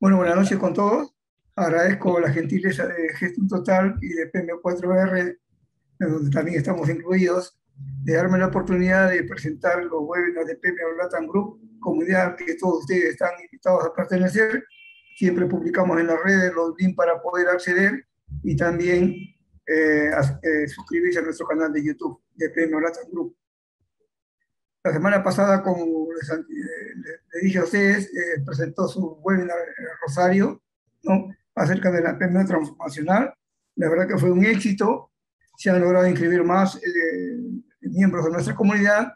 Bueno, buenas noches con todos. Agradezco la gentileza de Gestión Total y de PM4R, en donde también estamos incluidos, de darme la oportunidad de presentar los webinars de PM Latam Group, comunidad que todos ustedes están invitados a pertenecer. Siempre publicamos en las redes los links para poder acceder y también eh, eh, suscribirse a nuestro canal de YouTube de PM Latam Group. La semana pasada, como eh, le dije a ustedes, eh, presentó su webinar en eh, Rosario, ¿no? acerca de la pandemia transformacional. La verdad que fue un éxito. Se han logrado inscribir más miembros de nuestra comunidad,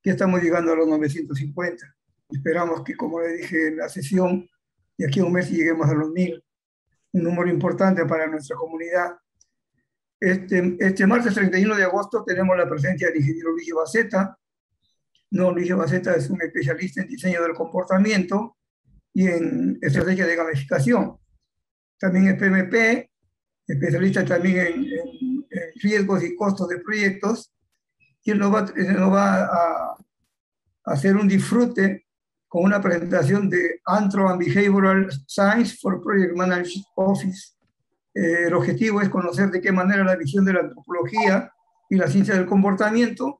que estamos llegando a los 950. Esperamos que, como le dije en la sesión, de aquí a un mes lleguemos a los 1000, un número importante para nuestra comunidad. Este, este martes 31 de agosto tenemos la presencia del ingeniero Luigi Baceta, no, Luis Baceta es un especialista en diseño del comportamiento y en estrategia de gamificación. También es PMP, especialista también en, riesgos y costos de proyectos. Y él nos va, a, hacer un disfrute con una presentación de Antro and Behavioral Science for Project Management Office. Eh, el objetivo es conocer de qué manera la visión de la antropología y la ciencia del comportamiento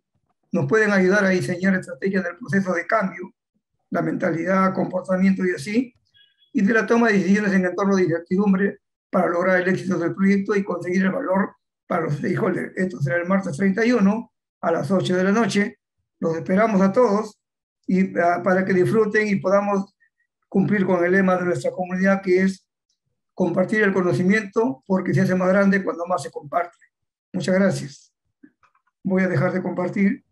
nos pueden ayudar a diseñar estrategias del proceso de cambio, la mentalidad, comportamiento y así, y de la toma de decisiones en entorno de incertidumbre para lograr el éxito del proyecto y conseguir el valor para los stakeholders. Esto será el martes 31 a las 8 de la noche. Los esperamos a todos y ah, para que disfruten y podamos cumplir con el lema de nuestra comunidad que es compartir el conocimiento porque se hace más grande cuando más se comparte. Muchas gracias. Voy a dejar de compartir.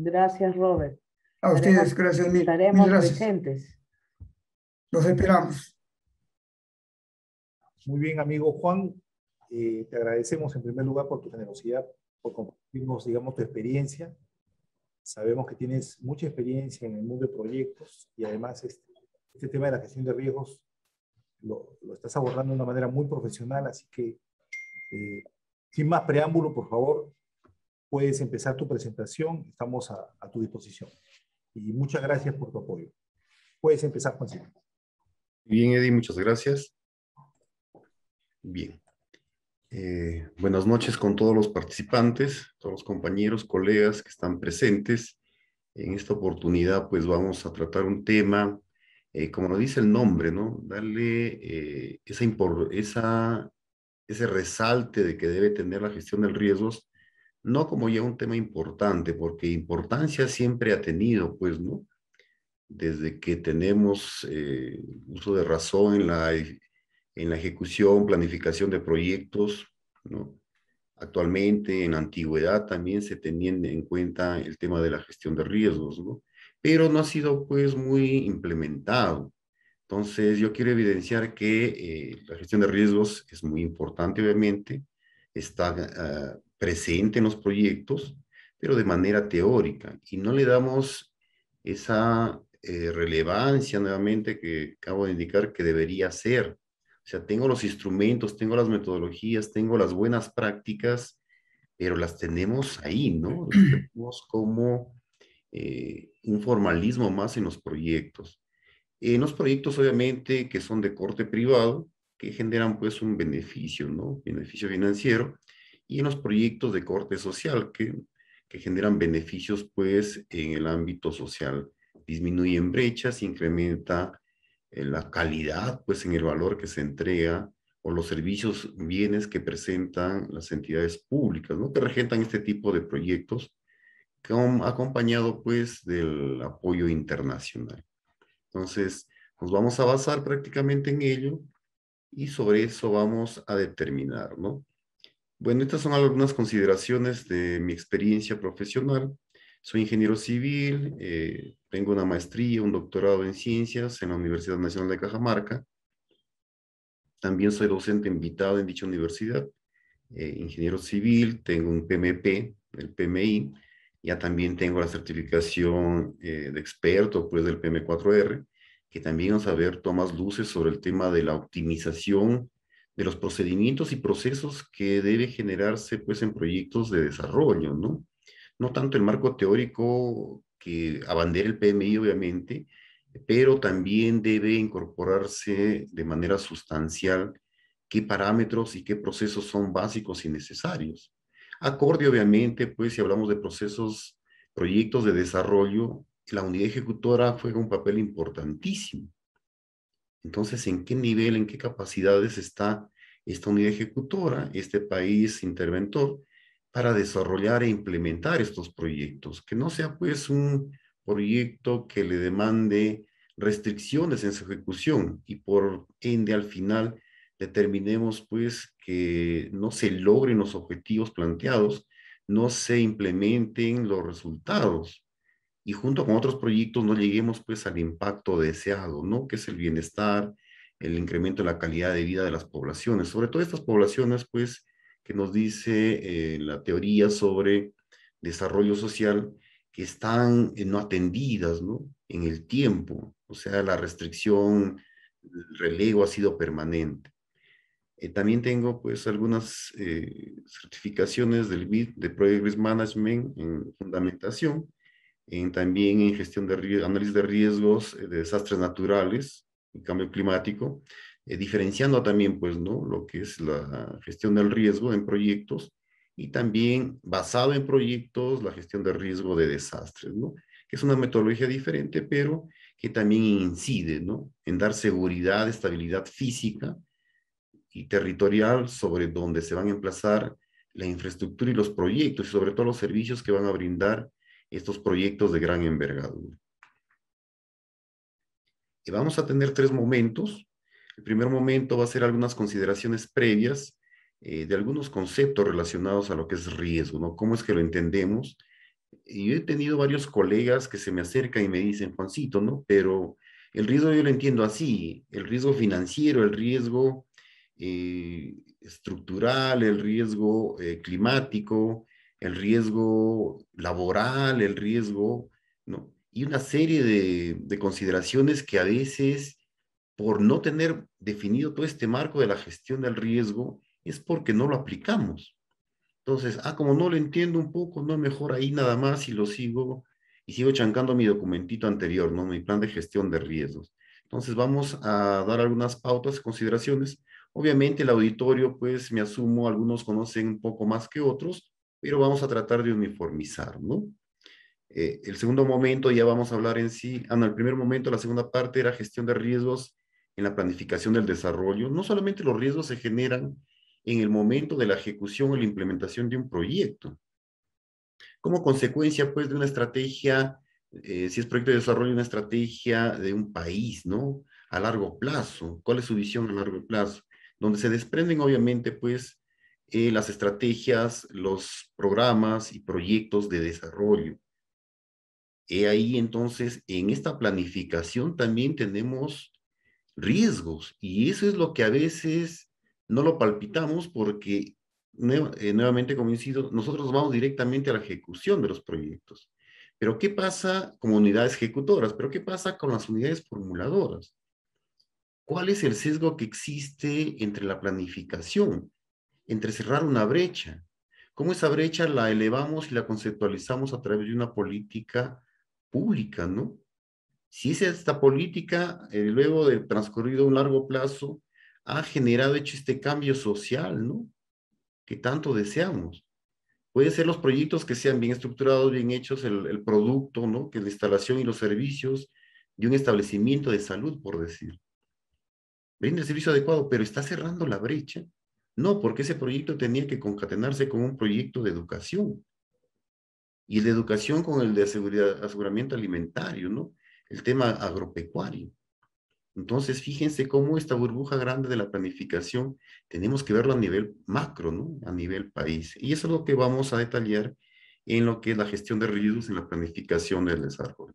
Gracias, Robert. A ustedes, gracias mil. Estaremos presentes. Los esperamos. Muy bien, amigo Juan. Eh, te agradecemos en primer lugar por tu generosidad, por compartirnos, digamos, tu experiencia. Sabemos que tienes mucha experiencia en el mundo de proyectos y además este, este tema de la gestión de riesgos lo, estás abordando de una manera muy profesional, así que eh, sin más preámbulo, por favor, puedes empezar tu presentación, estamos a, a tu disposición. Y muchas gracias por tu apoyo. Puedes empezar, Juancito. Bien, Eddie, muchas gracias. Bien. Eh, buenas noches con todos los participantes, todos los compañeros, colegas que están presentes. En esta oportunidad, pues vamos a tratar un tema, eh, como lo dice el nombre, ¿no? Darle eh, esa, esa, ese resalte de que debe tener la gestión del riesgos no como ya un tema importante, porque importancia siempre ha tenido, pues, ¿no? Desde que tenemos eh, uso de razón en la, e, en la ejecución, planificación de proyectos, ¿no? Actualmente, en antigüedad, también se tenía en cuenta el tema de la gestión de riesgos, ¿no? Pero no ha sido, pues, muy implementado. Entonces, yo quiero evidenciar que eh, la gestión de riesgos es muy importante, obviamente, está ah, presente en los proyectos, pero de manera teórica, y no le damos esa eh, relevancia nuevamente que acabo de indicar que debería ser. O sea, tengo los instrumentos, tengo las metodologías, tengo las buenas prácticas, pero las tenemos ahí, ¿no? tenemos como eh, un formalismo más en los proyectos. En los proyectos, obviamente, que son de corte privado, que generan pues un beneficio, ¿no? Beneficio financiero, y en los proyectos de corte social que, generan beneficios pues en el ámbito social. Disminuyen brechas, incrementa eh, la calidad pues en el valor que se entrega o los servicios, bienes que presentan las entidades públicas, ¿no? Que regentan este tipo de proyectos acompañado pues del apoyo internacional. Entonces, nos vamos a basar prácticamente en ello y sobre eso vamos a determinar, ¿no? Bueno, estas son algunas consideraciones de mi experiencia profesional. Soy ingeniero civil, eh, tengo una maestría, un doctorado en ciencias en la Universidad Nacional de Cajamarca. También soy docente invitado en dicha universidad. Eh, ingeniero civil, tengo un PMP, el PMI. Ya también tengo la certificación eh, de experto pues, del PM4R, que también vamos a ver tomas luces sobre el tema de la optimización de los procedimientos y procesos que debe generarse pues en proyectos de desarrollo, ¿no? No tanto el marco teórico que abandera el PMI obviamente, pero también debe incorporarse de manera sustancial qué parámetros y qué procesos son básicos y necesarios. Acorde obviamente pues si hablamos de procesos, proyectos de desarrollo, la unidad ejecutora juega un papel importantísimo entonces, ¿en qué nivel, en qué capacidades está esta unidad ejecutora, este país interventor, para desarrollar e implementar estos proyectos? Que no sea pues un proyecto que le demande restricciones en su ejecución y por ende al final determinemos pues que no se logren los objetivos planteados, no se implementen los resultados y junto con otros proyectos no lleguemos pues al impacto deseado, Que es el bienestar, el incremento de la calidad de vida de las poblaciones, sobre todo estas poblaciones pues que nos dice eh, la teoría sobre desarrollo social que están eh, no atendidas, En el tiempo, o sea, la restricción, el relevo ha sido permanente. Eh, también tengo pues algunas certificaciones del BID de Project Risk Management en fundamentación, también en gestión de análisis de riesgos eh, de desastres naturales y cambio climático, eh, diferenciando también pues, ¿no? lo que es la gestión del riesgo en proyectos y también basado en proyectos la gestión de riesgo de desastres, ¿no? que es una metodología diferente, pero que también incide ¿no? en dar seguridad, estabilidad física y territorial sobre donde se van a emplazar la infraestructura y los proyectos, y sobre todo los servicios que van a brindar estos proyectos de gran envergadura. Y vamos a tener tres momentos. El primer momento va a ser algunas consideraciones previas eh, de algunos conceptos relacionados a lo que es riesgo, ¿no? ¿Cómo es que lo entendemos? Y he tenido varios colegas que se me acercan y me dicen, Juancito, ¿no? Pero el riesgo yo lo entiendo así, el riesgo financiero, el riesgo eh, estructural, el riesgo eh, climático, el riesgo laboral, el riesgo, ¿no? Y una serie de, consideraciones que a veces, por no tener definido todo este marco de la gestión del riesgo, es porque no lo aplicamos. Entonces, ah, como no lo entiendo un poco, no, mejor ahí nada más y lo sigo, y sigo chancando mi documentito anterior, ¿no? Mi plan de gestión de riesgos. Entonces, vamos a dar algunas pautas, consideraciones. Obviamente, el auditorio, pues, me asumo, algunos conocen un poco más que otros, pero vamos a tratar de uniformizar, ¿no? Eh, el segundo momento ya vamos a hablar en sí, ah, el primer momento, la segunda parte era gestión de riesgos en la planificación del desarrollo. No solamente los riesgos se generan en el momento de la ejecución o la implementación de un proyecto, como consecuencia pues de una estrategia, eh, si es proyecto de desarrollo, una estrategia de un país, ¿no? A largo plazo, ¿cuál es su visión a largo plazo? Donde se desprenden obviamente pues las estrategias, los programas y proyectos de desarrollo. He ahí entonces, en esta planificación también tenemos riesgos y eso es lo que a veces no lo palpitamos porque eh, nuevamente como nosotros vamos directamente a la ejecución de los proyectos. Pero ¿qué pasa con unidades ejecutoras? ¿Pero qué pasa con las unidades formuladoras? ¿Cuál es el sesgo que existe entre la planificación? entre cerrar una brecha. ¿Cómo esa brecha la elevamos y la conceptualizamos a través de una política pública, no? Si es esta política, eh, luego de transcurrido un largo plazo, ha generado hecho este cambio social, ¿no? Que tanto deseamos. Puede ser los proyectos que sean bien estructurados, bien hechos, el, producto, ¿no? Que la instalación y los servicios de un establecimiento de salud, por decir. Brinda el servicio adecuado, pero está cerrando la brecha no, porque ese proyecto tenía que concatenarse con un proyecto de educación. Y de educación con el de aseguramiento alimentario, ¿no? El tema agropecuario. Entonces, fíjense cómo esta burbuja grande de la planificación tenemos que verlo a nivel macro, ¿no? A nivel país. Y eso es lo que vamos a detallar en lo que es la gestión de residuos en la planificación del desarrollo.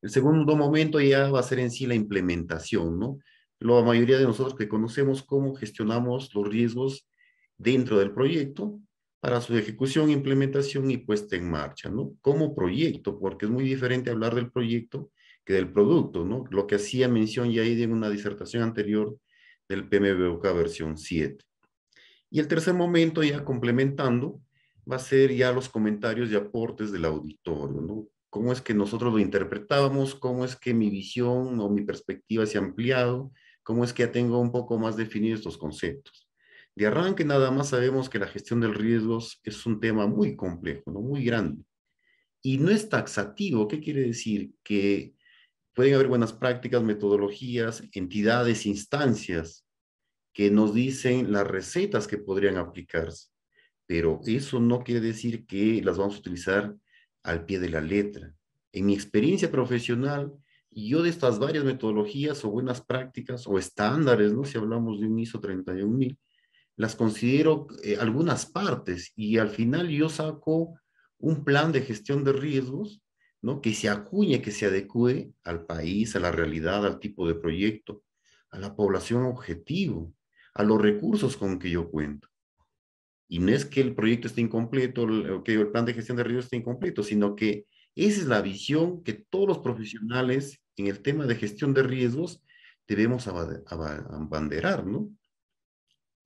El segundo momento ya va a ser en sí la implementación, ¿no? la mayoría de nosotros que conocemos cómo gestionamos los riesgos dentro del proyecto para su ejecución, implementación y puesta en marcha, ¿no? Como proyecto, porque es muy diferente hablar del proyecto que del producto, ¿no? Lo que hacía mención ya ahí en una disertación anterior del PMBOK versión 7. Y el tercer momento, ya complementando, va a ser ya los comentarios y aportes del auditorio, ¿no? Cómo es que nosotros lo interpretábamos, cómo es que mi visión o mi perspectiva se ha ampliado, cómo es que ya tengo un poco más definidos estos conceptos. De arranque nada más sabemos que la gestión de riesgos es un tema muy complejo, ¿no? muy grande. Y no es taxativo, ¿qué quiere decir? Que pueden haber buenas prácticas, metodologías, entidades, instancias que nos dicen las recetas que podrían aplicarse, pero eso no quiere decir que las vamos a utilizar al pie de la letra. En mi experiencia profesional, y yo de estas varias metodologías o buenas prácticas o estándares, ¿no? Si hablamos de un ISO 31000, las considero eh, algunas partes y al final yo saco un plan de gestión de riesgos, ¿no? Que se acuñe, que se adecue al país, a la realidad, al tipo de proyecto, a la población objetivo, a los recursos con que yo cuento. Y no es que el proyecto esté incompleto, o que el plan de gestión de riesgos esté incompleto, sino que esa es la visión que todos los profesionales en el tema de gestión de riesgos debemos abanderar, ¿no?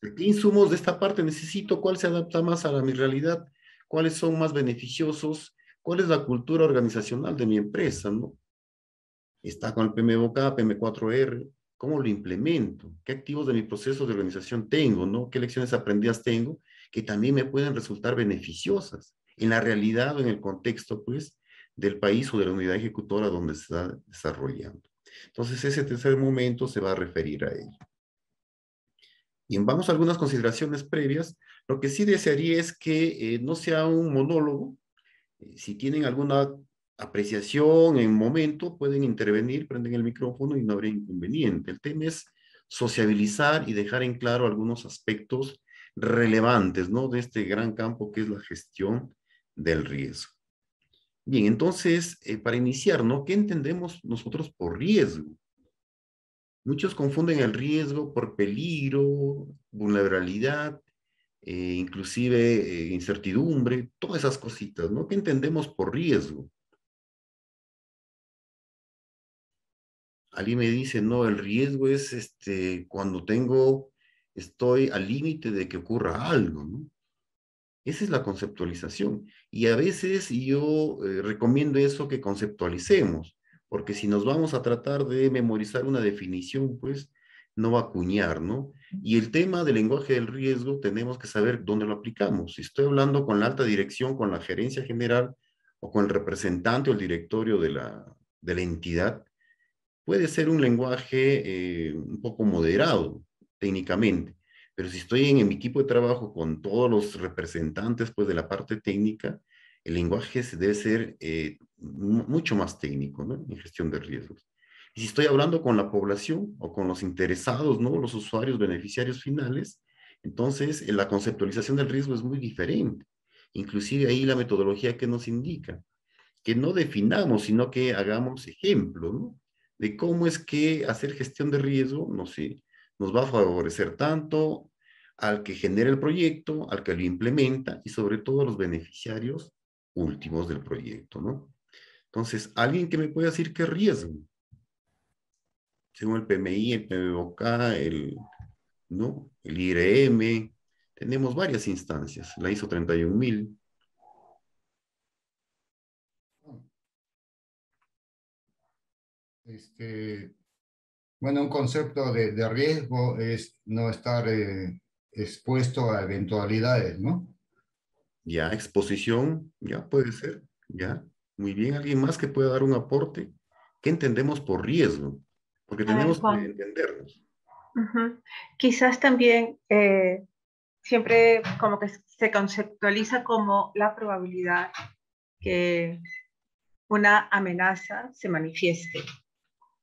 ¿Qué insumos de esta parte necesito? ¿Cuál se adapta más a, mi realidad? ¿Cuáles son más beneficiosos? ¿Cuál es la cultura organizacional de mi empresa, no? Está con el PMBOK, PM4R, ¿Cómo lo implemento? ¿Qué activos de mi proceso de organización tengo? ¿no? ¿Qué lecciones aprendidas tengo que también me pueden resultar beneficiosas en la realidad o en el contexto pues, del país o de la unidad ejecutora donde se está desarrollando. Entonces, ese tercer momento se va a referir a ello. Y vamos a algunas consideraciones previas. Lo que sí desearía es que eh, no sea un monólogo. Eh, si tienen alguna apreciación en momento, pueden intervenir, prenden el micrófono y no habría inconveniente. El tema es sociabilizar y dejar en claro algunos aspectos relevantes, ¿no? De este gran campo que es la gestión del riesgo. Bien, entonces, eh, para iniciar, ¿no? ¿Qué entendemos nosotros por riesgo? Muchos confunden el riesgo por peligro, vulnerabilidad, eh, inclusive eh, incertidumbre, todas esas cositas, ¿no? ¿Qué entendemos por riesgo? alguien me dice, no, el riesgo es este, cuando tengo, estoy al límite de que ocurra algo, ¿no? Esa es la conceptualización. Y a veces yo eh, recomiendo eso que conceptualicemos, porque si nos vamos a tratar de memorizar una definición, pues no va a acuñar, ¿no? Y el tema del lenguaje del riesgo, tenemos que saber dónde lo aplicamos. Si estoy hablando con la alta dirección, con la gerencia general o con el representante o el directorio de la, de la entidad, puede ser un lenguaje eh, un poco moderado técnicamente. Pero si estoy en, mi equipo de trabajo con todos los representantes pues, de la parte técnica, el lenguaje debe ser eh, mucho más técnico en gestión de riesgos. Y si estoy hablando con la población o con los interesados, ¿no? los usuarios, beneficiarios finales, entonces eh, la conceptualización del riesgo es muy diferente. Inclusive ahí la metodología que nos indica, que no definamos, sino que hagamos ejemplo de cómo es que hacer gestión de riesgo, no sé, nos va a favorecer tanto al que genera el proyecto, al que lo implementa y sobre todo a los beneficiarios últimos del proyecto, ¿no? Entonces, alguien que me pueda decir qué riesgo, según el PMI, el PMBOK, el, ¿no? el IRM, tenemos varias instancias, la ISO 31000. Este, bueno, un concepto de, de riesgo es no estar eh, expuesto a eventualidades, ¿no? Ya, exposición, ya puede ser, ya. Muy bien, alguien más que pueda dar un aporte. ¿Qué entendemos por riesgo? Porque tenemos que entendernos. Quizás también eh, siempre como que se conceptualiza como la probabilidad que una amenaza se manifieste.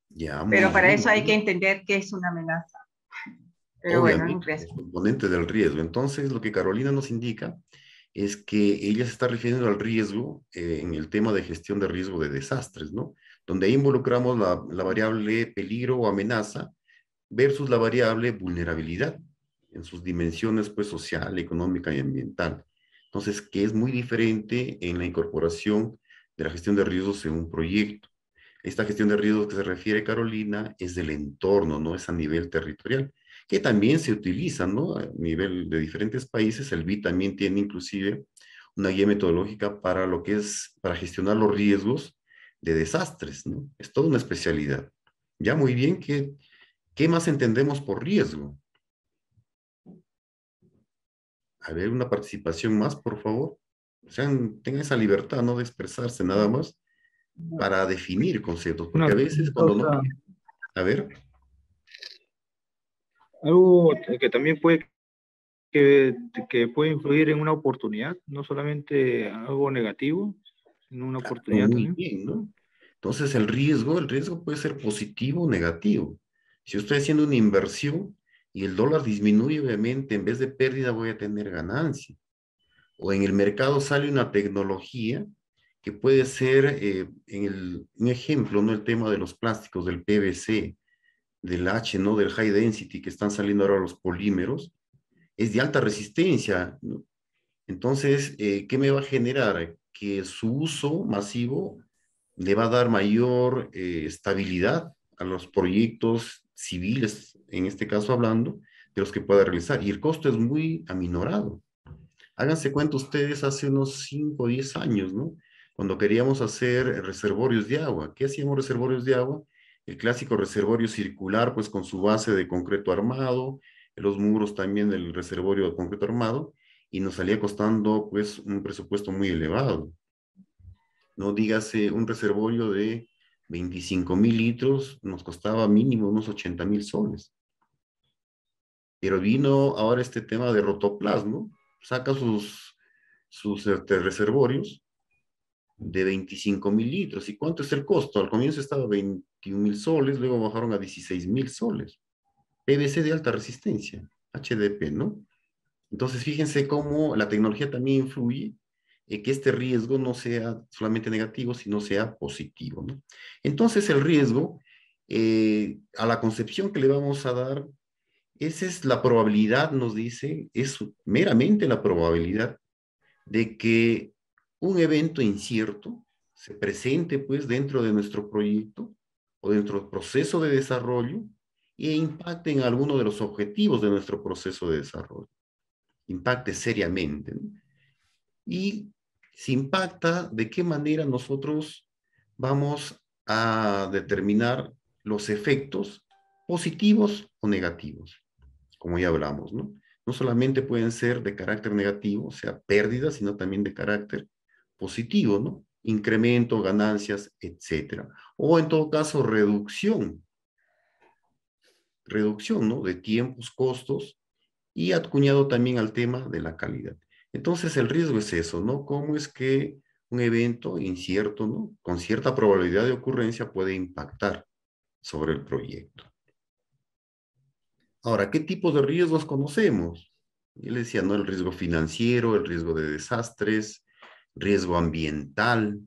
Ya, Pero para eso hay que entender qué es una amenaza. Pero obviamente, del riesgo. Entonces, lo que Carolina nos indica es que ella se está refiriendo al riesgo eh, en el tema de gestión de riesgo de desastres, ¿no? Donde involucramos la, la, variable peligro o amenaza versus la variable vulnerabilidad en sus dimensiones pues social, económica y ambiental. Entonces, que es muy diferente en la incorporación de la gestión de riesgos en un proyecto. Esta gestión de riesgos que se refiere Carolina es del entorno, no es a nivel territorial que también se utilizan, ¿no? A nivel de diferentes países, el BID también tiene inclusive una guía metodológica para lo que es, para gestionar los riesgos de desastres, ¿no? Es toda una especialidad. Ya muy bien, ¿qué, qué más entendemos por riesgo? A ver, una participación más, por favor. O sea, tengan esa libertad, ¿no? De expresarse nada más para definir conceptos, porque a veces cuando no... A ver. Algo que también puede que, que puede influir en una oportunidad, no solamente algo negativo, sino una oportunidad Muy también. Bien, ¿no? Entonces el riesgo, el riesgo puede ser positivo o negativo. Si estoy haciendo una inversión y el dólar disminuye, obviamente en vez de pérdida voy a tener ganancia. O en el mercado sale una tecnología que puede ser, eh, en el, un ejemplo, ¿no? el tema de los plásticos, del PVC, del H, ¿no? Del high density que están saliendo ahora los polímeros, es de alta resistencia, Entonces, eh, ¿qué me va a generar? Que su uso masivo le va a dar mayor eh, estabilidad a los proyectos civiles, en este caso hablando, de los que pueda realizar. Y el costo es muy aminorado. Háganse cuenta ustedes hace unos 5 o 10 años, ¿no? Cuando queríamos hacer reservorios de agua. ¿Qué hacíamos reservorios de agua? el clásico reservorio circular, pues con su base de concreto armado, los muros también del reservorio de concreto armado, y nos salía costando pues un presupuesto muy elevado. No dígase eh, un reservorio de 25 mil litros, nos costaba mínimo unos 80 mil soles. Pero vino ahora este tema de rotoplasmo, saca sus, sus este, reservorios de 25 mil litros. ¿Y cuánto es el costo? Al comienzo estaba 21 mil soles, luego bajaron a 16 mil soles. PVC de alta resistencia, HDP, ¿no? Entonces, fíjense cómo la tecnología también influye en que este riesgo no sea solamente negativo, sino sea positivo, ¿no? Entonces, el riesgo, eh, a la concepción que le vamos a dar, esa es la probabilidad, nos dice, es meramente la probabilidad de que un evento incierto se presente pues dentro de nuestro proyecto o dentro del proceso de desarrollo e impacte en alguno de los objetivos de nuestro proceso de desarrollo. Impacte seriamente. Y si impacta, ¿de qué manera nosotros vamos a determinar los efectos positivos o negativos? Como ya hablamos, ¿no? No solamente pueden ser de carácter negativo, o sea, pérdidas, sino también de carácter positivo, ¿no? Incremento, ganancias, etcétera. O en todo caso, reducción. Reducción, ¿no? De tiempos, costos y acuñado también al tema de la calidad. Entonces, el riesgo es eso, ¿no? ¿Cómo es que un evento incierto, ¿no? Con cierta probabilidad de ocurrencia puede impactar sobre el proyecto. Ahora, ¿qué tipos de riesgos conocemos? Yo le decía, ¿no? El riesgo financiero, el riesgo de desastres, riesgo ambiental,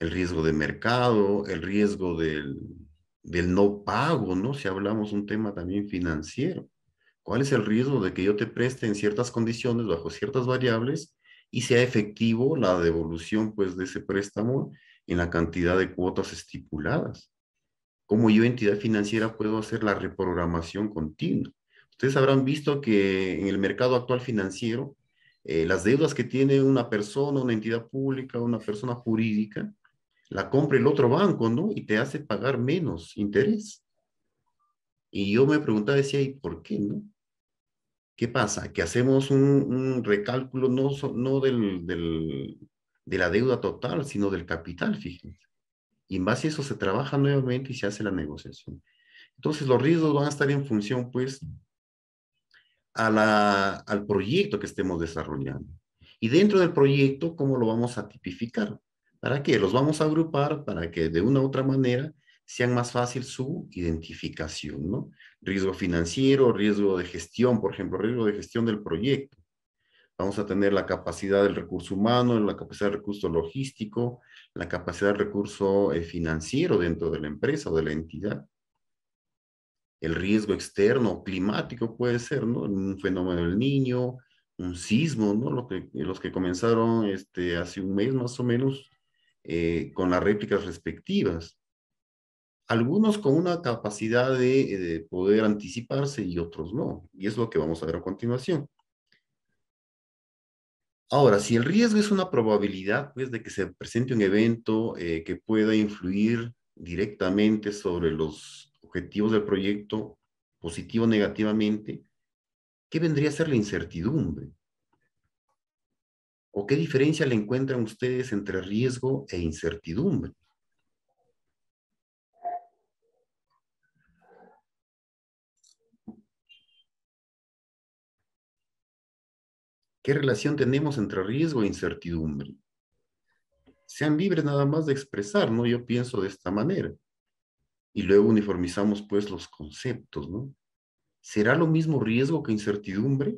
el riesgo de mercado, el riesgo del, no pago, ¿no? Si hablamos un tema también financiero. ¿Cuál es el riesgo de que yo te preste en ciertas condiciones, bajo ciertas variables, y sea efectivo la devolución, pues, de ese préstamo en la cantidad de cuotas estipuladas? ¿Cómo yo, entidad financiera, puedo hacer la reprogramación continua? Ustedes habrán visto que en el mercado actual financiero, eh, las deudas que tiene una persona, una entidad pública, una persona jurídica, la compra el otro banco, ¿no? Y te hace pagar menos interés. Y yo me preguntaba, decía, ¿y por qué, no? ¿Qué pasa? Que hacemos un, recálculo no, no de la deuda total, sino del capital, fíjense. Y en base a eso se trabaja nuevamente y se hace la negociación. Entonces los riesgos van a estar en función, pues, a al proyecto que estemos desarrollando. Y dentro del proyecto, ¿cómo lo vamos a tipificar? ¿Para qué? Los vamos a agrupar para que de una u otra manera sean más fácil su identificación, ¿no? Riesgo financiero, riesgo de gestión, por ejemplo, riesgo de gestión del proyecto. Vamos a tener la capacidad del recurso humano, la capacidad del recurso logístico, la capacidad del recurso eh, financiero dentro de la empresa o de la entidad el riesgo externo, climático puede ser, ¿no? Un fenómeno del niño, un sismo, ¿no? Los que, los que comenzaron este, hace un mes más o menos eh, con las réplicas respectivas. Algunos con una capacidad eh, de, poder anticiparse y otros no. Y es lo que vamos a ver a continuación. Ahora, si el riesgo es una probabilidad, pues, de que se presente un evento eh, que pueda influir directamente sobre los objetivos del proyecto, positivo o negativamente, ¿qué vendría a ser la incertidumbre? ¿O qué diferencia le encuentran ustedes entre riesgo e incertidumbre? ¿Qué relación tenemos entre riesgo e incertidumbre? Sean libres nada más de expresar, ¿no? Yo pienso de esta manera y luego uniformizamos pues los conceptos, ¿no? ¿Será lo mismo riesgo que incertidumbre?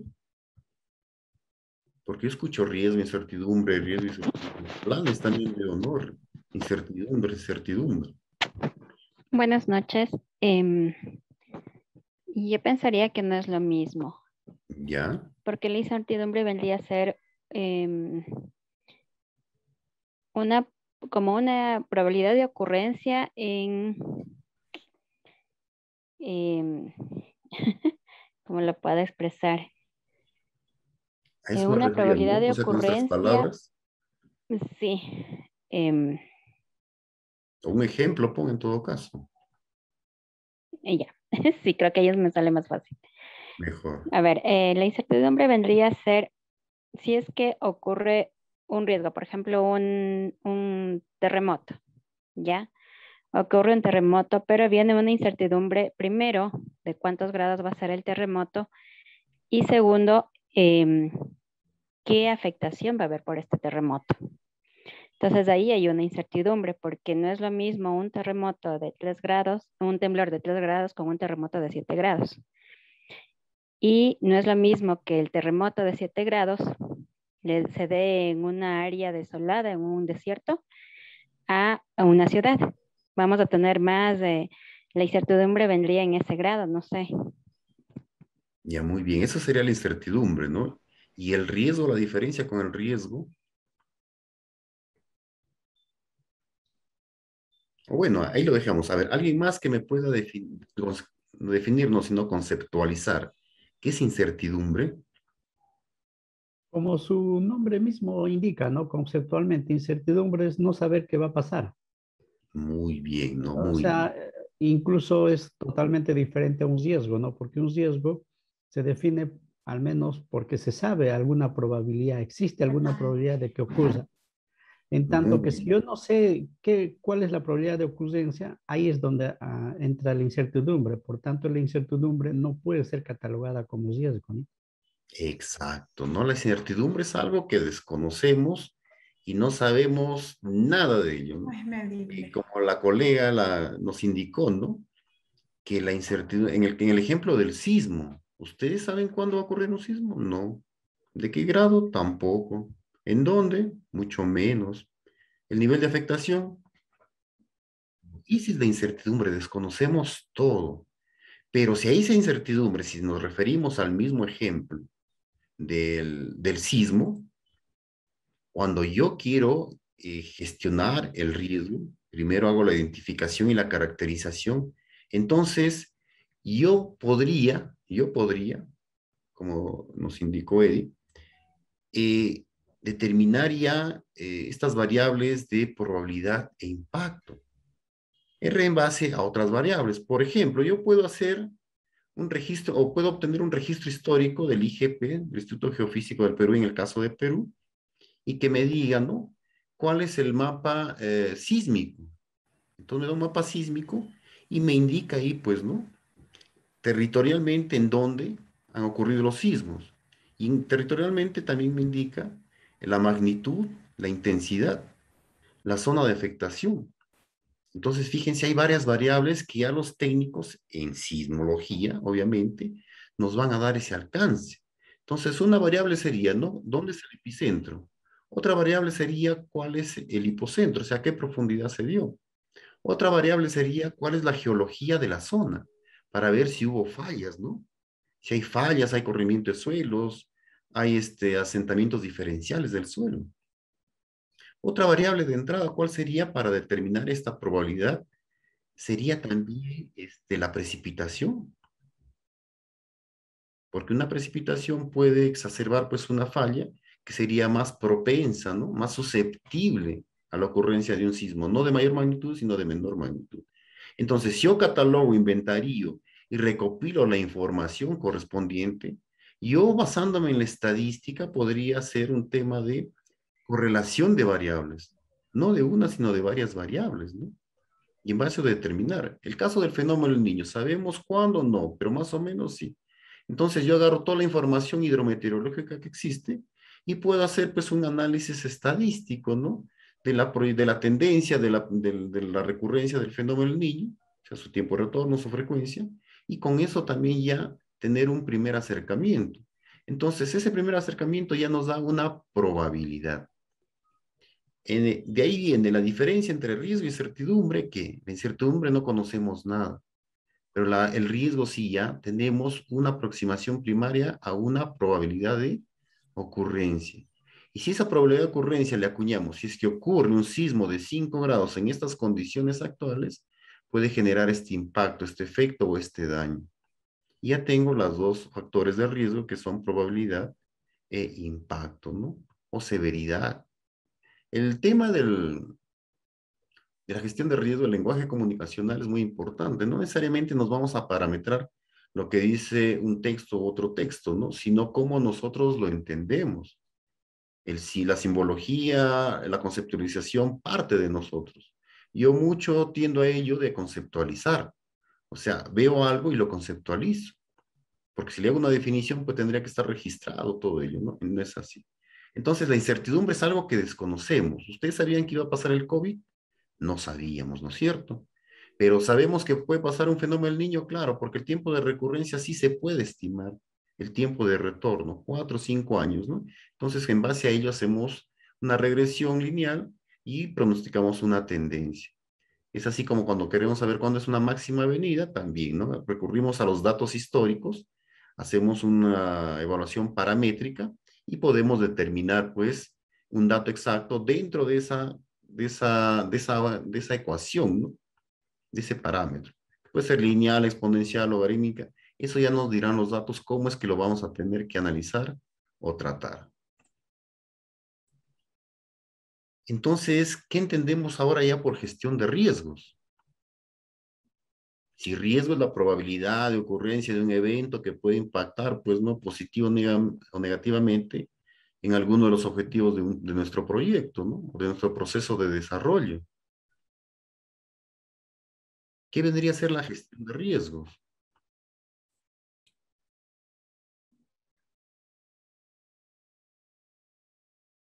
Porque yo escucho riesgo, incertidumbre, riesgo, incertidumbre. Los también de honor, incertidumbre, incertidumbre. Buenas noches. Em, yo pensaría que no es lo mismo. ¿Ya? Porque la incertidumbre vendría a ser em, una, como una probabilidad de ocurrencia en eh, ¿cómo lo puedo expresar? Eh, una probabilidad de ocurrencia. Sí. Em, un ejemplo, pon en todo caso. Ella, sí, creo que a ellos me sale más fácil. Mejor. A ver, eh, la incertidumbre vendría a ser si es que ocurre un riesgo, por ejemplo, un, un terremoto, ¿ya? ocurre un terremoto, pero viene una incertidumbre, primero, de cuántos grados va a ser el terremoto y segundo, em, qué afectación va a haber por este terremoto. Entonces ahí hay una incertidumbre porque no es lo mismo un terremoto de 3 grados, un temblor de 3 grados con un terremoto de 7 grados. Y no es lo mismo que el terremoto de 7 grados se dé en una área desolada, en un desierto, a una ciudad vamos a tener más, de la incertidumbre vendría en ese grado, no sé. Ya, muy bien, esa sería la incertidumbre, ¿no? Y el riesgo, la diferencia con el riesgo. Bueno, ahí lo dejamos. A ver, alguien más que me pueda definir, definirnos, sino conceptualizar. ¿Qué es incertidumbre? Como su nombre mismo indica, ¿no? Conceptualmente, incertidumbre es no saber qué va a pasar. Muy bien, ¿no? Muy o sea, eh, incluso es totalmente diferente a un riesgo, ¿no? Porque un riesgo se define al menos porque se sabe alguna probabilidad, existe alguna probabilidad de que ocurra. En tanto que si yo no sé qué, cuál es la probabilidad de ocurrencia, ahí es donde ah, entra la incertidumbre. Por tanto, la incertidumbre no puede ser catalogada como riesgo. ¿no? Exacto, ¿no? La incertidumbre es algo que desconocemos y no sabemos nada de ello. y eh, como la colega nos indicó, ¿no? Que la incertidumbre, en el, ejemplo del sismo, ¿ustedes saben cuándo va a ocurrir un sismo? No. ¿De qué grado? Tampoco. ¿En dónde? Mucho menos. ¿El nivel de afectación? Y si es la incertidumbre, desconocemos todo. Pero si hay esa incertidumbre, si nos referimos al mismo ejemplo del, del sismo, cuando yo quiero eh, gestionar el riesgo, primero hago la identificación y la caracterización, entonces yo podría, yo podría, como nos indicó Eddie, eh, determinar ya eh, estas variables de probabilidad e impacto. R en base a otras variables. Por ejemplo, yo puedo hacer un registro o puedo obtener un registro histórico del IGP, del Instituto Geofísico del Perú, en el caso de Perú, y que me diga, ¿no? ¿Cuál es el mapa eh, sísmico? Entonces me da un mapa sísmico y me indica ahí, pues, ¿no? Territorialmente en dónde han ocurrido los sismos. Y territorialmente también me indica la magnitud, la intensidad, la zona de afectación. Entonces, fíjense, hay varias variables que ya los técnicos en sismología, obviamente, nos van a dar ese alcance. Entonces, una variable sería, ¿no? ¿Dónde es el epicentro? Otra variable sería cuál es el hipocentro, o sea, qué profundidad se dio. Otra variable sería cuál es la geología de la zona, para ver si hubo fallas, ¿no? Si hay fallas, hay corrimiento de suelos, hay este, asentamientos diferenciales del suelo. Otra variable de entrada, ¿cuál sería para determinar esta probabilidad? Sería también este, la precipitación. Porque una precipitación puede exacerbar pues una falla que sería más propensa, ¿no? Más susceptible a la ocurrencia de un sismo, no de mayor magnitud, sino de menor magnitud. Entonces, yo catalogo, inventario y recopilo la información correspondiente, yo basándome en la estadística podría ser un tema de correlación de variables, no de una, sino de varias variables, ¿no? Y en base a determinar. El caso del fenómeno del niño, ¿sabemos cuándo? No, pero más o menos sí. Entonces yo agarro toda la información hidrometeorológica que existe y puedo hacer pues un análisis estadístico, ¿no? De la, de la tendencia, de la, la recurrencia del fenómeno del niño, o sea, su tiempo de retorno, su frecuencia, y con eso también ya tener un primer acercamiento. Entonces, ese primer acercamiento ya nos da una probabilidad. de ahí viene la diferencia entre riesgo y certidumbre, que la incertidumbre no conocemos nada, pero el riesgo sí ya tenemos una aproximación primaria a una probabilidad de ocurrencia. Y si esa probabilidad de ocurrencia le acuñamos, si es que ocurre un sismo de 5 grados en estas condiciones actuales, puede generar este impacto, este efecto o este daño. Ya tengo los dos factores de riesgo que son probabilidad e impacto, ¿no? O severidad. El tema del, de la gestión de riesgo del lenguaje comunicacional es muy importante. No necesariamente nos vamos a parametrar lo que dice un texto u otro texto, ¿no? Sino cómo nosotros lo entendemos. El, si la simbología, la conceptualización parte de nosotros. Yo mucho tiendo a ello de conceptualizar. O sea, veo algo y lo conceptualizo. Porque si le hago una definición, pues tendría que estar registrado todo ello, ¿no? No es así. Entonces, la incertidumbre es algo que desconocemos. ¿Ustedes sabían que iba a pasar el COVID? No sabíamos, ¿no es cierto? pero sabemos que puede pasar un fenómeno del niño, claro, porque el tiempo de recurrencia sí se puede estimar, el tiempo de retorno, cuatro o cinco años, ¿no? Entonces, en base a ello hacemos una regresión lineal y pronosticamos una tendencia. Es así como cuando queremos saber cuándo es una máxima venida, también, ¿no? Recurrimos a los datos históricos, hacemos una evaluación paramétrica y podemos determinar, pues, un dato exacto dentro de esa, de esa, de de esa ecuación, ¿no? de ese parámetro. Puede ser lineal, exponencial, logarítmica. Eso ya nos dirán los datos cómo es que lo vamos a tener que analizar o tratar. Entonces, ¿qué entendemos ahora ya por gestión de riesgos? Si riesgo es la probabilidad de ocurrencia de un evento que puede impactar, pues no, positivo o negativamente en alguno de los objetivos de, nuestro proyecto, ¿no? De nuestro proceso de desarrollo. ¿Qué vendría a ser la gestión de riesgos?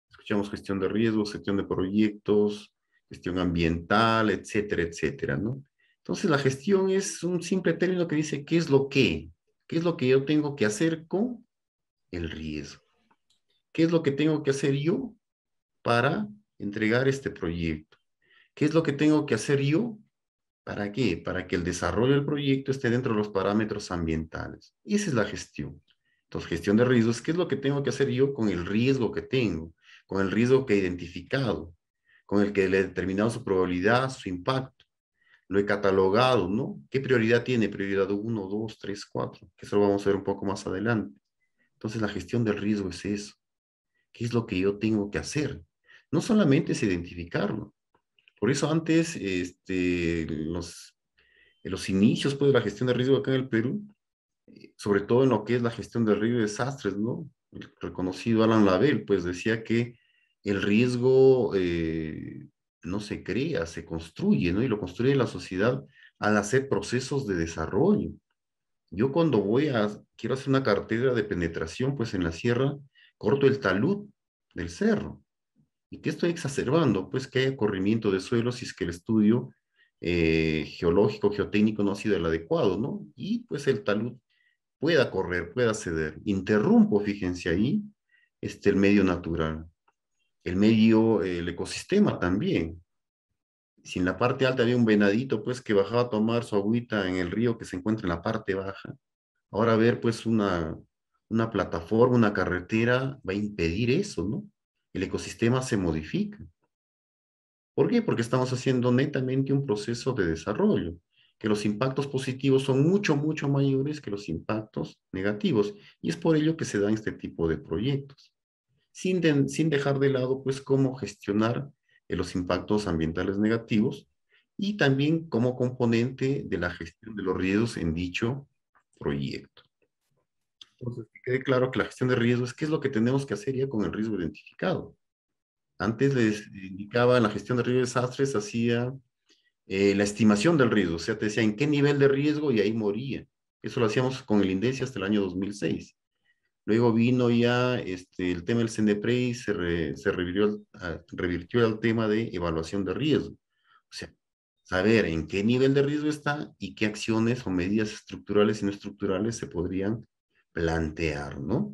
Escuchamos gestión de riesgos, gestión de proyectos, gestión ambiental, etcétera, etcétera, ¿no? Entonces, la gestión es un simple término que dice qué es lo que, qué es lo que yo tengo que hacer con el riesgo. ¿Qué es lo que tengo que hacer yo para entregar este proyecto? ¿Qué es lo que tengo que hacer yo ¿Para qué? Para que el desarrollo del proyecto esté dentro de los parámetros ambientales. Y esa es la gestión. Entonces, gestión de riesgos, ¿qué es lo que tengo que hacer yo con el riesgo que tengo? Con el riesgo que he identificado, con el que le he determinado su probabilidad, su impacto. Lo he catalogado, ¿no? ¿Qué prioridad tiene? Prioridad 1, 2, 3, 4, que eso lo vamos a ver un poco más adelante. Entonces, la gestión del riesgo es eso. ¿Qué es lo que yo tengo que hacer? No solamente es identificarlo, por eso antes, este, los, los inicios pues, de la gestión de riesgo acá en el Perú, eh, sobre todo en lo que es la gestión de riesgo y desastres, ¿no? El reconocido Alan Label, pues decía que el riesgo eh, no se crea, se construye, ¿no? Y lo construye la sociedad al hacer procesos de desarrollo. Yo cuando voy a, quiero hacer una cartera de penetración, pues en la sierra, corto el talud del cerro. ¿Y qué estoy exacerbando? Pues que haya corrimiento de suelo si es que el estudio eh, geológico, geotécnico no ha sido el adecuado, ¿no? Y pues el talud pueda correr, pueda ceder. Interrumpo, fíjense ahí, este, el medio natural, el medio, el ecosistema también. Si en la parte alta había un venadito, pues que bajaba a tomar su agüita en el río que se encuentra en la parte baja, ahora ver pues una, una plataforma, una carretera, va a impedir eso, ¿no? el ecosistema se modifica. ¿Por qué? Porque estamos haciendo netamente un proceso de desarrollo, que los impactos positivos son mucho, mucho mayores que los impactos negativos. Y es por ello que se dan este tipo de proyectos, sin, sin dejar de lado, pues, cómo gestionar eh, los impactos ambientales negativos y también como componente de la gestión de los riesgos en dicho proyecto quede claro que la gestión de riesgo es ¿qué es lo que tenemos que hacer ya con el riesgo identificado? Antes les indicaba en la gestión de riesgo de desastres, hacía eh, la estimación del riesgo, o sea, te decía en qué nivel de riesgo y ahí moría. Eso lo hacíamos con el INDECI hasta el año 2006. Luego vino ya este, el tema del CENEPRE y se, se revirtió, revirtió, al tema de evaluación de riesgo. O sea, saber en qué nivel de riesgo está y qué acciones o medidas estructurales y no estructurales se podrían plantear, ¿no?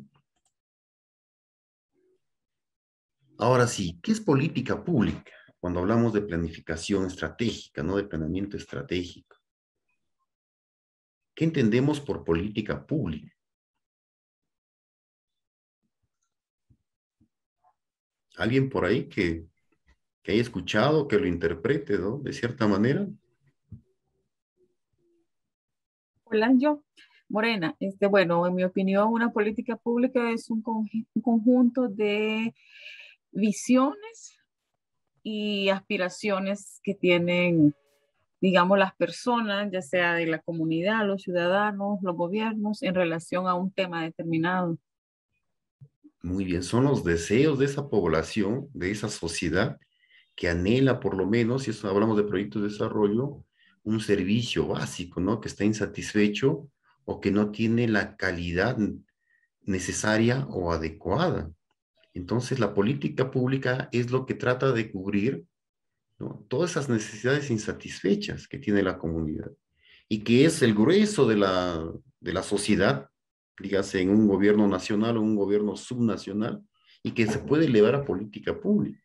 Ahora sí, ¿qué es política pública? Cuando hablamos de planificación estratégica, ¿no? De planeamiento estratégico. ¿Qué entendemos por política pública? alguien por ahí que, que, haya escuchado, que lo interprete, ¿no? De cierta manera. Hola, yo. Morena, este, bueno, en mi opinión, una política pública es un, conjunto de visiones y aspiraciones que tienen, digamos, las personas, ya sea de la comunidad, los ciudadanos, los gobiernos, en relación a un tema determinado. Muy bien, son los deseos de esa población, de esa sociedad, que anhela por lo menos, si hablamos de proyectos de desarrollo, un servicio básico, ¿no? Que está insatisfecho o que no tiene la calidad necesaria o adecuada. Entonces, la política pública es lo que trata de cubrir todas esas necesidades insatisfechas que tiene la comunidad y que es el grueso de la, de la sociedad, dígase en un gobierno nacional o un gobierno subnacional, y que se puede elevar a política pública.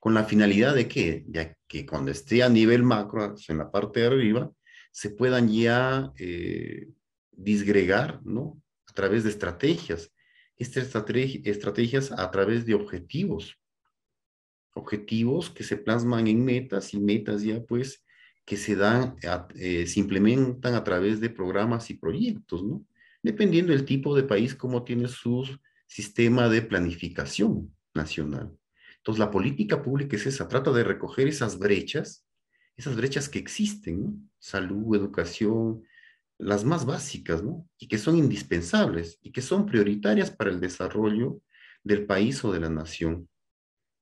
¿Con la finalidad de que, ya que cuando esté a nivel macro, en la parte de arriba, se puedan ya eh, disgregar, ¿no? A través de estrategias. Estas estrategias a través de objetivos. Objetivos que se plasman en metas y metas ya pues que se dan, eh, se implementan a través de programas y proyectos, ¿no? Dependiendo del tipo de país, cómo tiene su sistema de planificación nacional. Entonces, la política pública es esa, trata de recoger esas brechas, esas brechas que existen, ¿no? Salud, educación, las más básicas, ¿no? Y que son indispensables y que son prioritarias para el desarrollo del país o de la nación.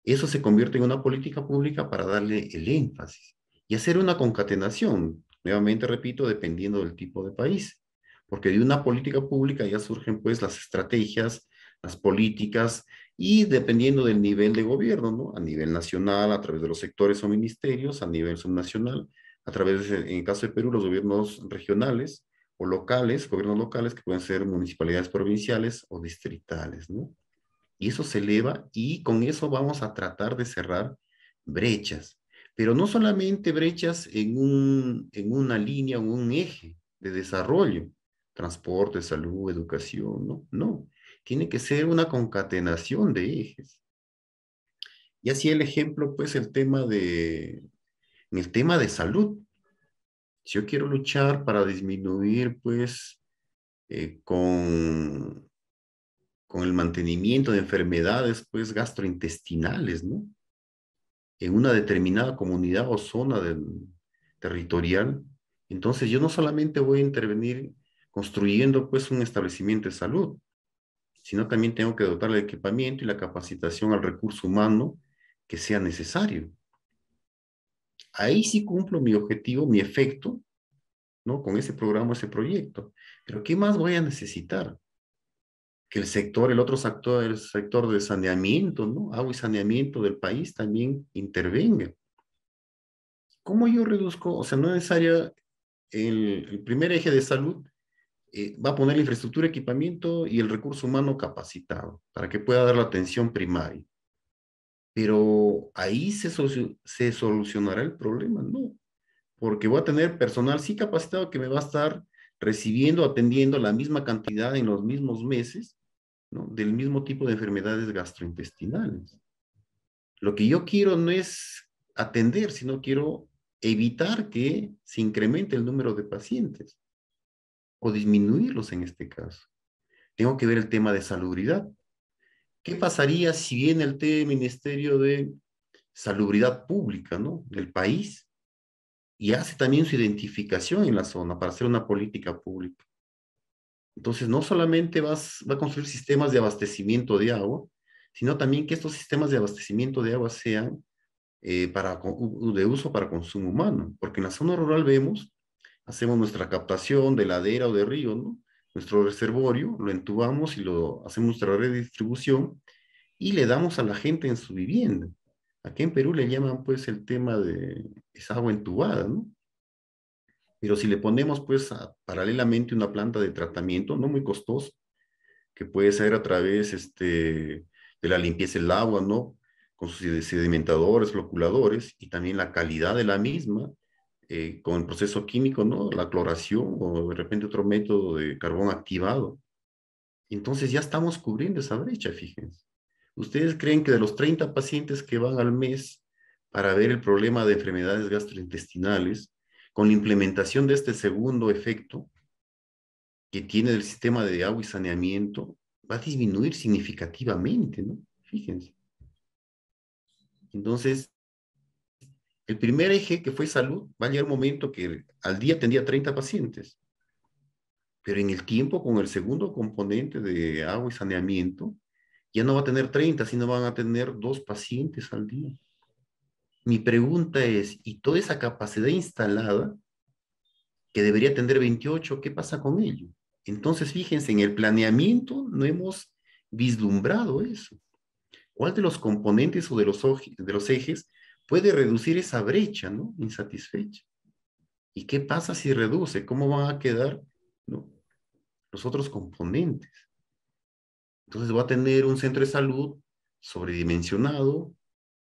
Eso se convierte en una política pública para darle el énfasis y hacer una concatenación, nuevamente repito, dependiendo del tipo de país, porque de una política pública ya surgen pues las estrategias, las políticas y dependiendo del nivel de gobierno, ¿no? A nivel nacional, a través de los sectores o ministerios, a nivel subnacional, a través, en el caso de Perú, los gobiernos regionales, o locales, gobiernos locales, que pueden ser municipalidades provinciales o distritales, ¿no? Y eso se eleva y con eso vamos a tratar de cerrar brechas, pero no solamente brechas en, un, en una línea o un eje de desarrollo, transporte, salud, educación, ¿no? No, tiene que ser una concatenación de ejes. Y así el ejemplo, pues, el tema de, en el tema de salud, si yo quiero luchar para disminuir, pues, eh, con, el mantenimiento de enfermedades, pues, gastrointestinales, En una determinada comunidad o zona territorial, entonces yo no solamente voy a intervenir construyendo, pues, un establecimiento de salud, sino también tengo que dotar el equipamiento y la capacitación al recurso humano que sea necesario ahí sí cumplo mi objetivo, mi efecto, ¿no? Con ese programa, ese proyecto. Pero ¿qué más voy a necesitar? Que el sector, el otro sector, el sector de saneamiento, ¿no? Agua y saneamiento del país también intervenga. ¿Cómo yo reduzco? O sea, no es necesario el, primer eje de salud, eh, va a poner la infraestructura, equipamiento y el recurso humano capacitado para que pueda dar la atención primaria pero ahí se, se solucionará el problema, no, porque voy a tener personal sí capacitado que me va a estar recibiendo, atendiendo la misma cantidad en los mismos meses, ¿no? Del mismo tipo de enfermedades gastrointestinales. Lo que yo quiero no es atender, sino quiero evitar que se incremente el número de pacientes o disminuirlos en este caso. Tengo que ver el tema de salubridad. ¿Qué pasaría si viene el Ministerio de Salubridad Pública, ¿no? Del país y hace también su identificación en la zona para hacer una política pública. Entonces, no solamente vas, va a construir sistemas de abastecimiento de agua, sino también que estos sistemas de abastecimiento de agua sean eh, para, de uso para consumo humano, porque en la zona rural vemos, hacemos nuestra captación de ladera o de río, ¿no? nuestro reservorio, lo entubamos y lo hacemos nuestra red de distribución y le damos a la gente en su vivienda. Aquí en Perú le llaman pues el tema de esa agua entubada, ¿no? Pero si le ponemos pues paralelamente una planta de tratamiento, no muy costoso, que puede ser a través este, de la limpieza del agua, ¿no? Con sus sedimentadores, floculadores y también la calidad de la misma, eh, con el proceso químico, ¿no? La cloración o de repente otro método de carbón activado. Entonces ya estamos cubriendo esa brecha, fíjense. ¿Ustedes creen que de los 30 pacientes que van al mes para ver el problema de enfermedades gastrointestinales, con la implementación de este segundo efecto que tiene el sistema de agua y saneamiento, va a disminuir significativamente, ¿no? Fíjense. Entonces, el primer eje, que fue salud, va a llegar un momento que al día tendría 30 pacientes. Pero en el tiempo, con el segundo componente de agua y saneamiento, ya no va a tener 30, sino van a tener dos pacientes al día. Mi pregunta es, ¿y toda esa capacidad instalada que debería tener 28, qué pasa con ello? Entonces, fíjense, en el planeamiento no hemos vislumbrado eso. ¿Cuál de los componentes o de los, de los ejes puede reducir esa brecha, ¿no? Insatisfecha. ¿Y qué pasa si reduce? ¿Cómo van a quedar ¿no? los otros componentes? Entonces va a tener un centro de salud sobredimensionado,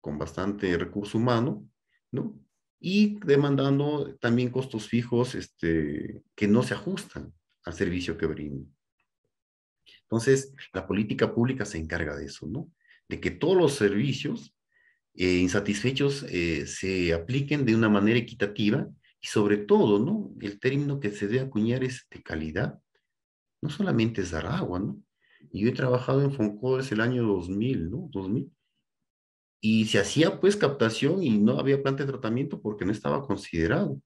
con bastante recurso humano, ¿no? Y demandando también costos fijos este, que no se ajustan al servicio que brinda. Entonces, la política pública se encarga de eso, ¿no? De que todos los servicios eh, insatisfechos eh, se apliquen de una manera equitativa y sobre todo, ¿no? El término que se debe acuñar es de calidad, no solamente es dar ¿no? yo he trabajado en Fonco desde el año 2000, ¿no? 2000. Y se hacía pues captación y no había planta de tratamiento porque no estaba considerado.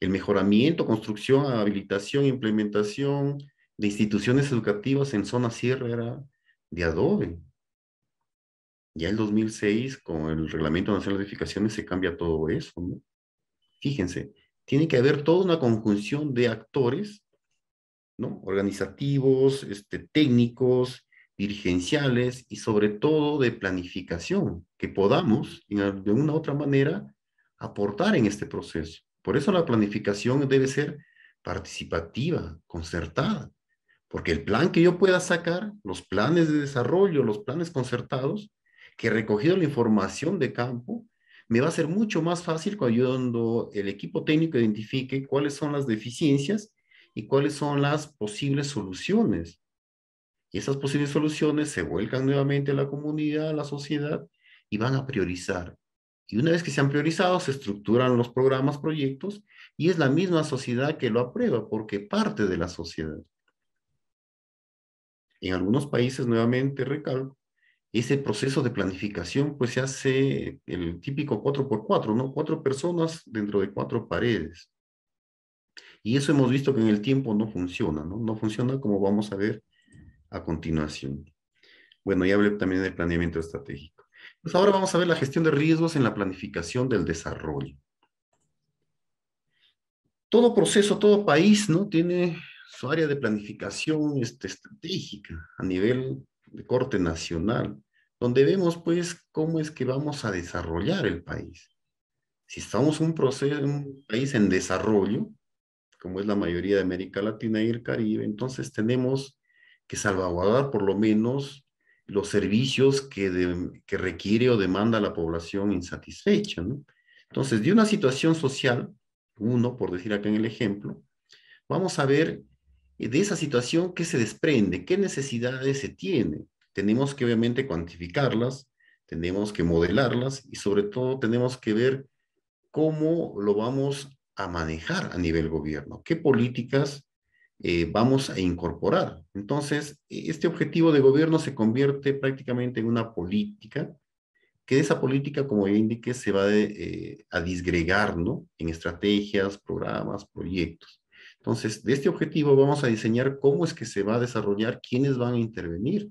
El mejoramiento, construcción, habilitación, implementación de instituciones educativas en zona sierra era de adobe ya el 2006, con el Reglamento Nacional de Edificaciones, se cambia todo eso. ¿no? Fíjense, tiene que haber toda una conjunción de actores, ¿no? Organizativos, este, técnicos, dirigenciales y sobre todo de planificación, que podamos, de una u otra manera, aportar en este proceso. Por eso la planificación debe ser participativa, concertada, porque el plan que yo pueda sacar, los planes de desarrollo, los planes concertados, que recogido la información de campo, me va a ser mucho más fácil cuando el equipo técnico identifique cuáles son las deficiencias y cuáles son las posibles soluciones. Y esas posibles soluciones se vuelcan nuevamente a la comunidad, a la sociedad, y van a priorizar. Y una vez que se han priorizado, se estructuran los programas, proyectos, y es la misma sociedad que lo aprueba, porque parte de la sociedad. En algunos países, nuevamente recalco, ese proceso de planificación pues se hace el típico 4 por cuatro, no Cuatro personas dentro de cuatro paredes. Y eso hemos visto que en el tiempo no funciona, ¿no? No funciona como vamos a ver a continuación. Bueno, ya hablé también del planeamiento estratégico. Pues ahora vamos a ver la gestión de riesgos en la planificación del desarrollo. Todo proceso, todo país, ¿no? Tiene su área de planificación este, estratégica a nivel de corte nacional, donde vemos pues cómo es que vamos a desarrollar el país. Si estamos un proceso, un país en desarrollo, como es la mayoría de América Latina y el Caribe, entonces tenemos que salvaguardar por lo menos los servicios que, que requiere o demanda la población insatisfecha. ¿no? Entonces, de una situación social, uno, por decir acá en el ejemplo, vamos a ver eh, de esa situación, ¿qué se desprende? ¿Qué necesidades se tienen? Tenemos que obviamente cuantificarlas, tenemos que modelarlas y sobre todo tenemos que ver cómo lo vamos a manejar a nivel gobierno, qué políticas eh, vamos a incorporar. Entonces, e, este objetivo de gobierno se convierte prácticamente en una política, que esa política, como ya indiqué, se va eh, a disgregar en estrategias, programas, proyectos. Entonces, de este objetivo vamos a diseñar cómo es que se va a desarrollar, quiénes van a intervenir.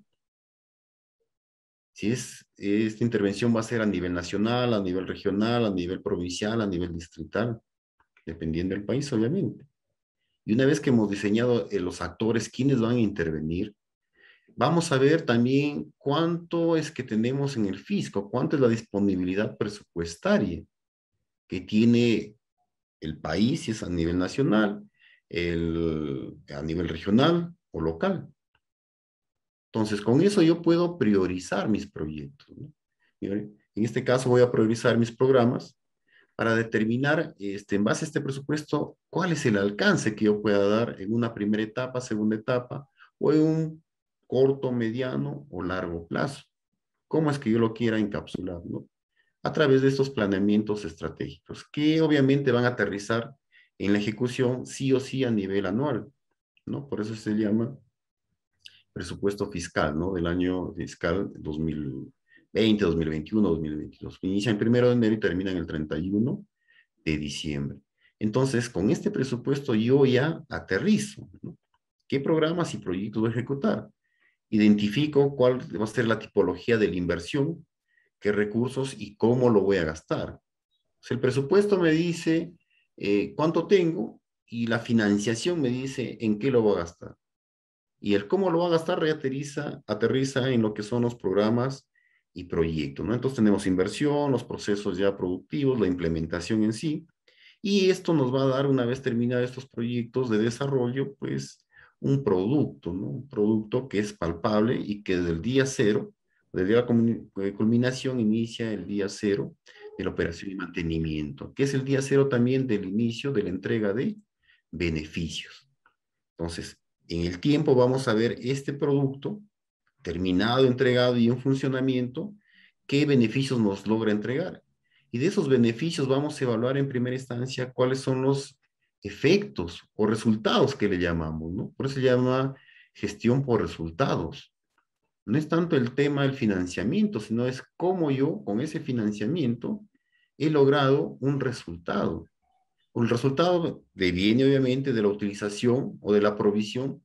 Si es, esta intervención va a ser a nivel nacional, a nivel regional, a nivel provincial, a nivel distrital, dependiendo del país, obviamente. Y una vez que hemos diseñado eh, los actores, quiénes van a intervenir, vamos a ver también cuánto es que tenemos en el fisco, cuánto es la disponibilidad presupuestaria que tiene el país, si es a nivel nacional, a nivel regional o local. Entonces, con eso yo puedo priorizar mis proyectos. En este caso voy a priorizar mis programas para determinar, este, en base a este presupuesto, cuál es el alcance que yo pueda dar en una primera etapa, segunda etapa, o en un corto, mediano o largo plazo. ¿Cómo es que yo lo quiera encapsular? ¿no? A través de estos planeamientos estratégicos, que obviamente van a aterrizar en la ejecución sí o sí a nivel anual, ¿no? Por eso se llama presupuesto fiscal, ¿no? Del año fiscal 2020, 2021, 2022. Inicia el primero de enero y termina en el 31 de diciembre. Entonces, con este presupuesto yo ya aterrizo, ¿no? ¿Qué programas y proyectos voy a ejecutar? Identifico cuál va a ser la tipología de la inversión, qué recursos y cómo lo voy a gastar. O pues, el presupuesto me dice eh, cuánto tengo y la financiación me dice en qué lo voy a gastar. Y el cómo lo va a gastar aterriza, aterriza en lo que son los programas y proyectos, ¿no? Entonces tenemos inversión, los procesos ya productivos, la implementación en sí, y esto nos va a dar, una vez terminados estos proyectos de desarrollo, pues un producto, Un producto que es palpable y que desde el día cero, desde la eh, culminación inicia el día cero, de operación y mantenimiento, que es el día cero también del inicio de la entrega de beneficios. Entonces, en el tiempo vamos a ver este producto terminado, entregado y en funcionamiento, qué beneficios nos logra entregar. Y de esos beneficios vamos a evaluar en primera instancia cuáles son los efectos o resultados que le llamamos, ¿no? Por eso se llama gestión por resultados no es tanto el tema del financiamiento, sino es cómo yo con ese financiamiento he logrado un resultado. Un resultado deviene obviamente de la utilización o de la provisión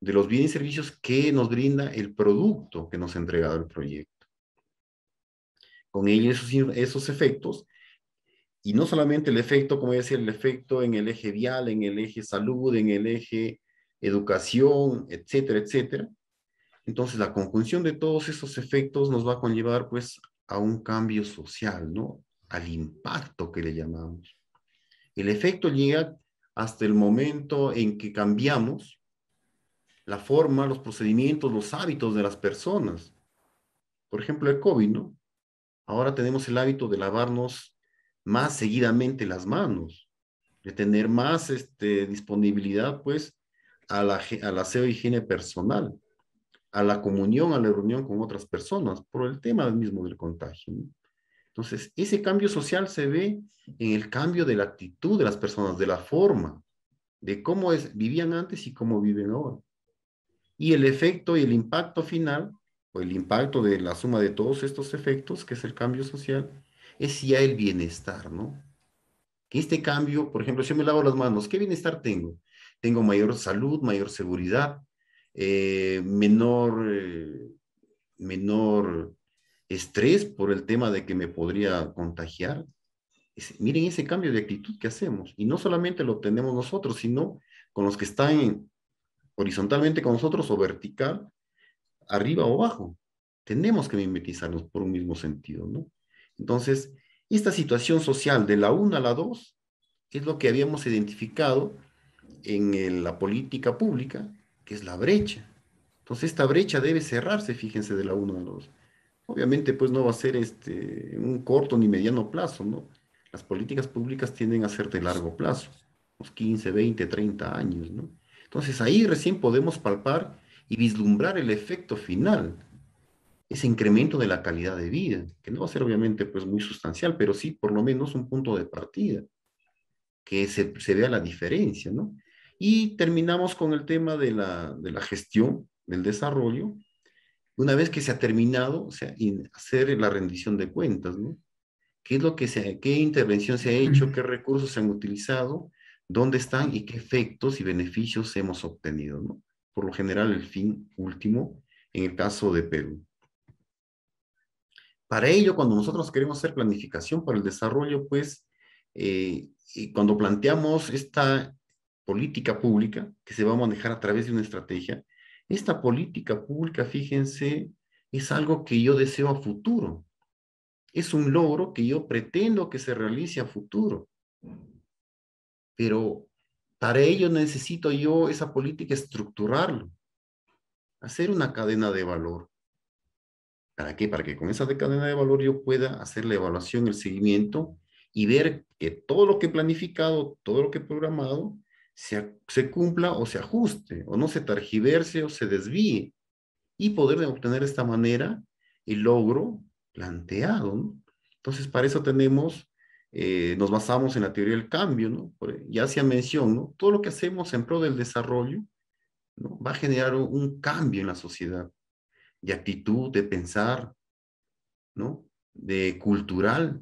de los bienes y servicios que nos brinda el producto que nos ha entregado el proyecto. Con ello esos, esos efectos, y no solamente el efecto, como decía, el efecto en el eje vial, en el eje salud, en el eje educación, etcétera, etcétera, entonces, la conjunción de todos esos efectos nos va a conllevar, pues, a un cambio social, ¿no? Al impacto que le llamamos. El efecto llega hasta el momento en que cambiamos la forma, los procedimientos, los hábitos de las personas. Por ejemplo, el COVID, ¿no? Ahora tenemos el hábito de lavarnos más seguidamente las manos, de tener más este, disponibilidad, pues, a la, a la higiene personal a la comunión, a la reunión con otras personas, por el tema mismo del contagio. Entonces, ese cambio social se ve en el cambio de la actitud de las personas, de la forma, de cómo es, vivían antes y cómo viven ahora. Y el efecto y el impacto final, o el impacto de la suma de todos estos efectos, que es el cambio social, es ya el bienestar, ¿no? Que este cambio, por ejemplo, si yo me lavo las manos, ¿qué bienestar tengo? Tengo mayor salud, mayor seguridad, eh, menor, eh, menor estrés por el tema de que me podría contagiar. miren ese cambio de actitud que hacemos. Y no solamente lo tenemos nosotros, sino con los que están horizontalmente con nosotros o vertical, arriba o abajo. Tenemos que mimetizarnos por un mismo sentido, Entonces, esta situación social de la 1 a la 2 es lo que habíamos identificado en la política pública que es la brecha. Entonces esta brecha debe cerrarse, fíjense, de la 1 a 2. Obviamente, pues no va a ser este, un corto ni mediano plazo, ¿no? Las políticas públicas tienden a ser de largo plazo, unos 15, 20, 30 años, ¿no? Entonces ahí recién podemos palpar y vislumbrar el efecto final, ese incremento de la calidad de vida, que no va a ser obviamente pues muy sustancial, pero sí por lo menos un punto de partida, que se vea la diferencia, ¿no? Y terminamos con el tema de la, de la gestión, del desarrollo. Una vez que se ha terminado, o sea, hacer la rendición de cuentas, ¿no? ¿Qué es lo que se, qué intervención se ha hecho, qué recursos se han utilizado, dónde están y qué efectos y beneficios hemos obtenido, ¿no? Por lo general, el fin último en el caso de Perú. Para ello, cuando nosotros queremos hacer planificación para el desarrollo, pues, eh, cuando planteamos esta política pública que se va a manejar a través de una estrategia. Esta política pública, fíjense, es algo que yo deseo a futuro. Es un logro que yo pretendo que se realice a futuro. Pero para ello necesito yo esa política estructurarlo, hacer una cadena de valor. ¿Para qué? Para que con esa cadena de valor yo pueda hacer la evaluación, el seguimiento y ver que todo lo que he planificado, todo lo que he programado, se, cumpla o se ajuste, o no se targiverse o se desvíe, y poder obtener de esta manera el logro planteado. Entonces, para eso tenemos, eh, nos basamos en la teoría del cambio, ¿no? ya se mención, todo lo que hacemos en pro del desarrollo va a generar un, un cambio en la sociedad, de actitud, de pensar, ¿no? de cultural,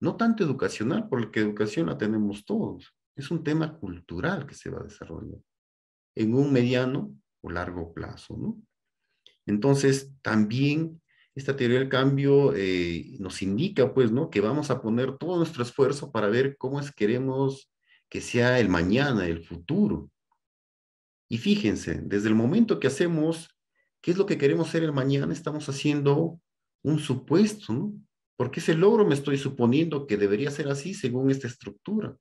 no tanto educacional, porque educación la tenemos todos, es un tema cultural que se va a desarrollar en un mediano o largo plazo, ¿no? Entonces, también esta teoría del cambio eh, nos indica, pues, ¿no? Que vamos a poner todo nuestro esfuerzo para ver cómo es queremos que sea el mañana, el futuro. Y fíjense, desde el momento que hacemos qué es lo que queremos ser el mañana, estamos haciendo un supuesto, ¿no? Porque ese logro me estoy suponiendo que debería ser así según esta estructura.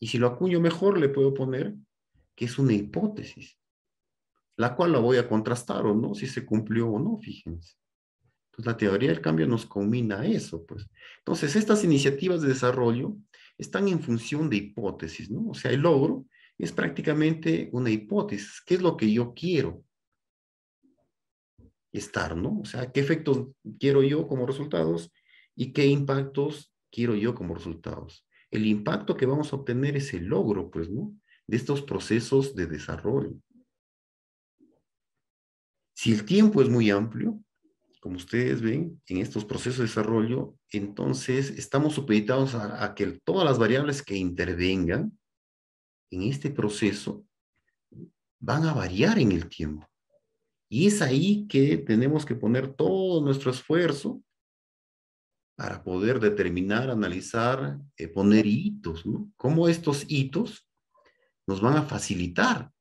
Y si lo acuño mejor, le puedo poner que es una hipótesis, la cual la voy a contrastar o no, si se cumplió o no, fíjense. Entonces, la teoría del cambio nos combina eso, pues. Entonces, estas iniciativas de desarrollo están en función de hipótesis, ¿no? O sea, el logro es prácticamente una hipótesis. ¿Qué es lo que yo quiero? estar, ¿no? O sea, qué efectos quiero yo como resultados y qué impactos quiero yo como resultados el impacto que vamos a obtener es el logro, pues, ¿no? De estos procesos de desarrollo. Si el tiempo es muy amplio, como ustedes ven, en estos procesos de desarrollo, entonces estamos supeditados a que todas las variables que intervengan en este proceso van a variar en el tiempo. Y es ahí que tenemos que poner todo nuestro esfuerzo para poder determinar, analizar, eh, poner hitos, ¿no? Cómo estos hitos nos van a facilitar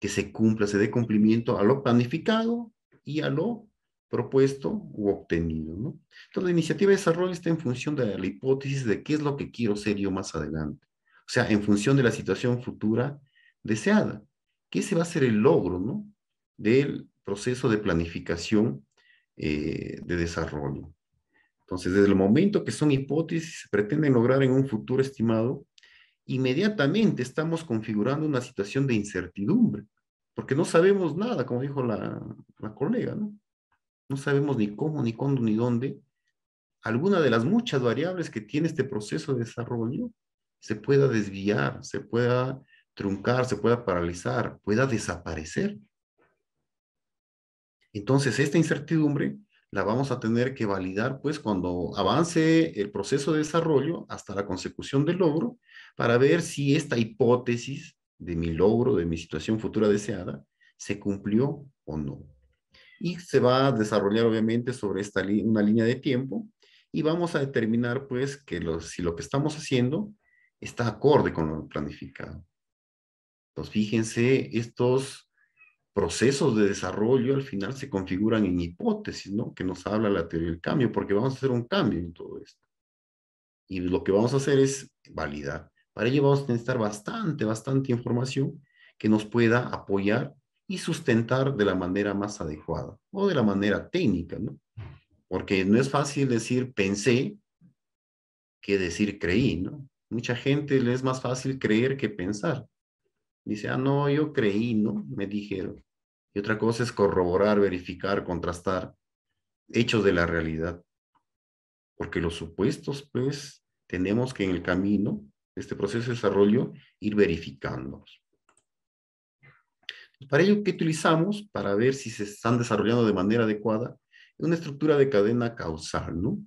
que se cumpla, se dé cumplimiento a lo planificado y a lo propuesto u obtenido, ¿no? Entonces, la iniciativa de desarrollo está en función de la hipótesis de qué es lo que quiero ser yo más adelante. O sea, en función de la situación futura deseada. ¿Qué se va a ser el logro, ¿no? Del proceso de planificación eh, de desarrollo. Entonces, desde el momento que son hipótesis, se pretenden lograr en un futuro estimado, inmediatamente estamos configurando una situación de incertidumbre, porque no sabemos nada, como dijo la, colega, ¿no? No sabemos ni cómo, ni cuándo, ni dónde. Alguna de las muchas variables que tiene este proceso de desarrollo se pueda desviar, se pueda truncar, se pueda paralizar, pueda desaparecer. Entonces, esta incertidumbre la vamos a tener que validar pues cuando avance el proceso de desarrollo hasta la consecución del logro para ver si esta hipótesis de mi logro, de mi situación futura deseada, se cumplió o no. Y se va a desarrollar obviamente sobre esta una línea de tiempo y vamos a determinar pues que si lo que estamos haciendo está acorde con lo planificado. Entonces fíjense estos procesos de desarrollo al final se configuran en hipótesis, ¿no? Que nos habla la teoría del cambio, porque vamos a hacer un cambio en todo esto. Y lo que vamos a hacer es validar. Para ello vamos a necesitar bastante, bastante información que nos pueda apoyar y sustentar de la manera más adecuada o de la manera técnica, ¿no? Porque no es fácil decir pensé que decir creí, ¿no? Mucha gente le es más fácil creer que pensar. Dice, ah, no, yo creí, ¿no? Me dijeron. Y otra cosa es corroborar, verificar, contrastar hechos de la realidad. Porque los supuestos, pues, tenemos que en el camino este proceso de desarrollo ir verificándolos. Pues, para ello, ¿qué utilizamos? Para ver si se están desarrollando de manera adecuada una estructura de cadena causal, ¿no?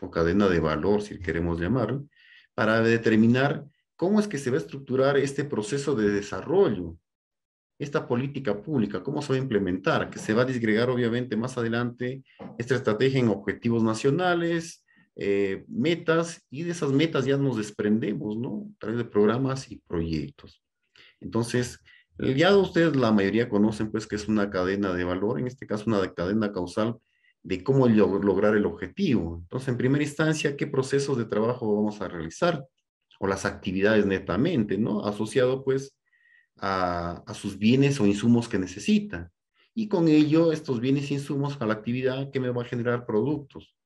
O cadena de valor, si queremos llamarlo, para determinar cómo es que se va a estructurar este proceso de desarrollo, esta política pública, cómo se va a implementar, que se va a disgregar obviamente más adelante esta estrategia en objetivos nacionales, eh, metas, y de esas metas ya nos desprendemos, ¿no? A través de programas y proyectos. Entonces, ya ustedes la mayoría conocen pues que es una cadena de valor, en este caso una cadena causal de cómo lograr el objetivo. Entonces, en primera instancia, ¿qué procesos de trabajo vamos a realizar? las actividades netamente, ¿no? Asociado pues a, sus bienes o insumos que necesita. Y con ello, estos bienes e insumos a la actividad que me va a generar productos,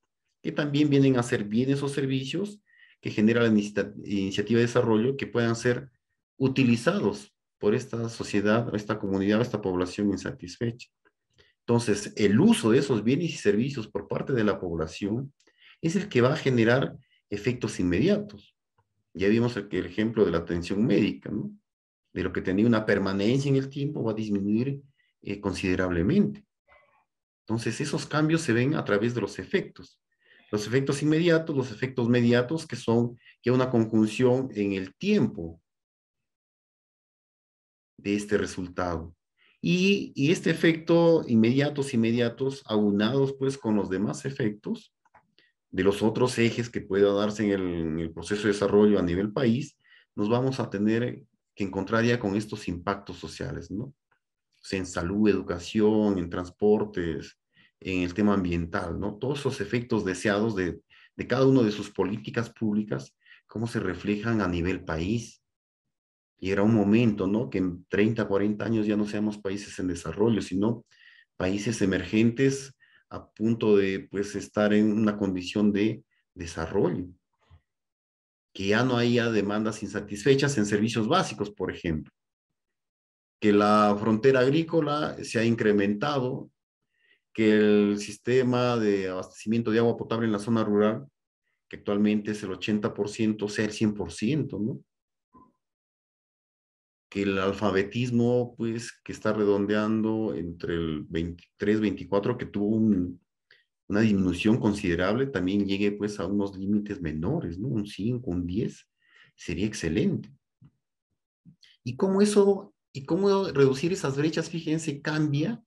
que también vienen a ser bienes o servicios que genera la iniciativa de desarrollo que puedan ser utilizados por esta sociedad, esta comunidad, esta población insatisfecha. Entonces, el uso de esos bienes y servicios por parte de la población es el que va a generar efectos inmediatos. Ya vimos el, ejemplo de la atención médica, ¿no? De lo que tenía una permanencia en el tiempo va a disminuir eh, considerablemente. Entonces, esos cambios se ven a través de los efectos. Los efectos inmediatos, los efectos mediatos, que son que una conjunción en el tiempo de este resultado. Y, este efecto inmediatos, inmediatos, aunados pues con los demás efectos, de los otros ejes que pueda darse en el, proceso de desarrollo a nivel país, nos vamos a tener que encontrar ya con estos impactos sociales, ¿no? O sea, en salud, educación, en transportes, en el tema ambiental, ¿no? Todos esos efectos deseados de, de cada una de sus políticas públicas, cómo se reflejan a nivel país. Y era un momento, ¿no? Que en 30, 40 años ya no seamos países en desarrollo, sino países emergentes a punto de pues estar en una condición de desarrollo. Que ya no haya demandas insatisfechas en servicios básicos, por ejemplo. Que la frontera agrícola se ha incrementado, que el sistema de abastecimiento de agua potable en la zona rural, que actualmente es el 80%, sea el 100%, ¿no? que el alfabetismo, pues, que está redondeando entre el 23, 24, que tuvo una disminución considerable, también llegue, pues, a unos límites menores, ¿no? Un 5, un 10, sería excelente. ¿Y cómo eso, y cómo reducir esas brechas, fíjense, cambia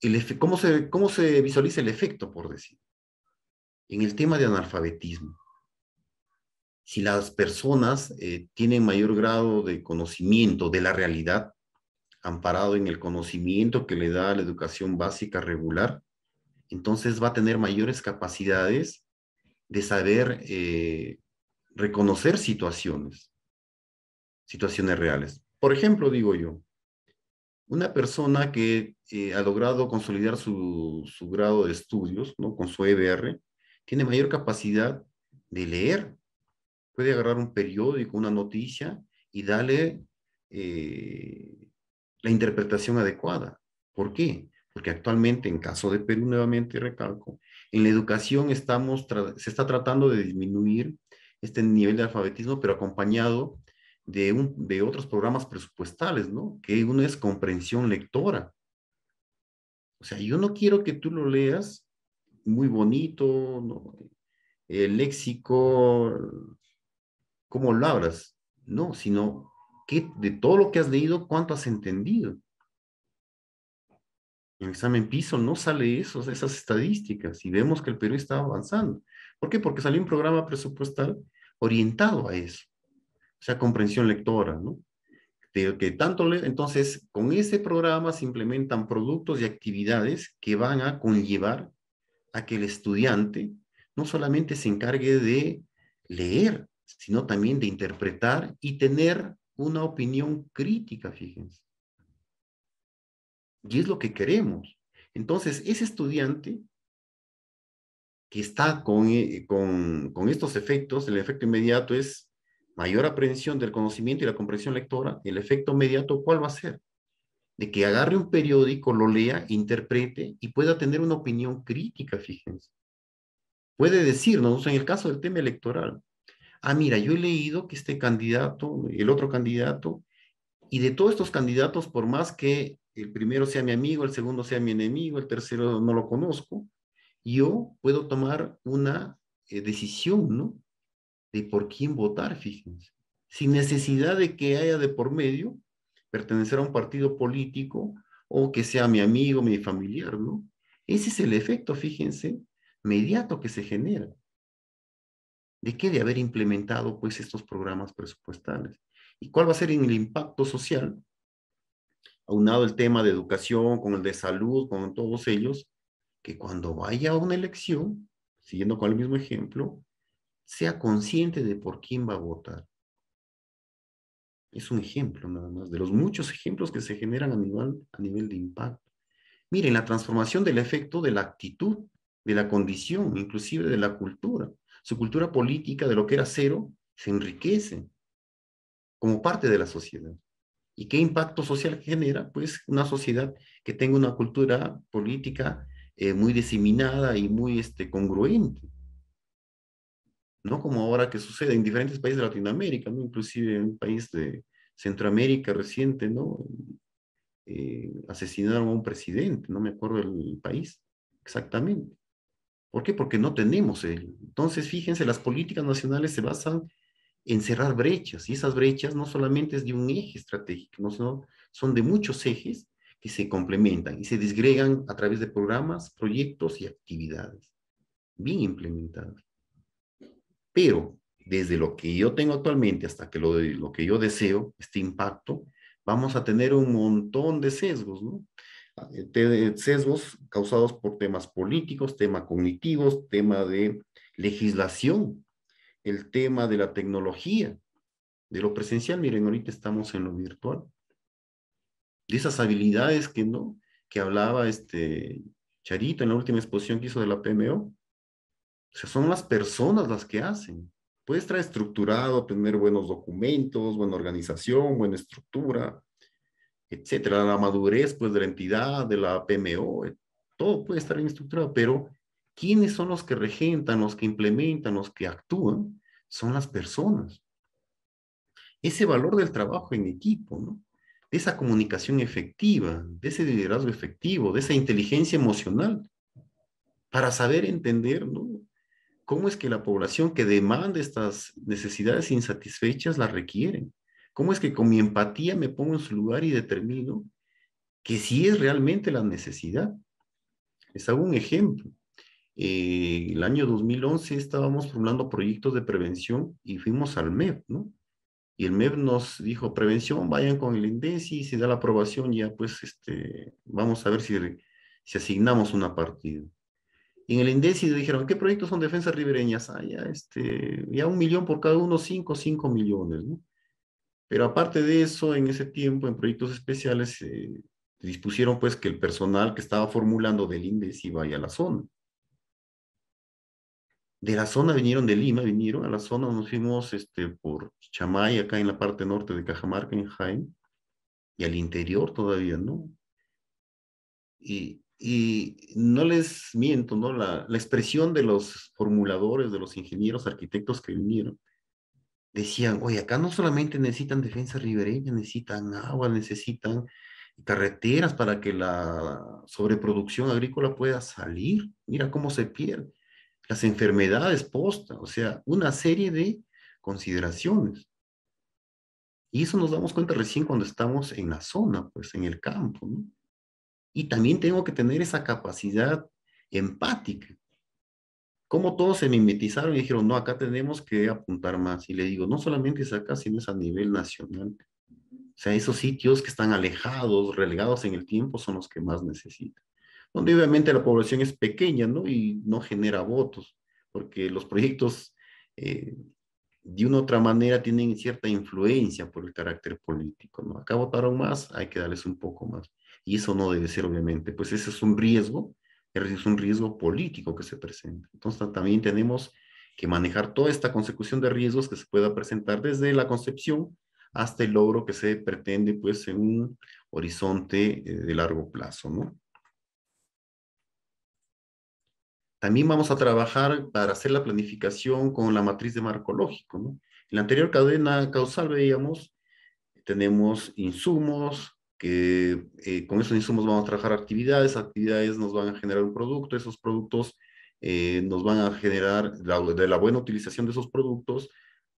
el cómo se, cómo se visualiza el efecto, por decir, en el tema de analfabetismo? si las personas eh, tienen mayor grado de conocimiento de la realidad, amparado en el conocimiento que le da la educación básica regular, entonces va a tener mayores capacidades de saber eh, reconocer situaciones, situaciones reales. Por ejemplo, digo yo, una persona que eh, ha logrado consolidar su, su grado de estudios, ¿no? Con su EBR, tiene mayor capacidad de leer puede agarrar un periódico, una noticia y darle eh, la interpretación adecuada. ¿Por qué? Porque actualmente, en caso de Perú, nuevamente recalco, en la educación estamos se está tratando de disminuir este nivel de alfabetismo, pero acompañado de, un, de otros programas presupuestales, ¿no? Que uno es comprensión lectora. O sea, yo no quiero que tú lo leas muy bonito, el léxico, cómo lo no, sino que de todo lo que has leído, cuánto has entendido. En el examen piso no sale esas estadísticas y vemos que el Perú está avanzando. ¿Por qué? Porque salió un programa presupuestal orientado a eso. O sea, comprensión lectora, ¿no? que tanto Entonces, con ese programa se implementan productos y actividades que van a conllevar a que el estudiante no solamente se encargue de leer, sino también de interpretar y tener una opinión crítica, fíjense. Y es lo que queremos. Entonces, ese estudiante que está con, eh, con, estos efectos, el efecto inmediato es mayor aprehensión del conocimiento y la comprensión lectora, el efecto inmediato, ¿cuál va a ser? De que agarre un periódico, lo lea, interprete y pueda tener una opinión crítica, fíjense. Puede decirnos, en el caso del tema electoral, ah, mira, yo he leído que este candidato, el otro candidato, y de todos estos candidatos, por más que el primero sea mi amigo, el segundo sea mi enemigo, el tercero no lo conozco, yo puedo tomar una eh, decisión, ¿no? De por quién votar, fíjense. Sin necesidad de que haya de por medio pertenecer a un partido político o que sea mi amigo, mi familiar, ¿no? Ese es el efecto, fíjense, mediato que se genera. ¿De qué? De haber implementado pues estos programas presupuestales. ¿Y cuál va a ser el impacto social? Aunado el tema de educación, con el de salud, con todos ellos, que cuando vaya a una elección, siguiendo con el mismo ejemplo, sea consciente de por quién va a votar. Es un ejemplo nada más de los muchos ejemplos que se generan a nivel, a nivel de impacto. Miren, la transformación del efecto de la actitud, de la condición, inclusive de la cultura su cultura política de lo que era cero se enriquece como parte de la sociedad. ¿Y qué impacto social genera? Pues una sociedad que tenga una cultura política eh, muy diseminada y muy este, congruente. No como ahora que sucede en diferentes países de Latinoamérica, ¿no? inclusive en un país de Centroamérica reciente, ¿no? Eh, asesinaron a un presidente, no me acuerdo el país exactamente. ¿Por qué? Porque no tenemos él. Eh. Entonces, fíjense, las políticas nacionales se basan en cerrar brechas, y esas brechas no solamente es de un eje estratégico, no son, de muchos ejes que se complementan y se disgregan a través de programas, proyectos y actividades bien implementadas. Pero desde lo que yo tengo actualmente hasta que lo, lo que yo deseo, este impacto, vamos a tener un montón de sesgos, ¿no? Eh, eh, sesgos causados por temas políticos, temas cognitivos, tema de legislación, el tema de la tecnología, de lo presencial, miren, ahorita estamos en lo virtual. De esas habilidades que no, que hablaba este Charito en la última exposición que hizo de la PMO. O sea, son las personas las que hacen. Puedes estar estructurado, tener buenos documentos, buena organización, buena estructura, etcétera, la madurez pues de la entidad, de la PMO, eh, todo puede estar bien estructurado, pero ¿quiénes son los que regentan, los que implementan, los que actúan? Son las personas. Ese valor del trabajo en equipo, ¿no? De esa comunicación efectiva, de ese liderazgo efectivo, de esa inteligencia emocional, para saber entender, ¿no? ¿Cómo es que la población que demanda estas necesidades insatisfechas las requiere? ¿Cómo es que con mi empatía me pongo en su lugar y determino que si es realmente la necesidad? Les hago un ejemplo. Eh, el año 2011 estábamos formulando proyectos de prevención y fuimos al MEP, ¿no? Y el MEP nos dijo, prevención, vayan con el INDECI, si da la aprobación ya pues este, vamos a ver si, si asignamos una partida. en el INDECI dijeron, ¿qué proyectos son defensas ribereñas? Ah, ya, este, ya un millón por cada uno, cinco, cinco millones, ¿no? Pero aparte de eso, en ese tiempo, en proyectos especiales, eh, dispusieron pues que el personal que estaba formulando del INDES iba a la zona. De la zona vinieron de Lima, vinieron a la zona, nos fuimos este, por Chamay, acá en la parte norte de Cajamarca, en Jaén, y al interior todavía, ¿no? Y, y no les miento, ¿no? La, la expresión de los formuladores, de los ingenieros, arquitectos que vinieron, decían, oye, acá no solamente necesitan defensa ribereña, necesitan agua, necesitan carreteras para que la sobreproducción agrícola pueda salir. Mira cómo se pierde. Las enfermedades postas, o sea, una serie de consideraciones. Y eso nos damos cuenta recién cuando estamos en la zona, pues en el campo. Y también tengo que tener esa capacidad empática como todos se mimetizaron y dijeron, no, acá tenemos que apuntar más. Y le digo, no solamente es acá, sino es a nivel nacional. O sea, esos sitios que están alejados, relegados en el tiempo, son los que más necesitan. Donde obviamente la población es pequeña, ¿no? Y no genera votos, porque los proyectos eh, de una u otra manera tienen cierta influencia por el carácter político, ¿no? Acá votaron más, hay que darles un poco más. Y eso no debe ser, obviamente, pues ese es un riesgo es un riesgo político que se presenta. Entonces también tenemos que manejar toda esta consecución de riesgos que se pueda presentar desde la concepción hasta el logro que se pretende pues en un horizonte eh, de largo plazo, ¿no? También vamos a trabajar para hacer la planificación con la matriz de marco lógico, ¿no? En la anterior cadena causal veíamos, tenemos insumos, que eh, con esos insumos vamos a trabajar actividades, actividades nos van a generar un producto, esos productos eh, nos van a generar de la buena utilización de esos productos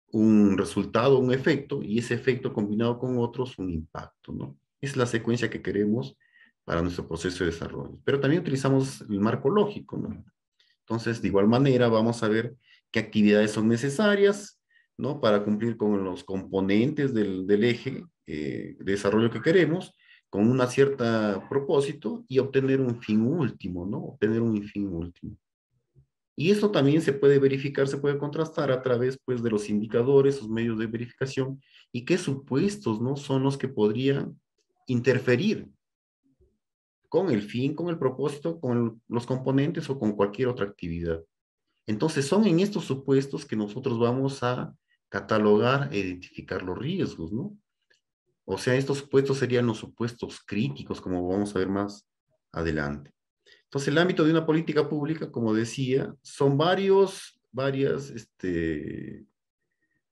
un resultado, un efecto, y ese efecto combinado con otros, un impacto, ¿no? Es la secuencia que queremos para nuestro proceso de desarrollo. Pero también utilizamos el marco lógico, ¿no? Entonces, de igual manera, vamos a ver qué actividades son necesarias, ¿no? Para cumplir con los componentes del, del eje eh, desarrollo que queremos con una cierta propósito y obtener un fin último, ¿no? Obtener un fin último. Y esto también se puede verificar, se puede contrastar a través pues, de los indicadores, los medios de verificación y qué supuestos ¿no? son los que podrían interferir con el fin, con el propósito, con los componentes o con cualquier otra actividad. Entonces son en estos supuestos que nosotros vamos a catalogar e identificar los riesgos, ¿no? O sea, estos supuestos serían los supuestos críticos, como vamos a ver más adelante. Entonces, el ámbito de una política pública, como decía, son varios, varias, este,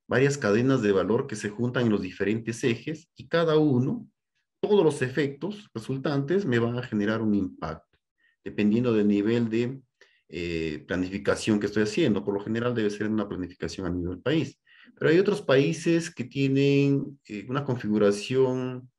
varias cadenas de valor que se juntan en los diferentes ejes y cada uno, todos los efectos resultantes me van a generar un impacto, dependiendo del nivel de eh, planificación que estoy haciendo. Por lo general debe ser una planificación a nivel país. Pero hay otros países que tienen eh, una configuración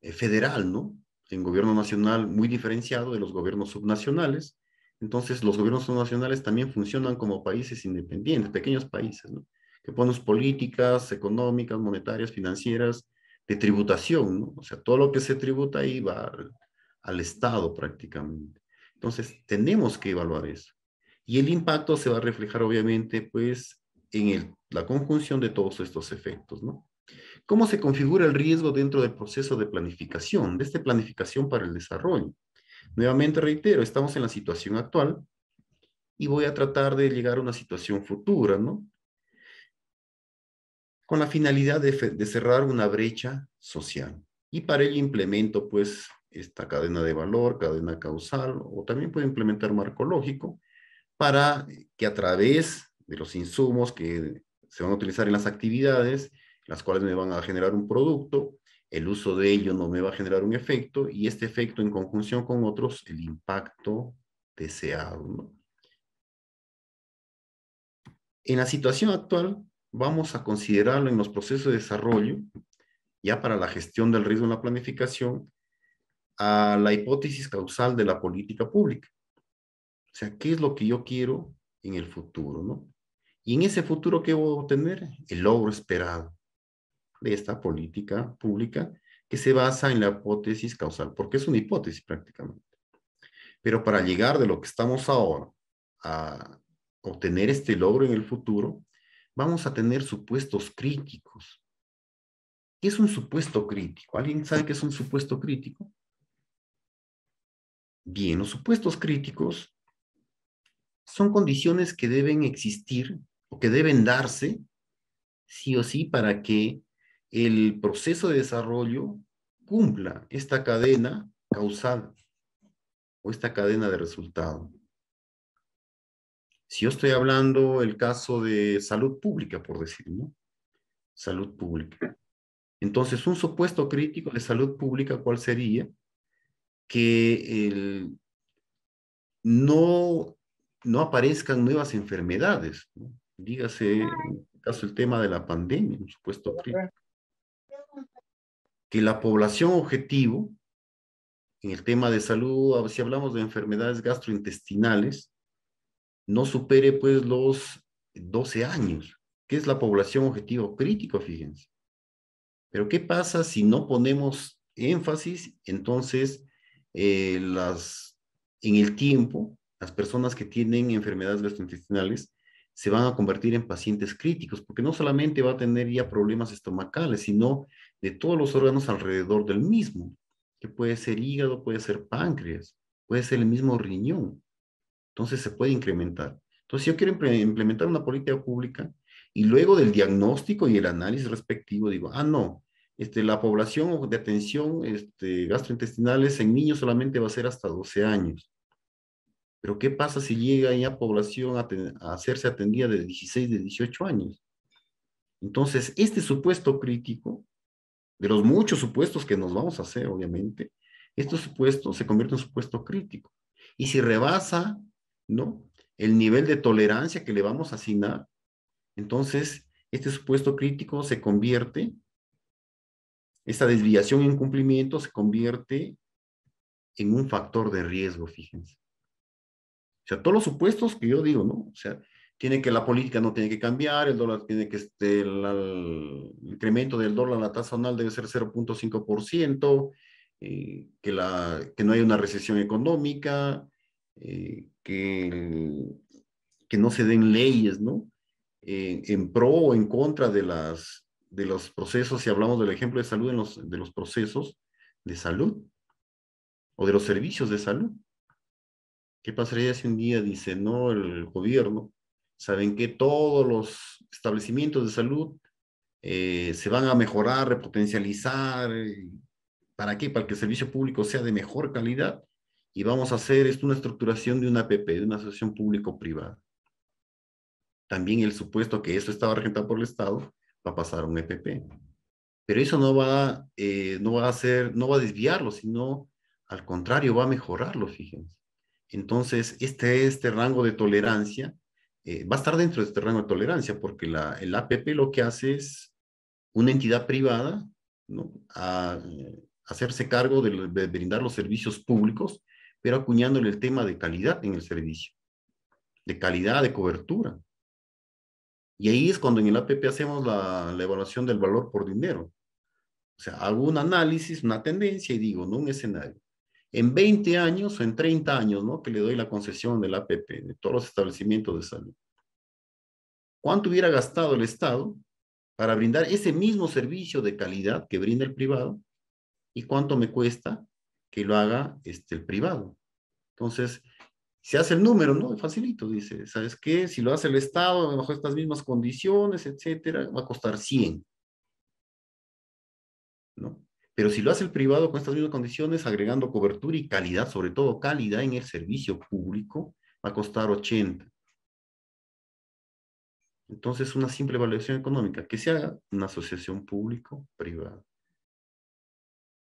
eh, federal, ¿no? En gobierno nacional muy diferenciado de los gobiernos subnacionales. Entonces, los gobiernos subnacionales también funcionan como países independientes, pequeños países, ¿no? Que ponen políticas económicas, monetarias, financieras, de tributación, ¿no? O sea, todo lo que se tributa ahí va al, al Estado prácticamente. Entonces, tenemos que evaluar eso. Y el impacto se va a reflejar, obviamente, pues, en la conjunción de todos estos efectos, ¿no? ¿Cómo se configura el riesgo dentro del proceso de planificación, de esta planificación para el desarrollo? Nuevamente reitero, estamos en la situación actual y voy a tratar de llegar a una situación futura, ¿no? Con la finalidad de, cerrar una brecha social. Y para ello implemento, pues, esta cadena de valor, cadena causal, o también puedo implementar marco lógico, para que a través de los insumos que se van a utilizar en las actividades, las cuales me van a generar un producto, el uso de ello no me va a generar un efecto y este efecto en conjunción con otros, el impacto deseado. ¿no? En la situación actual, vamos a considerarlo en los procesos de desarrollo, ya para la gestión del riesgo en la planificación, a la hipótesis causal de la política pública. O sea, ¿qué es lo que yo quiero en el futuro? ¿no? Y en ese futuro, ¿qué voy a obtener? El logro esperado de esta política pública que se basa en la hipótesis causal, porque es una hipótesis prácticamente. Pero para llegar de lo que estamos ahora a obtener este logro en el futuro, vamos a tener supuestos críticos. ¿Qué es un supuesto crítico? ¿Alguien sabe qué es un supuesto crítico? Bien, los supuestos críticos son condiciones que deben existir que deben darse, sí o sí, para que el proceso de desarrollo cumpla esta cadena causal o esta cadena de resultado. Si yo estoy hablando el caso de salud pública, por decirlo, ¿no? salud pública. Entonces, un supuesto crítico de salud pública, ¿cuál sería? Que el, no, no aparezcan nuevas enfermedades. ¿no? dígase en este caso el tema de la pandemia, por supuesto que la población objetivo, en el tema de salud, si hablamos de enfermedades gastrointestinales, no supere pues los 12 años, que es la población objetivo crítico, fíjense. Pero ¿qué pasa si no ponemos énfasis entonces eh, las, en el tiempo las personas que tienen enfermedades gastrointestinales se van a convertir en pacientes críticos, porque no solamente va a tener ya problemas estomacales, sino de todos los órganos alrededor del mismo, que puede ser hígado, puede ser páncreas, puede ser el mismo riñón. Entonces se puede incrementar. Entonces, yo quiero implementar una política pública y luego del diagnóstico y el análisis respectivo digo, ah, no, este, la población de atención este, gastrointestinales en niños solamente va a ser hasta 12 años. Pero ¿qué pasa si llega ya población a, hacerse atendida de 16, de 18 años? Entonces, este supuesto crítico, de los muchos supuestos que nos vamos a hacer, obviamente, este supuesto se convierte en supuesto crítico. Y si rebasa, ¿no? El nivel de tolerancia que le vamos a asignar, entonces este supuesto crítico se convierte, esta desviación en cumplimiento se convierte en un factor de riesgo, fíjense. O sea, todos los supuestos que yo digo, ¿no? O sea, tiene que la política no tiene que cambiar, el dólar tiene que, este, el, incremento del dólar, la tasa anual debe ser 0.5%, eh, que, la, no haya una recesión económica, eh, que, que no se den leyes, ¿no? Eh, en pro o en contra de, las, de los procesos, si hablamos del ejemplo de salud, en de los procesos de salud o de los servicios de salud. ¿Qué pasaría si un día dice, no, el gobierno, saben que todos los establecimientos de salud eh, se van a mejorar, repotencializar, eh, ¿para qué? Para que el servicio público sea de mejor calidad y vamos a hacer esto una estructuración de una APP, de una asociación público-privada. También el supuesto que eso estaba regentado por el Estado va a pasar a un EPP. Pero eso no va, eh, no va a hacer, no va a desviarlo, sino al contrario, va a mejorarlo, fíjense. Entonces, este, este rango de tolerancia eh, va a estar dentro de este rango de tolerancia, porque la, el APP lo que hace es una entidad privada a, hacerse cargo de, brindar los servicios públicos, pero acuñándole el tema de calidad en el servicio, de calidad, de cobertura. Y ahí es cuando en el APP hacemos la, la evaluación del valor por dinero. O sea, hago un análisis, una tendencia y digo, ¿no? Un escenario en 20 años o en 30 años, ¿no? Que le doy la concesión del APP, de todos los establecimientos de salud. ¿Cuánto hubiera gastado el Estado para brindar ese mismo servicio de calidad que brinda el privado? ¿Y cuánto me cuesta que lo haga este, el privado? Entonces, se hace el número, ¿no? Facilito, dice, ¿sabes qué? Si lo hace el Estado bajo estas mismas condiciones, etcétera, va a costar 100. ¿No? Pero si lo hace el privado con estas mismas condiciones, agregando cobertura y calidad, sobre todo calidad en el servicio público, va a costar 80. Entonces, una simple evaluación económica, que se haga una asociación público-privada.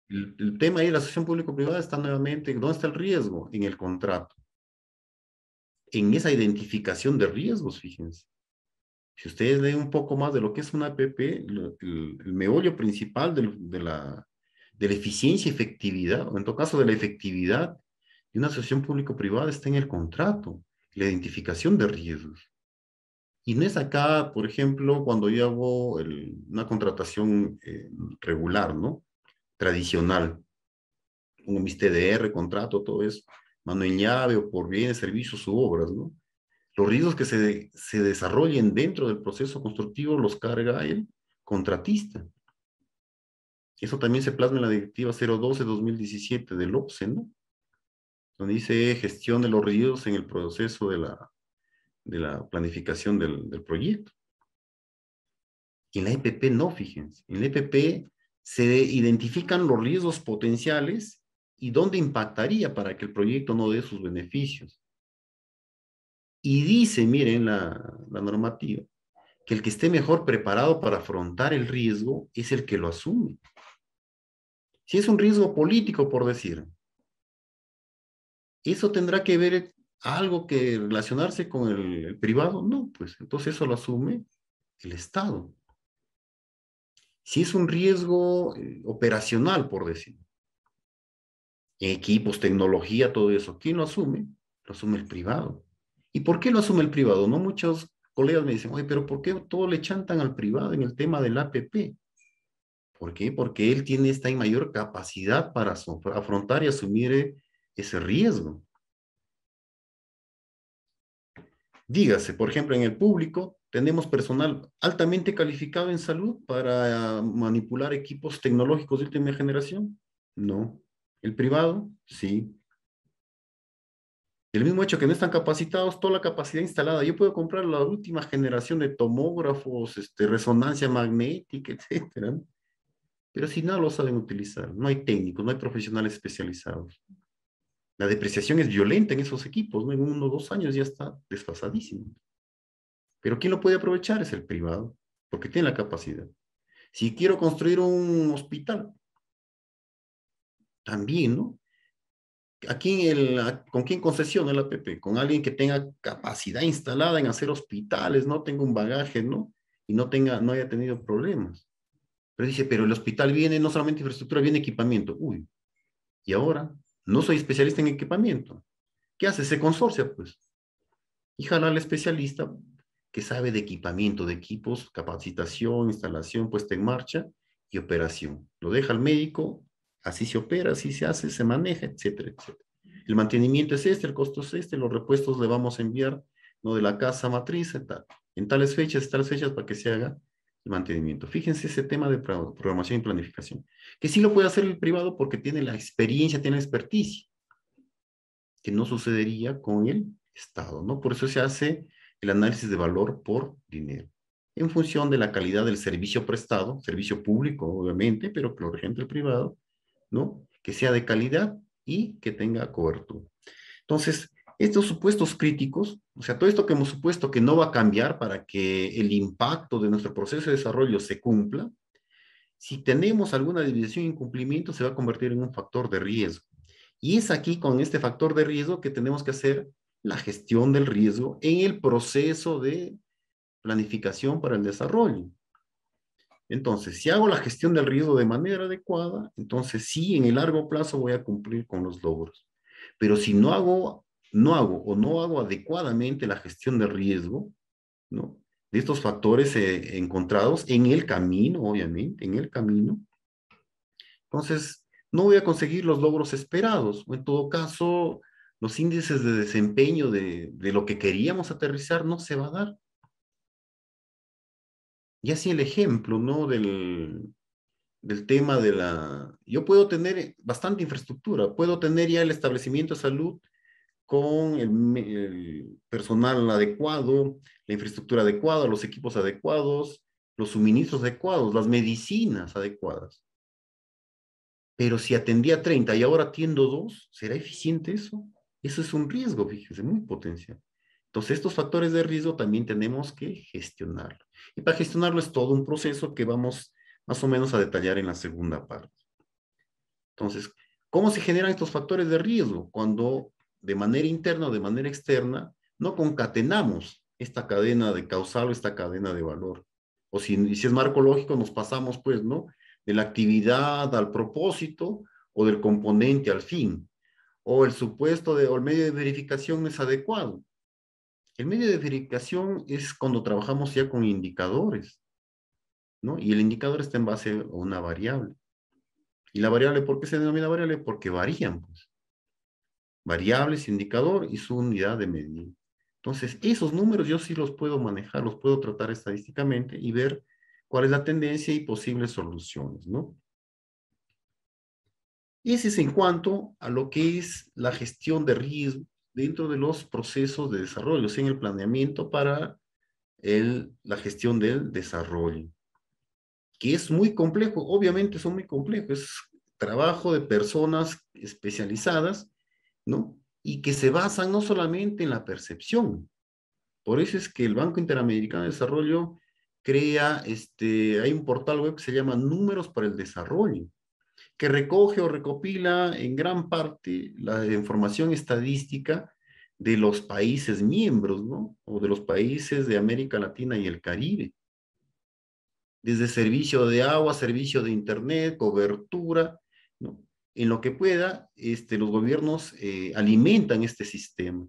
El, tema de la asociación público-privada está nuevamente, ¿dónde está el riesgo? En el contrato. En esa identificación de riesgos, fíjense. Si ustedes leen un poco más de lo que es una APP, el, meollo principal de, la, de la eficiencia, y efectividad, o en todo caso de la efectividad de una asociación público-privada está en el contrato, la identificación de riesgos. Y no es acá, por ejemplo, cuando yo hago una contratación eh, regular, ¿no? Tradicional. pongo mis TDR, contrato, todo eso, mano en llave o por bienes, servicios u obras, ¿no? Los riesgos que se, se desarrollen dentro del proceso constructivo los carga el contratista. Eso también se plasma en la directiva 012-2017 del OPSE, ¿no? Donde dice gestión de los riesgos en el proceso de la, planificación del, proyecto. en la EPP no, fíjense. En la EPP se identifican los riesgos potenciales y dónde impactaría para que el proyecto no dé sus beneficios. Y dice, miren la normativa, que el que esté mejor preparado para afrontar el riesgo es el que lo asume. Si es un riesgo político, por decir, ¿eso tendrá que ver algo que relacionarse con el, privado? No, pues entonces eso lo asume el Estado. Si es un riesgo eh, operacional, por decir, equipos, tecnología, todo eso, ¿quién lo asume? Lo asume el privado. ¿Y por qué lo asume el privado? No muchos colegas me dicen, oye, pero ¿por qué todo le chantan al privado en el tema del APP? ¿Por qué? Porque él tiene esta mayor capacidad para afrontar y asumir eh, ese riesgo. Dígase, por ejemplo, en el público tenemos personal altamente calificado en salud para manipular equipos tecnológicos de última generación. No. El privado, sí. El mismo hecho que no están capacitados, toda la capacidad instalada. Yo puedo comprar la última generación de tomógrafos, este, resonancia magnética, etcétera. Pero si no lo saben utilizar, no hay técnicos, no hay profesionales especializados. La depreciación es violenta en esos equipos, ¿no? En uno o dos años ya está desfasadísimo. Pero ¿quién lo puede aprovechar? Es el privado, porque tiene la capacidad. Si quiero construir un hospital, también, ¿no? ¿Con quién concesiona el APP? Con alguien que tenga capacidad instalada en hacer hospitales, no tenga un bagaje, ¿no? Y no, tenga, no haya tenido problemas. Pero dice, pero el hospital viene no solamente infraestructura, viene equipamiento. Uy, y ahora no soy especialista en equipamiento. ¿Qué hace? Se consorcia, pues. Y jala al especialista que sabe de equipamiento, de equipos, capacitación, instalación, puesta en marcha y operación. Lo deja al médico, así se opera, así se hace, se maneja, etcétera, etcétera. El mantenimiento es este, el costo es este, los repuestos le vamos a enviar, no de la casa matriz, en, en tales fechas, tales fechas para que se haga mantenimiento. Fíjense ese tema de programación y planificación, que sí lo puede hacer el privado porque tiene la experiencia, tiene la experticia, que no sucedería con el Estado, ¿no? Por eso se hace el análisis de valor por dinero, en función de la calidad del servicio prestado, servicio público, obviamente, pero por lo regente el privado, ¿no? Que sea de calidad y que tenga cobertura. Entonces, estos supuestos críticos, o sea, todo esto que hemos supuesto que no va a cambiar para que el impacto de nuestro proceso de desarrollo se cumpla, si tenemos alguna división y incumplimiento, se va a convertir en un factor de riesgo. Y es aquí con este factor de riesgo que tenemos que hacer la gestión del riesgo en el proceso de planificación para el desarrollo. Entonces, si hago la gestión del riesgo de manera adecuada, entonces sí, en el largo plazo voy a cumplir con los logros. Pero si no hago no hago o no hago adecuadamente la gestión de riesgo, ¿no? De estos factores eh, encontrados en el camino, obviamente, en el camino. Entonces, no voy a conseguir los logros esperados, o en todo caso, los índices de desempeño de, de lo que queríamos aterrizar no se va a dar. Y así el ejemplo, ¿no? Del, del tema de la... Yo puedo tener bastante infraestructura, puedo tener ya el establecimiento de salud con el, personal adecuado, la infraestructura adecuada, los equipos adecuados, los suministros adecuados, las medicinas adecuadas. Pero si atendía 30 y ahora atiendo 2, ¿será eficiente eso? Eso es un riesgo, fíjese, muy potencial. Entonces, estos factores de riesgo también tenemos que gestionarlo. Y para gestionarlo es todo un proceso que vamos más o menos a detallar en la segunda parte. Entonces, ¿cómo se generan estos factores de riesgo? Cuando de manera interna o de manera externa, no concatenamos esta cadena de causal o esta cadena de valor. O si, si es marco lógico, nos pasamos, pues, ¿no? De la actividad al propósito o del componente al fin. O el supuesto de, o el medio de verificación es adecuado. El medio de verificación es cuando trabajamos ya con indicadores, ¿no? Y el indicador está en base a una variable. ¿Y la variable por qué se denomina variable? Porque varían, pues variables, indicador y su unidad de medida. Entonces, esos números yo sí los puedo manejar, los puedo tratar estadísticamente y ver cuál es la tendencia y posibles soluciones, ¿no? Ese es en cuanto a lo que es la gestión de riesgo dentro de los procesos de desarrollo, o sea, en el planeamiento para la gestión del desarrollo, que es muy complejo, obviamente son muy complejos, es trabajo de personas especializadas ¿no? Y que se basan no solamente en la percepción. Por eso es que el Banco Interamericano de Desarrollo crea, este, hay un portal web que se llama Números para el Desarrollo, que recoge o recopila en gran parte la información estadística de los países miembros, ¿no? O de los países de América Latina y el Caribe. Desde servicio de agua, servicio de internet, cobertura, ¿no? en lo que pueda, este, los gobiernos eh, alimentan este sistema.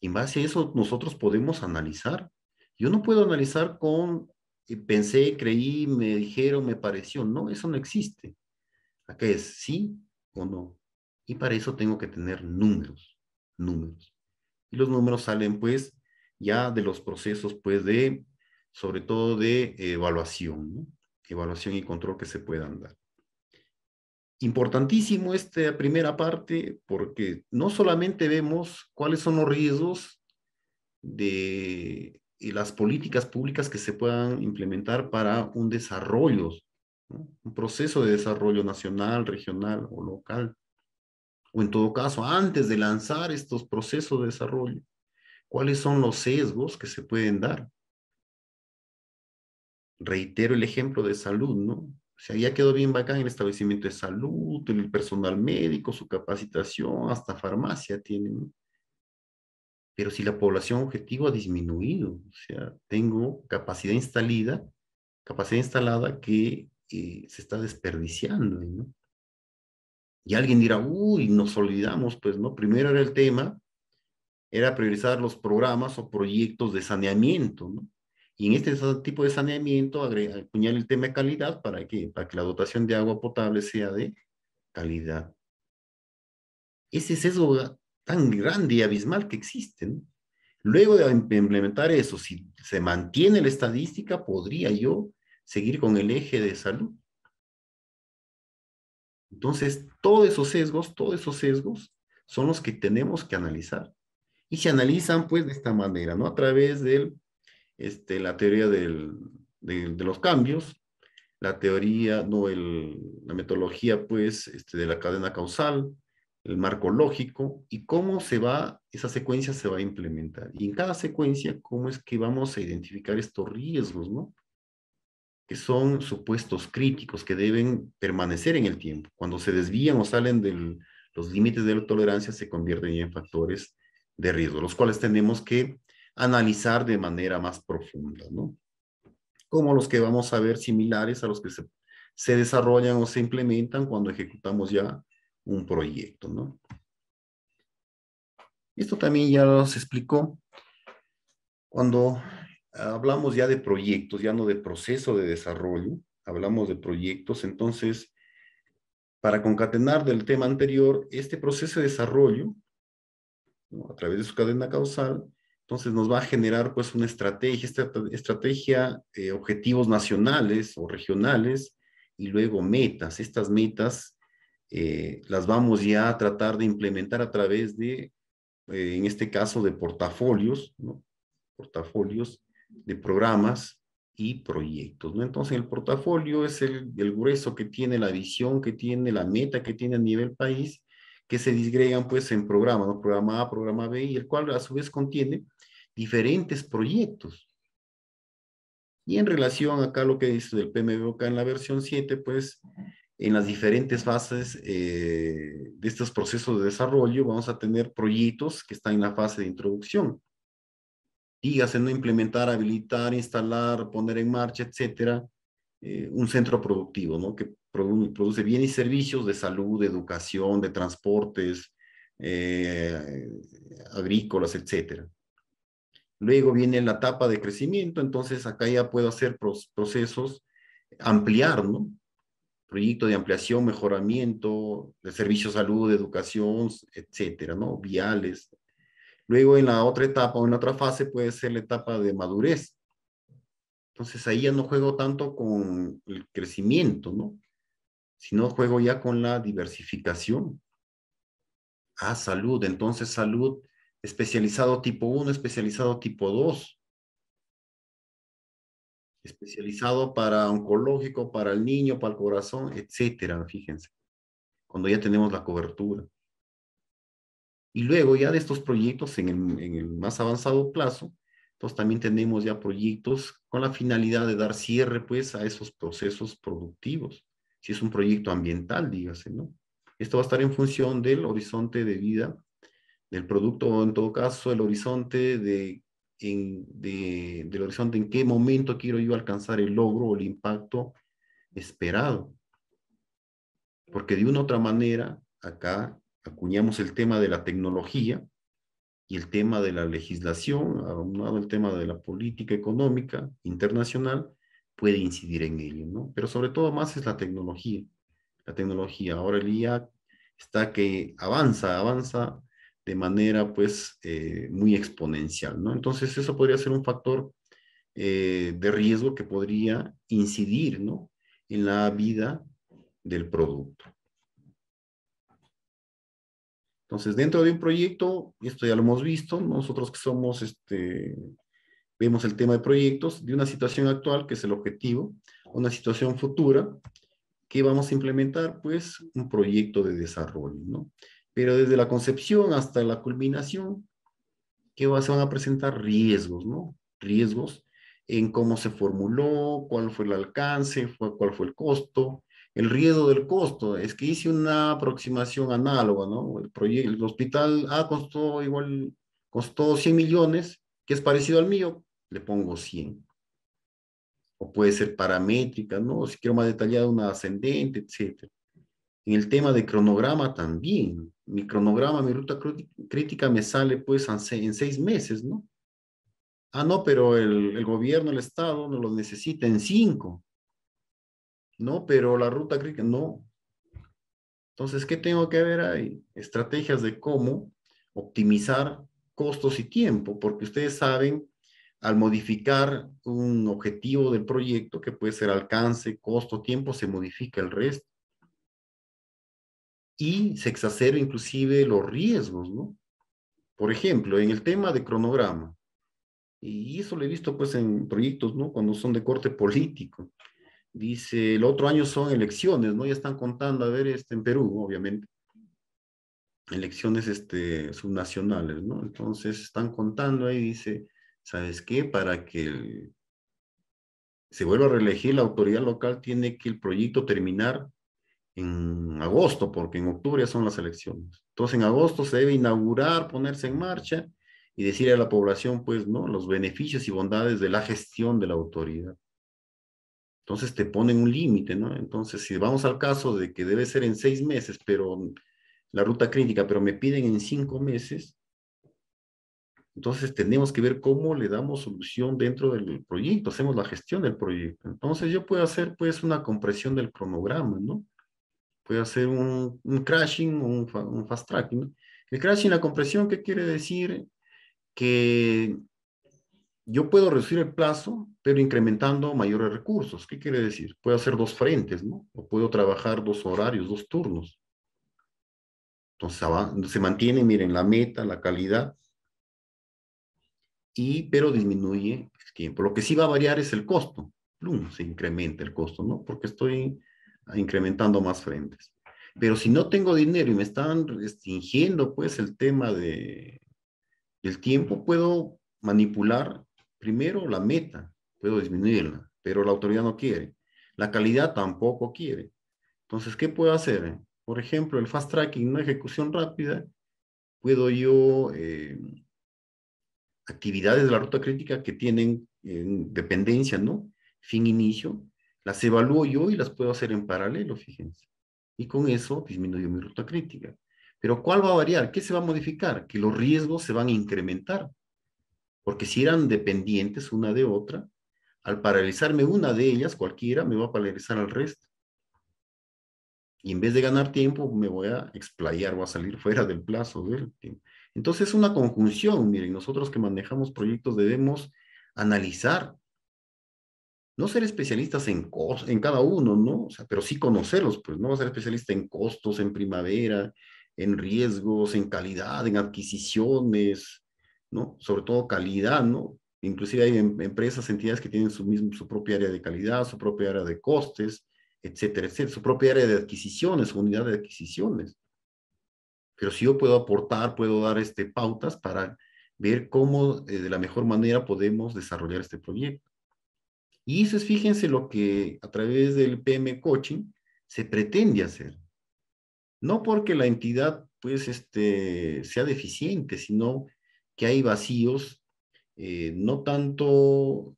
En base a eso, nosotros podemos analizar. Yo no puedo analizar con eh, pensé, creí, me dijeron, me pareció. No, eso no existe. qué es sí o no. Y para eso tengo que tener números, números. Y los números salen pues ya de los procesos pues de, sobre todo de evaluación, ¿no? evaluación y control que se puedan dar. Importantísimo esta primera parte porque no solamente vemos cuáles son los riesgos de las políticas públicas que se puedan implementar para un desarrollo, un proceso de desarrollo nacional, regional o local, o en todo caso, antes de lanzar estos procesos de desarrollo, cuáles son los sesgos que se pueden dar. Reitero el ejemplo de salud, ¿no? O sea, ya quedó bien bacán el establecimiento de salud, el personal médico, su capacitación, hasta farmacia tienen. Pero si la población objetivo ha disminuido, o sea, tengo capacidad instalada, capacidad instalada que eh, se está desperdiciando, ¿no? Y alguien dirá, uy, nos olvidamos, pues, ¿no? Primero era el tema, era priorizar los programas o proyectos de saneamiento, ¿no? Y en este tipo de saneamiento, acuñar el tema de calidad para que, para que la dotación de agua potable sea de calidad. Ese sesgo tan grande y abismal que existe. Luego de implementar eso, si se mantiene la estadística, podría yo seguir con el eje de salud. Entonces, todos esos sesgos, todos esos sesgos son los que tenemos que analizar. Y se analizan pues de esta manera, ¿no? A través del este, la teoría de, los cambios, la teoría, no, el, la metodología, pues, este, de la cadena causal, el marco lógico y cómo se va, esa secuencia se va a implementar. Y en cada secuencia, cómo es que vamos a identificar estos riesgos, ¿no? que son supuestos críticos que deben permanecer en el tiempo. Cuando se desvían o salen de los límites de la tolerancia, se convierten en factores de riesgo, los cuales tenemos que analizar de manera más profunda, ¿no? Como los que vamos a ver similares a los que se, se desarrollan o se implementan cuando ejecutamos ya un proyecto, ¿no? Esto también ya los explicó cuando hablamos ya de proyectos, ya no de proceso de desarrollo, hablamos de proyectos, entonces, para concatenar del tema anterior, este proceso de desarrollo, a través de su cadena causal, entonces nos va a generar pues una estrategia, estrategia, eh, objetivos nacionales o regionales y luego metas. Estas metas eh, las vamos ya a tratar de implementar a través de, eh, en este caso, de portafolios, ¿no? portafolios de programas y proyectos. ¿no? Entonces el portafolio es el, el grueso que tiene la visión, que tiene la meta, que tiene a nivel país, que se disgregan pues en programas, ¿no? programa A, programa B, y el cual a su vez contiene diferentes proyectos. Y en relación acá a lo que dice del PMBOK en la versión 7, pues en las diferentes fases eh, de estos procesos de desarrollo vamos a tener proyectos que están en la fase de introducción. Y no implementar, habilitar, instalar, poner en marcha, etcétera, eh, un centro productivo, ¿no? Que produce bienes y servicios de salud, de educación, de transportes, eh, agrícolas, etcétera. Luego viene la etapa de crecimiento, entonces acá ya puedo hacer procesos, ampliar, ¿no? Proyecto de ampliación, mejoramiento, de servicio salud, de educación, etcétera, ¿no? Viales. Luego en la otra etapa o en otra fase puede ser la etapa de madurez. Entonces ahí ya no juego tanto con el crecimiento, ¿no? Sino juego ya con la diversificación. Ah, salud. Entonces salud especializado tipo 1, especializado tipo 2, especializado para oncológico, para el niño, para el corazón, etcétera, fíjense, cuando ya tenemos la cobertura. Y luego ya de estos proyectos en el, en el más avanzado plazo, entonces también tenemos ya proyectos con la finalidad de dar cierre pues a esos procesos productivos. Si es un proyecto ambiental, dígase, ¿no? Esto va a estar en función del horizonte de vida del producto en todo caso el horizonte de, en, del horizonte en qué momento quiero yo alcanzar el logro o el impacto esperado. Porque de una u otra manera, acá acuñamos el tema de la tecnología y el tema de la legislación, lado el tema de la política económica internacional, puede incidir en ello, ¿no? Pero sobre todo más es la tecnología. La tecnología, ahora el IA está que avanza, avanza de manera pues eh, muy exponencial, ¿no? Entonces eso podría ser un factor eh, de riesgo que podría incidir, ¿no? En la vida del producto. Entonces, dentro de un proyecto, esto ya lo hemos visto, nosotros que somos, este, vemos el tema de proyectos, de una situación actual, que es el objetivo, una situación futura, que vamos a implementar, pues, un proyecto de desarrollo, ¿no? pero desde la concepción hasta la culminación, que se van a presentar riesgos, ¿no? Riesgos en cómo se formuló, cuál fue el alcance, cuál fue el costo, el riesgo del costo. Es que hice una aproximación análoga, ¿no? El, proyecto, el hospital ah, costó igual, costó 100 millones, que es parecido al mío, le pongo 100. O puede ser paramétrica, ¿no? Si quiero más detallada, una ascendente, etc. En el tema de cronograma también mi cronograma, mi ruta crítica me sale pues en seis meses, ¿no? Ah, no, pero el, gobierno, el Estado no lo necesita en cinco. No, pero la ruta crítica, no. Entonces, ¿qué tengo que ver ahí? Estrategias de cómo optimizar costos y tiempo, porque ustedes saben, al modificar un objetivo del proyecto, que puede ser alcance, costo, tiempo, se modifica el resto y se exacerba inclusive los riesgos, ¿no? Por ejemplo, en el tema de cronograma, y eso lo he visto pues en proyectos, ¿no? Cuando son de corte político. Dice, el otro año son elecciones, ¿no? Ya están contando, a ver, este, en Perú, obviamente. Elecciones este, subnacionales, ¿no? Entonces están contando ahí, dice, ¿sabes qué? Para que se vuelva a reelegir la autoridad local, tiene que el proyecto terminar en agosto, porque en octubre ya son las elecciones. Entonces, en agosto se debe inaugurar, ponerse en marcha y decirle a la población, pues, ¿no? Los beneficios y bondades de la gestión de la autoridad. Entonces, te ponen un límite, ¿no? Entonces, si vamos al caso de que debe ser en seis meses, pero la ruta crítica, pero me piden en cinco meses, entonces tenemos que ver cómo le damos solución dentro del proyecto, hacemos la gestión del proyecto. Entonces yo puedo hacer pues una compresión del cronograma, ¿no? puede hacer un, crashing o un, fast tracking. El crashing, la compresión, ¿qué quiere decir? Que yo puedo reducir el plazo, pero incrementando mayores recursos. ¿Qué quiere decir? Puedo hacer dos frentes, ¿no? O puedo trabajar dos horarios, dos turnos. Entonces se mantiene, miren, la meta, la calidad, y, pero disminuye el tiempo. Lo que sí va a variar es el costo. se incrementa el costo, ¿no? Porque estoy incrementando más frentes. Pero si no tengo dinero y me están restringiendo pues el tema de, el tiempo, puedo manipular primero la meta, puedo disminuirla, pero la autoridad no quiere. La calidad tampoco quiere. Entonces, ¿qué puedo hacer? Por ejemplo, el fast tracking, una ejecución rápida, puedo yo eh, actividades de la ruta crítica que tienen dependencia, ¿no? Fin inicio, las evalúo yo y las puedo hacer en paralelo, fíjense. Y con eso disminuyo mi ruta crítica. Pero ¿cuál va a variar? ¿Qué se va a modificar? Que los riesgos se van a incrementar. Porque si eran dependientes una de otra, al paralizarme una de ellas, cualquiera me va a paralizar al resto. Y en vez de ganar tiempo, me voy a explayar, voy a salir fuera del plazo del tiempo. Entonces es una conjunción. Miren, nosotros que manejamos proyectos debemos analizar no ser especialistas en, en cada uno, ¿no? pero sí conocerlos, pues no va a ser especialista en costos, en primavera, en riesgos, en calidad, en adquisiciones, ¿no? Sobre todo calidad, ¿no? Inclusive hay em-, empresas, entidades que tienen su, mismo, su propia área de calidad, su propia área de costes, etcétera, etcétera, su propia área de adquisiciones, su unidad de adquisiciones. Pero si yo puedo aportar, puedo dar este, pautas para ver cómo eh, de la mejor manera podemos desarrollar este proyecto. Y eso es, pues fíjense, lo que a través del PM Coaching se pretende hacer. No porque la entidad, pues, este, sea deficiente, sino que hay vacíos, eh, no tanto,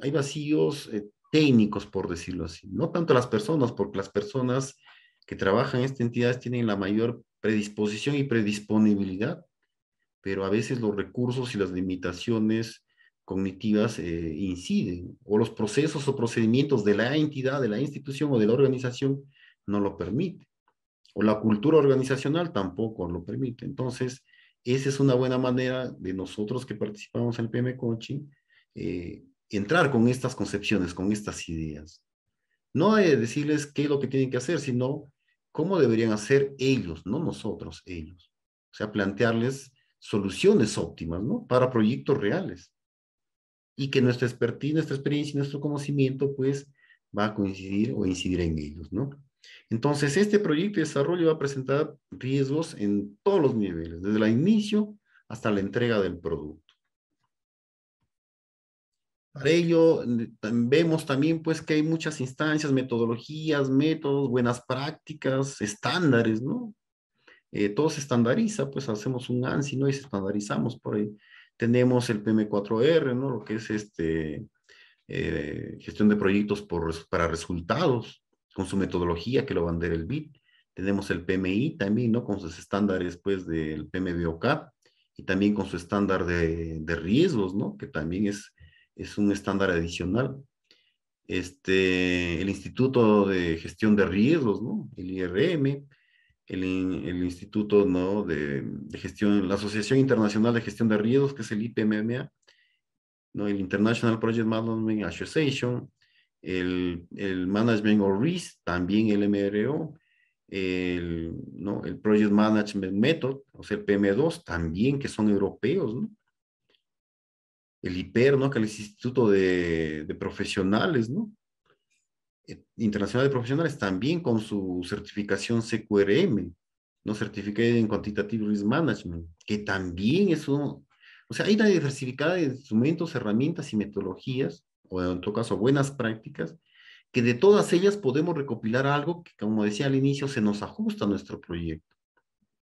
hay vacíos eh, técnicos, por decirlo así, no tanto las personas, porque las personas que trabajan en estas entidades tienen la mayor predisposición y predisponibilidad, pero a veces los recursos y las limitaciones cognitivas eh, inciden, o los procesos o procedimientos de la entidad, de la institución o de la organización no lo permite, o la cultura organizacional tampoco lo permite. Entonces, esa es una buena manera de nosotros que participamos en el PM Coaching, eh, entrar con estas concepciones, con estas ideas. No de decirles qué es lo que tienen que hacer, sino cómo deberían hacer ellos, no nosotros, ellos. O sea, plantearles soluciones óptimas, ¿no? Para proyectos reales y que nuestra expertise, nuestra experiencia y nuestro conocimiento pues va a coincidir o incidir en ellos, ¿no? Entonces, este proyecto de desarrollo va a presentar riesgos en todos los niveles, desde el inicio hasta la entrega del producto. Para ello, vemos también pues que hay muchas instancias, metodologías, métodos, buenas prácticas, estándares, ¿no? Eh, todo se estandariza, pues hacemos un ANSI, ¿no? Y se estandarizamos por ahí tenemos el PM4R, ¿no? Lo que es este, eh, gestión de proyectos para resultados, con su metodología que lo va a dar el Bit, Tenemos el PMI también, ¿no? Con sus estándares, pues, del PMBOK y también con su estándar de, riesgos, ¿no? Que también es, es un estándar adicional. Este, el Instituto de Gestión de Riesgos, ¿no? El IRM, el, Instituto ¿no? de, Gestión, la Asociación Internacional de Gestión de Riesgos, que es el IPMMA, ¿no? el International Project Management Association, el, Management of Risk, también el MRO, el, ¿no? el Project Management Method, o sea, el PM2, también que son europeos, ¿no? El IPER, ¿no? Que es el Instituto de, de Profesionales, ¿no? Internacional de Profesionales, también con su certificación CQRM, ¿no? Certificada en Quantitative Risk Management, que también es un, o sea, hay una diversificada de instrumentos, herramientas y metodologías, o en todo caso, buenas prácticas, que de todas ellas podemos recopilar algo que, como decía al inicio, se nos ajusta a nuestro proyecto.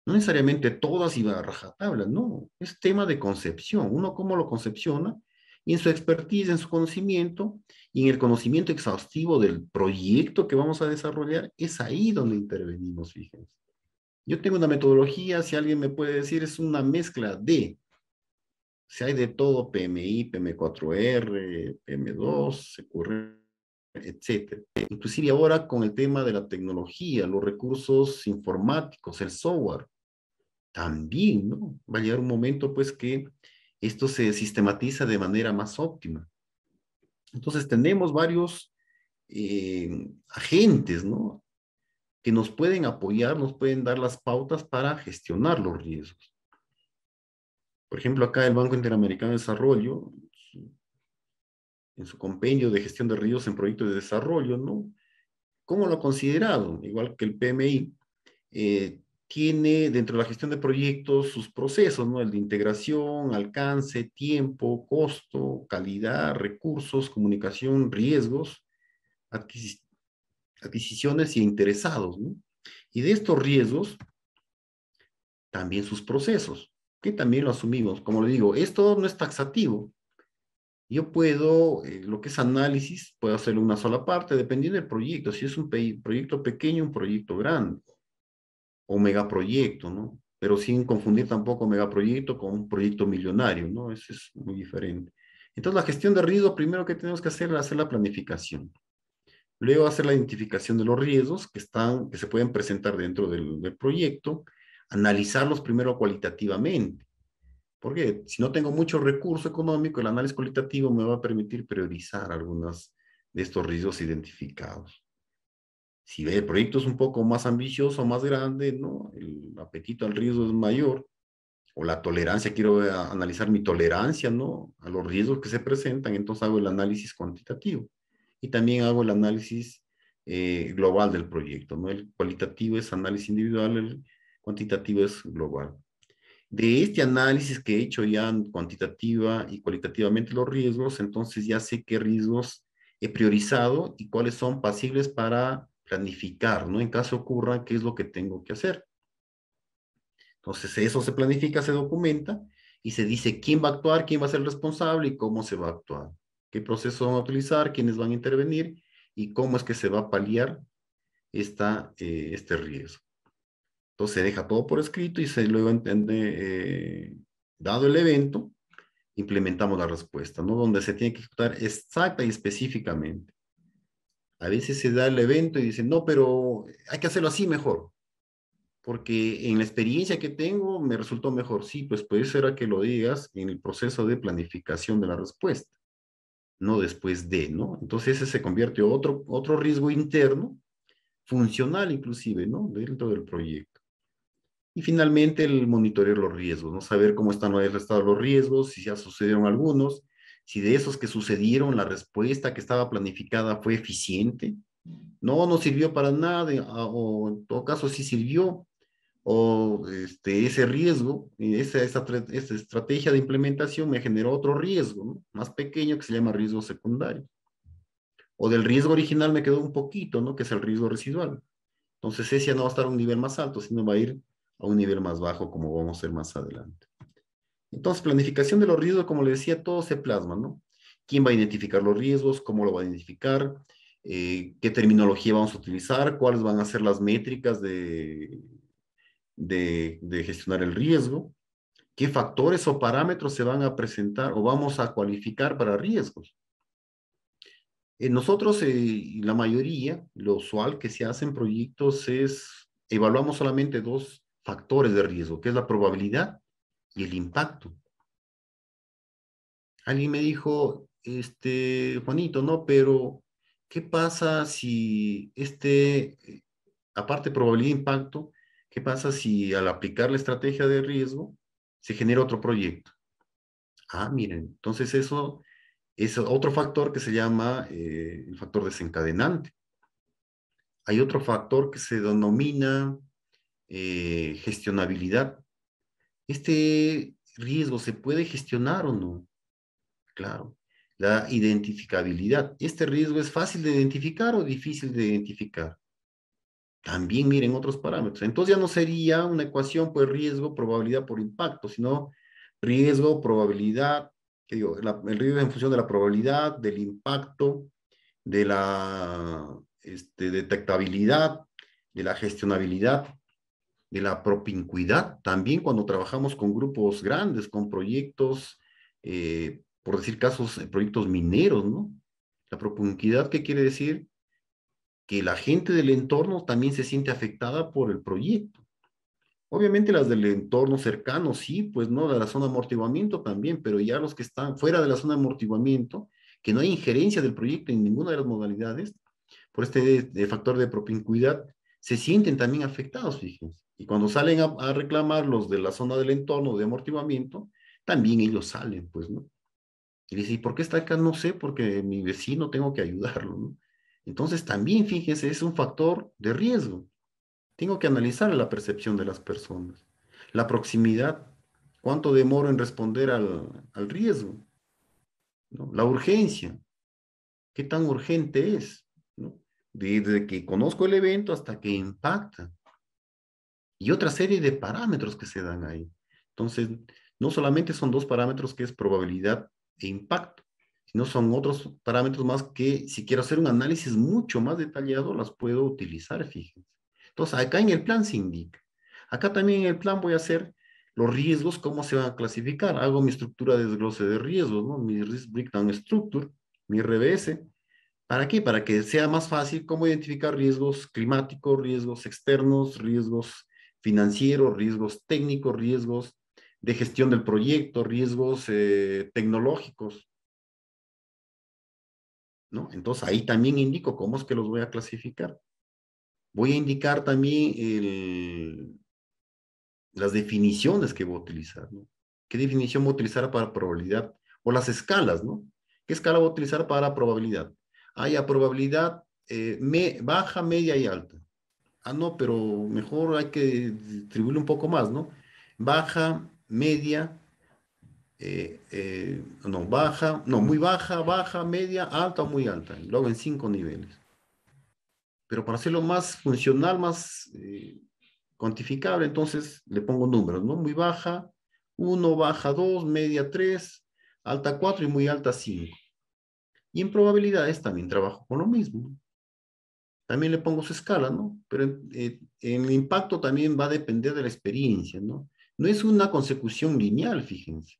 No necesariamente todas y a rajatabla, no, es tema de concepción. Uno cómo lo concepciona y en su expertise, en su conocimiento y en el conocimiento exhaustivo del proyecto que vamos a desarrollar, es ahí donde intervenimos, fíjense. Yo tengo una metodología, si alguien me puede decir, es una mezcla de, si hay de todo, PMI, PM4R, PM2, CQR, etcétera. Inclusive ahora con el tema de la tecnología, los recursos informáticos, el software, también, ¿no? Va a llegar un momento, pues, que esto se sistematiza de manera más óptima. Entonces tenemos varios eh, agentes, ¿no? Que nos pueden apoyar, nos pueden dar las pautas para gestionar los riesgos. Por ejemplo, acá el Banco Interamericano de Desarrollo, en su compendio de gestión de riesgos en proyectos de desarrollo, ¿no? ¿Cómo lo ha considerado? Igual que el PMI, eh, tiene dentro de la gestión de proyectos sus procesos, ¿no? El de integración, alcance, tiempo, costo, calidad, recursos, comunicación, riesgos, adquisiciones y interesados, ¿no? Y de estos riesgos, también sus procesos, que también lo asumimos. Como le digo, esto no es taxativo. Yo puedo, eh, lo que es análisis, puedo hacerlo una sola parte, dependiendo del proyecto, si es un proyecto pequeño, un proyecto grande o megaproyecto, ¿no? Pero sin confundir tampoco megaproyecto con un proyecto millonario, ¿no? Eso es muy diferente. Entonces, la gestión de riesgos, primero que tenemos que hacer es hacer la planificación. Luego hacer la identificación de los riesgos que, están, que se pueden presentar dentro del proyecto, analizarlos primero cualitativamente. Porque si no tengo mucho recurso económico, el análisis cualitativo me va a permitir priorizar algunos de estos riesgos identificados. Si el proyecto es un poco más ambicioso, más grande, ¿no? El apetito al riesgo es mayor. O la tolerancia, quiero eh, analizar mi tolerancia, ¿no? A los riesgos que se presentan, entonces hago el análisis cuantitativo. Y también hago el análisis eh, global del proyecto, ¿no? El cualitativo es análisis individual, el cuantitativo es global. De este análisis que he hecho ya cuantitativa y cualitativamente los riesgos, entonces ya sé qué riesgos he priorizado y cuáles son pasibles para planificar, ¿no? En caso ocurra, ¿qué es lo que tengo que hacer? Entonces, eso se planifica, se documenta y se dice quién va a actuar, quién va a ser responsable y cómo se va a actuar, qué proceso van a utilizar, quiénes van a intervenir y cómo es que se va a paliar esta, eh, este riesgo. Entonces, se deja todo por escrito y se luego entiende, eh, dado el evento, implementamos la respuesta, ¿no? Donde se tiene que ejecutar exacta y específicamente. A veces se da el evento y dicen, no, pero hay que hacerlo así mejor, porque en la experiencia que tengo me resultó mejor. Sí, pues puede ser a que lo digas en el proceso de planificación de la respuesta, no después de, ¿no? Entonces ese se convierte en otro, otro riesgo interno, funcional inclusive, ¿no? Dentro del proyecto. Y finalmente el monitorear los riesgos, ¿no? Saber cómo están restados los riesgos, si ya sucedieron algunos, si de esos que sucedieron la respuesta que estaba planificada fue eficiente. No, no sirvió para nada, ah, o en todo caso sí sirvió, o este, ese riesgo, esa, estrategia de implementación me generó otro riesgo, más pequeño que se llama riesgo secundario. O del riesgo original me quedó un poquito, ¿no? que es el riesgo residual. Entonces ese ya no va a estar a un nivel más alto, sino va a ir a un nivel más bajo, como vamos a ver más adelante. Entonces, planificación de los riesgos, como le decía, todo se plasma, ¿no? ¿Quién va a identificar los riesgos? ¿Cómo lo va a identificar? Eh, ¿Qué terminología vamos a utilizar? ¿Cuáles van a ser las métricas de, de, gestionar el riesgo? ¿Qué factores o parámetros se van a presentar o vamos a cualificar para riesgos? Eh, nosotros, eh, la mayoría, lo usual que se hace en proyectos es, evaluamos solamente dos factores de riesgo, que es la probabilidad y el impacto. Alguien me dijo, este, Juanito, ¿no? Pero, ¿qué pasa si este, aparte de probabilidad de impacto, qué pasa si al aplicar la estrategia de riesgo se genera otro proyecto? Ah, miren, entonces eso es otro factor que se llama eh, el factor desencadenante. Hay otro factor que se denomina eh, gestionabilidad este riesgo se puede gestionar o no. Claro, la identificabilidad. ¿Este riesgo es fácil de identificar o difícil de identificar? También miren otros parámetros. Entonces ya no sería una ecuación pues riesgo, probabilidad por impacto, sino riesgo, probabilidad, que digo, el riesgo en función de la probabilidad, del impacto, de la este, detectabilidad, de la gestionabilidad, de la propincuidad, también cuando trabajamos con grupos grandes, con proyectos, eh, por decir casos, eh, proyectos mineros, ¿no? La propincuidad, ¿qué quiere decir? Que la gente del entorno también se siente afectada por el proyecto. Obviamente las del entorno cercano, sí, pues no, de la zona de amortiguamiento también, pero ya los que están fuera de la zona de amortiguamiento, que no hay injerencia del proyecto en ninguna de las modalidades, por este eh, factor de propincuidad, se sienten también afectados, fíjense. Y cuando salen a, reclamarlos de la zona del entorno de amortiguamiento, también ellos salen, pues, ¿no? Y dice, ¿y por qué está acá? No sé, porque mi vecino tengo que ayudarlo, ¿no? Entonces también, fíjense, es un factor de riesgo. Tengo que analizar la percepción de las personas. La proximidad, cuánto demoro en responder al, riesgo. La urgencia, qué tan urgente es. Desde que conozco el evento hasta que impacta y otra serie de parámetros que se dan ahí. Entonces, no solamente son dos parámetros que es probabilidad e impacto, sino son otros parámetros más que si quiero hacer un análisis mucho más detallado, las puedo utilizar, fíjense. Entonces, acá en el plan se indica. Acá también en el plan voy a hacer los riesgos, cómo se van a clasificar. Hago mi estructura de desglose de riesgos, ¿no? mi Risk Breakdown Structure, mi RBS. ¿Para qué? Para que sea más fácil cómo identificar riesgos climáticos, riesgos externos, riesgos financieros, riesgos técnicos, riesgos de gestión del proyecto, riesgos eh, tecnológicos. ¿No? Entonces ahí también indico cómo es que los voy a clasificar. Voy a indicar también las definiciones que voy a utilizar. ¿Qué definición voy a utilizar para probabilidad? O las escalas, ¿no? ¿Qué escala voy a utilizar para probabilidad? Hay ah, a probabilidad eh, baja, media y alta ah, no, pero mejor hay que distribuirlo un poco más, ¿no? Baja, media, eh, eh, no, baja, no, muy baja, baja, media, alta o muy alta. Luego en cinco niveles. Pero para hacerlo más funcional, más eh, cuantificable, entonces le pongo números, ¿no? Muy baja, uno, baja dos, media tres, alta cuatro y muy alta cinco. Y en probabilidades también trabajo con lo mismo también le pongo su escala, ¿no? Pero en eh, el impacto también va a depender de la experiencia, ¿no? No es una consecución lineal, fíjense.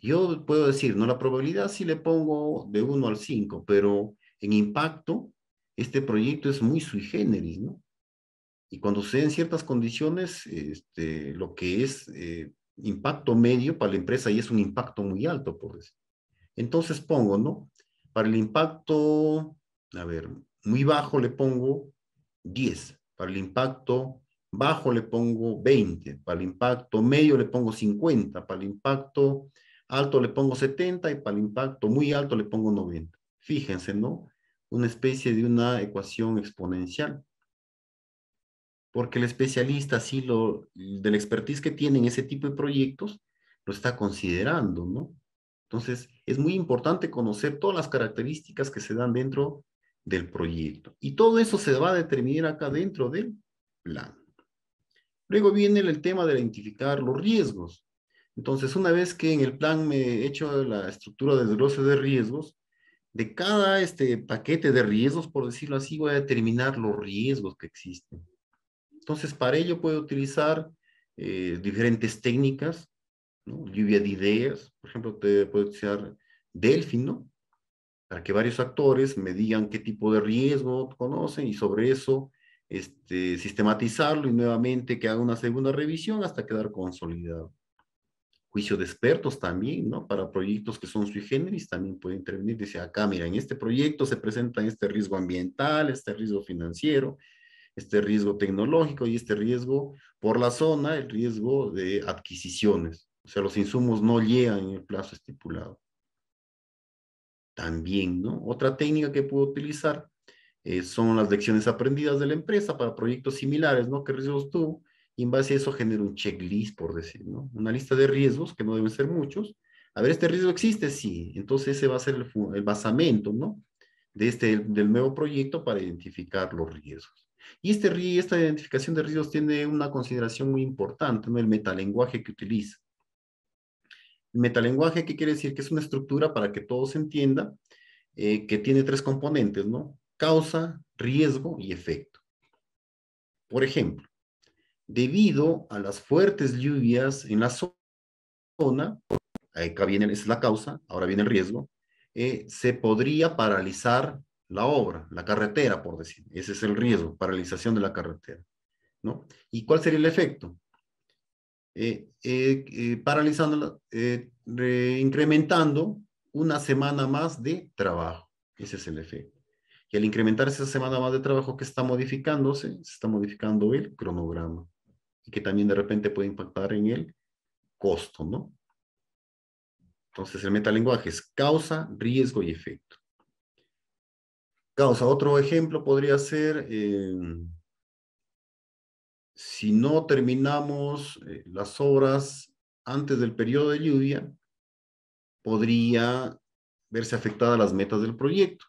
Yo puedo decir, no, la probabilidad sí le pongo de 1 al 5, pero en impacto, este proyecto es muy sui generis, ¿no? Y cuando se den ciertas condiciones, este, lo que es eh, impacto medio para la empresa y es un impacto muy alto, por decir. Entonces pongo, ¿no? Para el impacto, a ver, muy bajo le pongo 10, para el impacto bajo le pongo 20, para el impacto medio le pongo 50, para el impacto alto le pongo 70 y para el impacto muy alto le pongo 90. Fíjense, ¿no? Una especie de una ecuación exponencial. Porque el especialista, sí, lo, del expertise que tiene en ese tipo de proyectos, lo está considerando, ¿no? Entonces, es muy importante conocer todas las características que se dan dentro del proyecto. Y todo eso se va a determinar acá dentro del plan. Luego viene el tema de identificar los riesgos. Entonces, una vez que en el plan me he hecho la estructura de desglose de riesgos, de cada este paquete de riesgos, por decirlo así, voy a determinar los riesgos que existen. Entonces, para ello puedo utilizar eh, diferentes técnicas, lluvia de ideas, por ejemplo, te puedo utilizar Delphi, ¿no? para que varios actores me digan qué tipo de riesgo conocen y sobre eso este, sistematizarlo y nuevamente que haga una segunda revisión hasta quedar consolidado. Juicio de expertos también, ¿no? Para proyectos que son sui generis también puede intervenir, dice acá, mira, en este proyecto se presenta este riesgo ambiental, este riesgo financiero, este riesgo tecnológico y este riesgo por la zona, el riesgo de adquisiciones. O sea, los insumos no llegan en el plazo estipulado también, ¿no? Otra técnica que puedo utilizar eh, son las lecciones aprendidas de la empresa para proyectos similares, ¿no? ¿Qué riesgos tuvo? Y en base a eso genera un checklist, por decir, ¿no? Una lista de riesgos, que no deben ser muchos. A ver, ¿este riesgo existe? Sí. Entonces ese va a ser el, el basamento, ¿no? De este, del nuevo proyecto para identificar los riesgos. Y este, esta identificación de riesgos tiene una consideración muy importante, ¿no? El metalenguaje que utiliza. Metalenguaje, ¿qué quiere decir? Que es una estructura para que todo se entienda, eh, que tiene tres componentes, ¿no? Causa, riesgo y efecto. Por ejemplo, debido a las fuertes lluvias en la zona, acá viene, es la causa, ahora viene el riesgo, eh, se podría paralizar la obra, la carretera, por decir. Ese es el riesgo, paralización de la carretera. ¿no? ¿Y cuál sería el efecto? Eh, eh, eh, paralizando, incrementando una semana más de trabajo. Ese es el efecto. Y al incrementar esa semana más de trabajo que está modificándose, se está modificando el cronograma. Y que también de repente puede impactar en el costo, ¿no? Entonces el metalenguaje es causa, riesgo y efecto. Causa. Otro ejemplo podría ser si no terminamos eh, las obras antes del periodo de lluvia, podría verse afectada las metas del proyecto,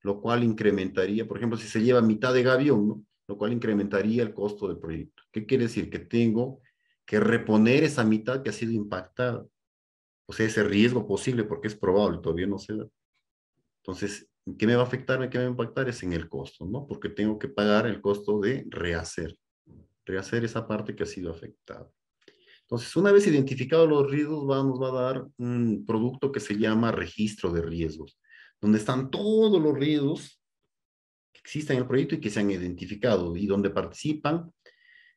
lo cual incrementaría, por ejemplo, si se lleva mitad de gavión, lo cual incrementaría el costo del proyecto. ¿Qué quiere decir? Que tengo que reponer esa mitad que ha sido impactada. O sea, ese riesgo posible, porque es probable, todavía no se da. Entonces, ¿qué me va a afectar? ¿Qué me va a impactar? Es en el costo, ¿no? Porque tengo que pagar el costo de rehacer rehacer esa parte que ha sido afectada. Entonces, una vez identificados los riesgos, vamos va a dar un producto que se llama registro de riesgos, donde están todos los riesgos que existen en el proyecto y que se han identificado y donde participan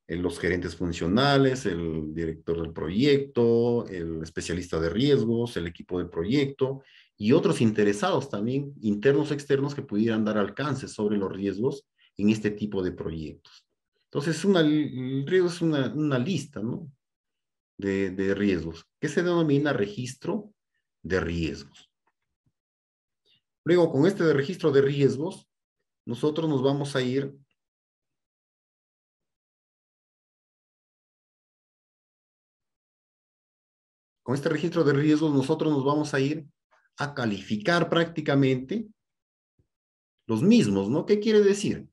eh, los gerentes funcionales, el director del proyecto, el especialista de riesgos, el equipo del proyecto y otros interesados también, internos externos, que pudieran dar alcance sobre los riesgos en este tipo de proyectos. Entonces, el riesgo es una, lista ¿no? de, riesgos, que se denomina registro de riesgos. Luego, con este registro de riesgos, nosotros nos vamos a ir Con este registro de riesgos nosotros nos vamos a ir a calificar prácticamente los mismos, ¿no? ¿Qué quiere decir?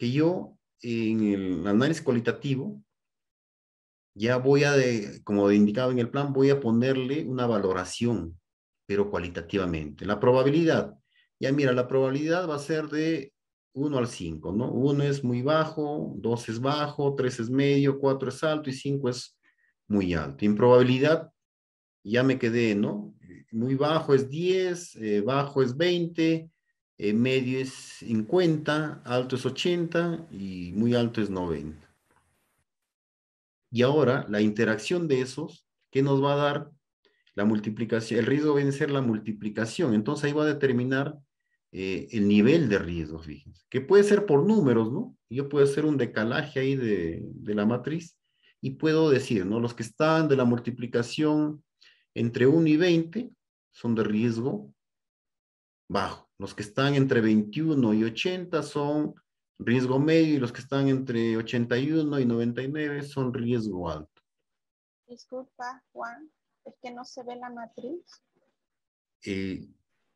que yo en el análisis cualitativo ya voy a, de, como indicaba en el plan, voy a ponerle una valoración, pero cualitativamente. La probabilidad, ya mira, la probabilidad va a ser de 1 al 5, ¿no? 1 es muy bajo, 2 es bajo, 3 es medio, 4 es alto y 5 es muy alto. En probabilidad ya me quedé, ¿no? Muy bajo es 10, eh, bajo es 20, eh, medio es 50, alto es 80 y muy alto es 90. Y ahora la interacción de esos, ¿qué nos va a dar? La multiplicación, el riesgo va a ser la multiplicación, entonces ahí va a determinar eh, el nivel de riesgo, fíjense, que puede ser por números, ¿no? Yo puedo hacer un decalaje ahí de la matriz y puedo decir, ¿no? Los que están de la multiplicación entre 1 y 20 son de riesgo bajo. Los que están entre 21 y 80 son riesgo medio y los que están entre 81 y 99 son riesgo alto. Disculpa, Juan, es que no se ve la matriz. Eh,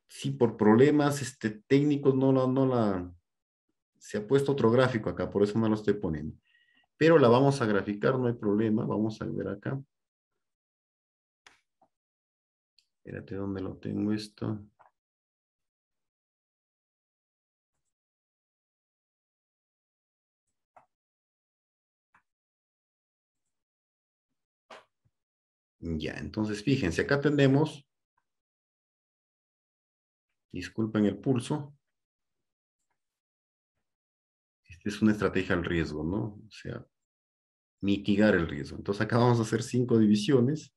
sí, por problemas este, técnicos no la, no la... Se ha puesto otro gráfico acá, por eso no lo estoy poniendo. Pero la vamos a graficar, no hay problema. Vamos a ver acá. Espérate, ¿dónde lo tengo esto? Ya, entonces fíjense, acá tenemos, disculpen el pulso, esta es una estrategia al riesgo, ¿no? O sea, mitigar el riesgo. Entonces acá vamos a hacer cinco divisiones.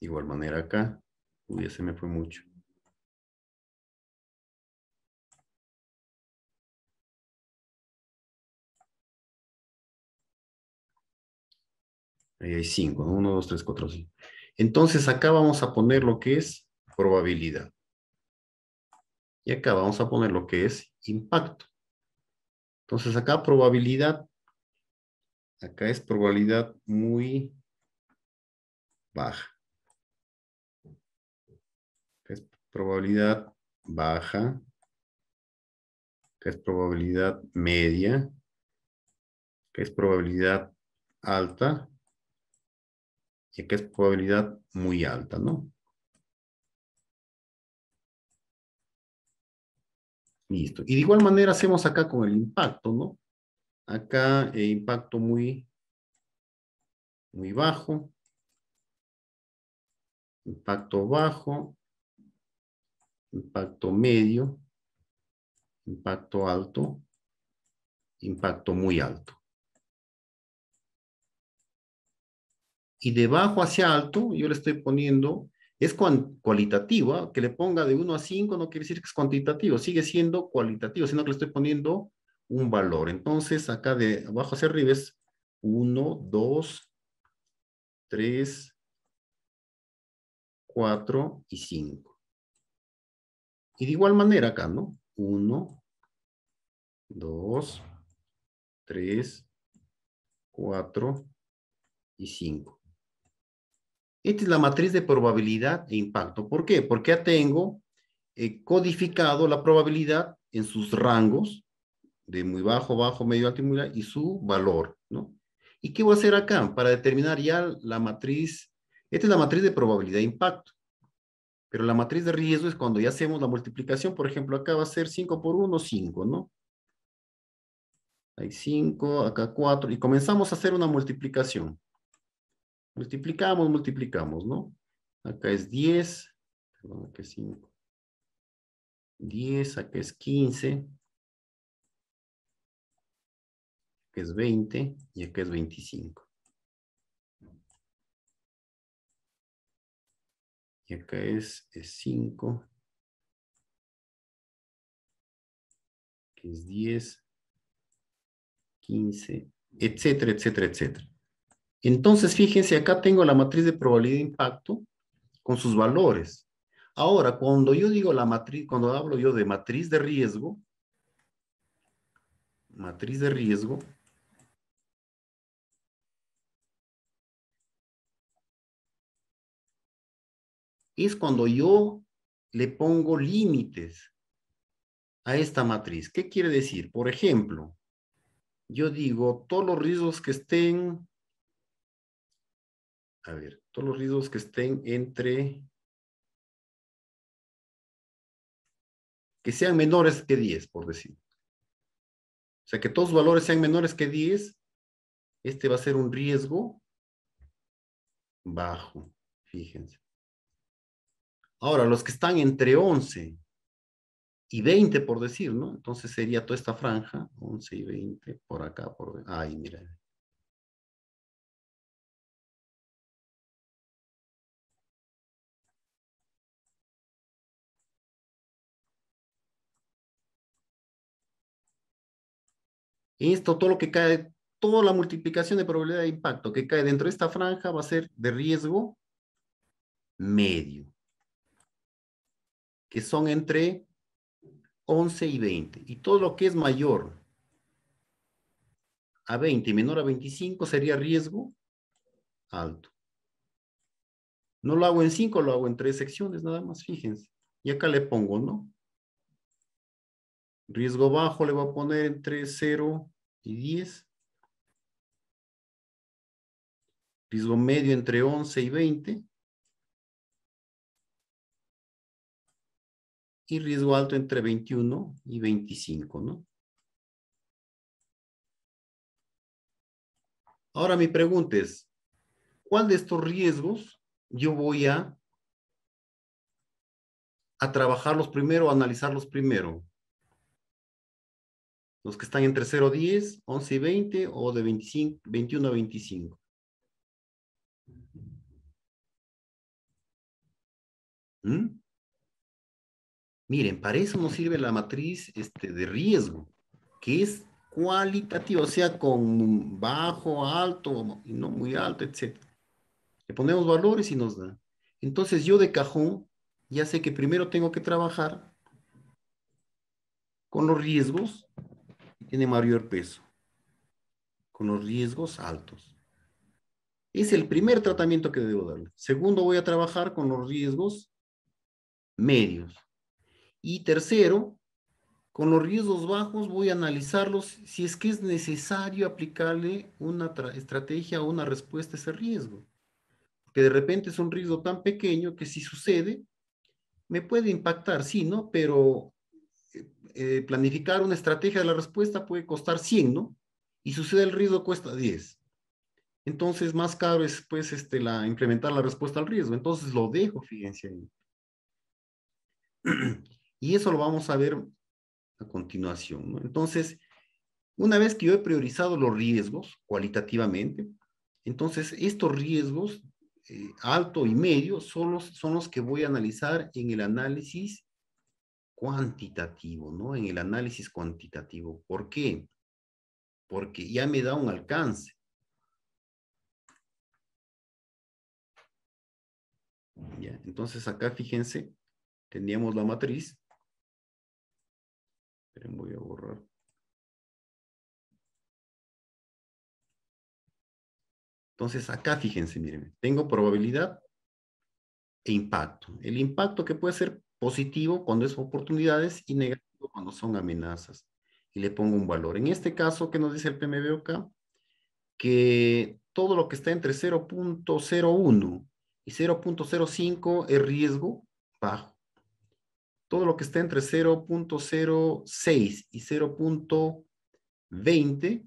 igual manera acá, uy, se me fue mucho. Ahí hay 5, 1, 2, 3, cuatro, 5. Entonces acá vamos a poner lo que es probabilidad. Y acá vamos a poner lo que es impacto. Entonces acá probabilidad, acá es probabilidad muy baja. es probabilidad baja. es probabilidad media. Acá es probabilidad alta y que es probabilidad muy alta, ¿no? Listo. Y de igual manera hacemos acá con el impacto, ¿no? Acá eh, impacto muy, muy bajo. Impacto bajo. Impacto medio. Impacto alto. Impacto muy alto. y de bajo hacia alto, yo le estoy poniendo, es cualitativa, que le ponga de 1 a 5 no quiere decir que es cuantitativo, sigue siendo cualitativo, sino que le estoy poniendo un valor. Entonces, acá de abajo hacia arriba es 1, 2, 3, 4 y 5. Y de igual manera acá, ¿no? 1, 2, 3, 4 y 5. Esta es la matriz de probabilidad e impacto. ¿Por qué? Porque ya tengo eh, codificado la probabilidad en sus rangos de muy bajo, bajo, medio, alto y muy alto, y su valor, ¿no? ¿Y qué voy a hacer acá para determinar ya la matriz? Esta es la matriz de probabilidad e impacto. Pero la matriz de riesgo es cuando ya hacemos la multiplicación. Por ejemplo, acá va a ser 5 por 1, 5, ¿no? Hay 5, acá 4. Y comenzamos a hacer una multiplicación. Multiplicamos, multiplicamos, ¿no? Acá es 10, perdón, acá es 5. 10, acá es 15. Acá es 20 y acá es 25. Y acá es, es 5. que es 10, 15, etcétera, etcétera, etcétera. Entonces, fíjense, acá tengo la matriz de probabilidad de impacto con sus valores. Ahora, cuando yo digo la matriz, cuando hablo yo de matriz de riesgo, matriz de riesgo, es cuando yo le pongo límites a esta matriz. ¿Qué quiere decir? Por ejemplo, yo digo todos los riesgos que estén a ver, todos los riesgos que estén entre, que sean menores que 10, por decir. O sea, que todos los valores sean menores que 10, este va a ser un riesgo bajo, fíjense. Ahora, los que están entre 11 y 20, por decir, ¿no? Entonces sería toda esta franja, 11 y 20, por acá, por... Ay, mira. Esto, todo lo que cae, toda la multiplicación de probabilidad de impacto que cae dentro de esta franja va a ser de riesgo medio, que son entre 11 y 20. Y todo lo que es mayor a 20 y menor a 25 sería riesgo alto. No lo hago en 5, lo hago en tres secciones, nada más, fíjense. Y acá le pongo, ¿no? Riesgo bajo le voy a poner entre 0 y 10. Riesgo medio entre 11 y 20. Y riesgo alto entre 21 y 25, ¿no? Ahora mi pregunta es, ¿cuál de estos riesgos yo voy a, a trabajarlos primero, a analizarlos primero? los que están entre 0 10, 11 y 20 o de 25, 21 a 25. ¿Mm? Miren, para eso nos sirve la matriz este, de riesgo, que es cualitativa, o sea, con bajo, alto, y no muy alto, etc. Le ponemos valores y nos da. Entonces yo de cajón ya sé que primero tengo que trabajar con los riesgos tiene mayor peso, con los riesgos altos. Es el primer tratamiento que debo darle. Segundo, voy a trabajar con los riesgos medios. Y tercero, con los riesgos bajos voy a analizarlos si es que es necesario aplicarle una estrategia o una respuesta a ese riesgo. Que de repente es un riesgo tan pequeño que si sucede, me puede impactar, sí, ¿no? Pero eh, planificar una estrategia de la respuesta puede costar 100, ¿no? Y sucede el riesgo cuesta 10. Entonces, más caro es, pues, este, la, implementar la respuesta al riesgo. Entonces, lo dejo, fíjense ahí. Y eso lo vamos a ver a continuación, ¿no? Entonces, una vez que yo he priorizado los riesgos cualitativamente, entonces estos riesgos eh, alto y medio son los, son los que voy a analizar en el análisis cuantitativo, ¿no? En el análisis cuantitativo. ¿Por qué? Porque ya me da un alcance. ¿Ya? Entonces acá fíjense, teníamos la matriz. Esperen, voy a borrar. Entonces acá fíjense, miren, tengo probabilidad e impacto. El impacto que puede ser positivo cuando es oportunidades y negativo cuando son amenazas. Y le pongo un valor. En este caso, ¿qué nos dice el PMBOK? Que todo lo que está entre 0.01 y 0.05 es riesgo bajo. Todo lo que está entre 0.06 y 0.20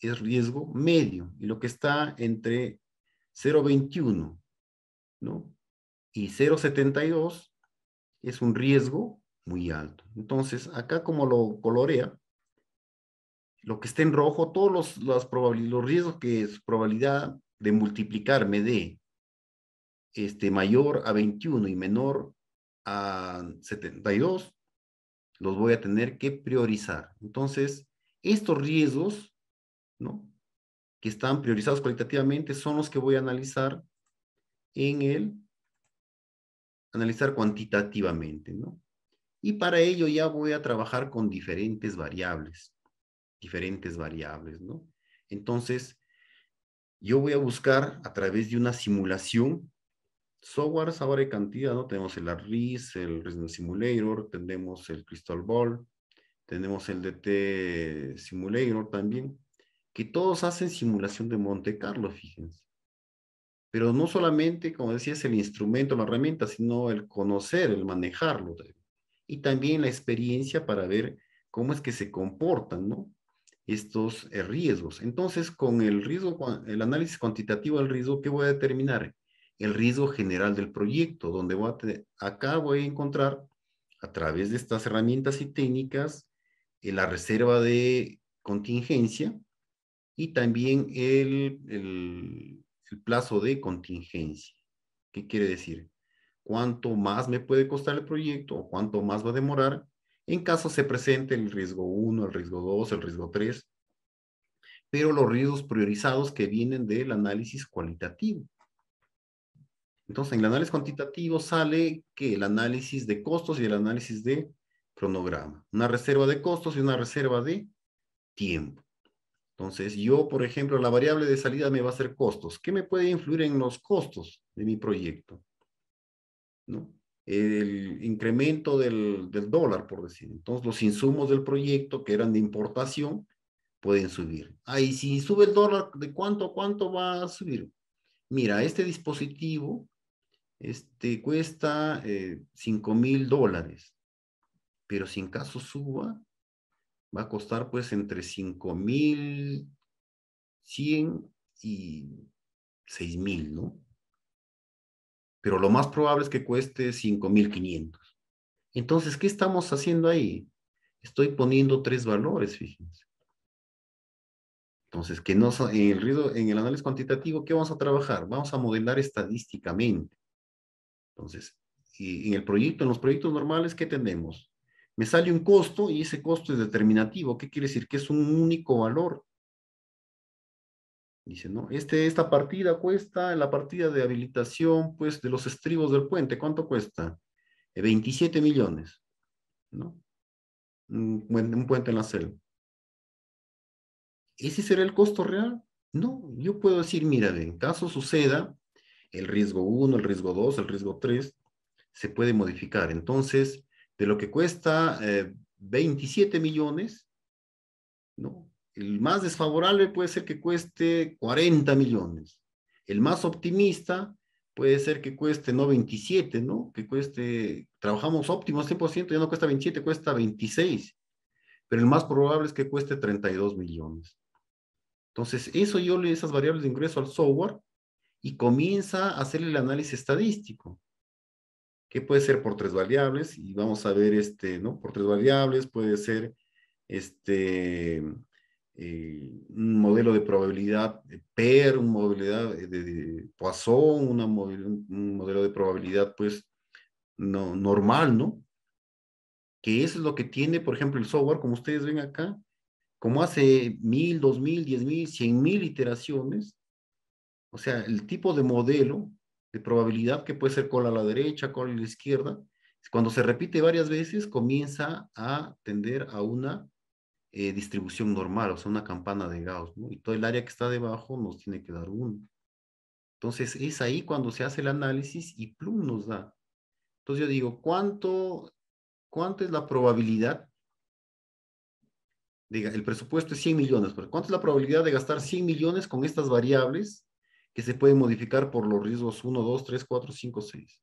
es riesgo medio. Y lo que está entre 0.21 ¿no? y 0.72 es un riesgo muy alto. Entonces, acá como lo colorea, lo que está en rojo, todos los, los riesgos que es probabilidad de multiplicarme de este, mayor a 21 y menor a 72, los voy a tener que priorizar. Entonces, estos riesgos, ¿no? Que están priorizados cualitativamente son los que voy a analizar en el analizar cuantitativamente, ¿no? Y para ello ya voy a trabajar con diferentes variables, diferentes variables, ¿no? Entonces, yo voy a buscar a través de una simulación, software, ahora y cantidad, ¿no? Tenemos el ARRIS, el Resident Simulator, tenemos el Crystal Ball, tenemos el DT Simulator también, que todos hacen simulación de Monte Carlo, fíjense pero no solamente, como decías, el instrumento, la herramienta, sino el conocer, el manejarlo. Y también la experiencia para ver cómo es que se comportan ¿no? estos eh, riesgos. Entonces, con el riesgo, el análisis cuantitativo del riesgo, ¿qué voy a determinar? El riesgo general del proyecto, donde voy a acá voy a encontrar, a través de estas herramientas y técnicas, eh, la reserva de contingencia y también el plazo de contingencia. ¿Qué quiere decir? ¿Cuánto más me puede costar el proyecto o cuánto más va a demorar en caso se presente el riesgo 1, el riesgo 2, el riesgo 3? Pero los riesgos priorizados que vienen del análisis cualitativo. Entonces, en el análisis cuantitativo sale que el análisis de costos y el análisis de cronograma. Una reserva de costos y una reserva de tiempo. Entonces, yo, por ejemplo, la variable de salida me va a hacer costos. ¿Qué me puede influir en los costos de mi proyecto? El incremento del, dólar, por decir. Entonces, los insumos del proyecto que eran de importación pueden subir. Ah, y si sube el dólar, ¿de cuánto a cuánto va a subir? Mira, este dispositivo este, cuesta eh, 5 mil dólares, pero si en caso suba, va a costar pues entre 5.100 y 6.000, ¿no? Pero lo más probable es que cueste 5.500. Entonces, ¿qué estamos haciendo ahí? Estoy poniendo tres valores, fíjense. Entonces, que no, en, el en el análisis cuantitativo, ¿qué vamos a trabajar? Vamos a modelar estadísticamente. Entonces, en el proyecto, en los proyectos normales, ¿qué tenemos? me sale un costo y ese costo es determinativo. ¿Qué quiere decir? Que es un único valor. Dice, ¿no? Este, esta partida cuesta, la partida de habilitación, pues, de los estribos del puente, ¿cuánto cuesta? 27 eh, millones, ¿no? Un, puente en la selva. ¿Ese será el costo real? No, yo puedo decir, mira, en caso suceda, el riesgo 1, el riesgo 2, el riesgo 3, se puede modificar. Entonces, de lo que cuesta 27 eh, millones, ¿no? El más desfavorable puede ser que cueste 40 millones. El más optimista puede ser que cueste no 27, ¿no? Que cueste, trabajamos óptimo 100%, ya no cuesta 27, cuesta 26. Pero el más probable es que cueste 32 millones. Entonces, eso yo le esas variables de ingreso al software y comienza a hacer el análisis estadístico que puede ser por tres variables, y vamos a ver, este, ¿no? Por tres variables puede ser este, eh, un modelo de probabilidad PER, una modelo de, de Poisson, una, un modelo de probabilidad, pues, no, normal, ¿no? Que eso es lo que tiene, por ejemplo, el software, como ustedes ven acá, como hace mil, dos mil, diez mil, cien mil iteraciones, o sea, el tipo de modelo de probabilidad que puede ser cola a la derecha, cola a la izquierda. Cuando se repite varias veces, comienza a tender a una eh, distribución normal, o sea, una campana de Gauss, ¿no? Y todo el área que está debajo nos tiene que dar uno. Entonces, es ahí cuando se hace el análisis y plum nos da. Entonces yo digo, ¿cuánto, cuánto es la probabilidad? Diga, el presupuesto es 100 millones, pero ¿cuánto es la probabilidad de gastar 100 millones con estas variables que se puede modificar por los riesgos 1, 2, 3, 4, 5, 6.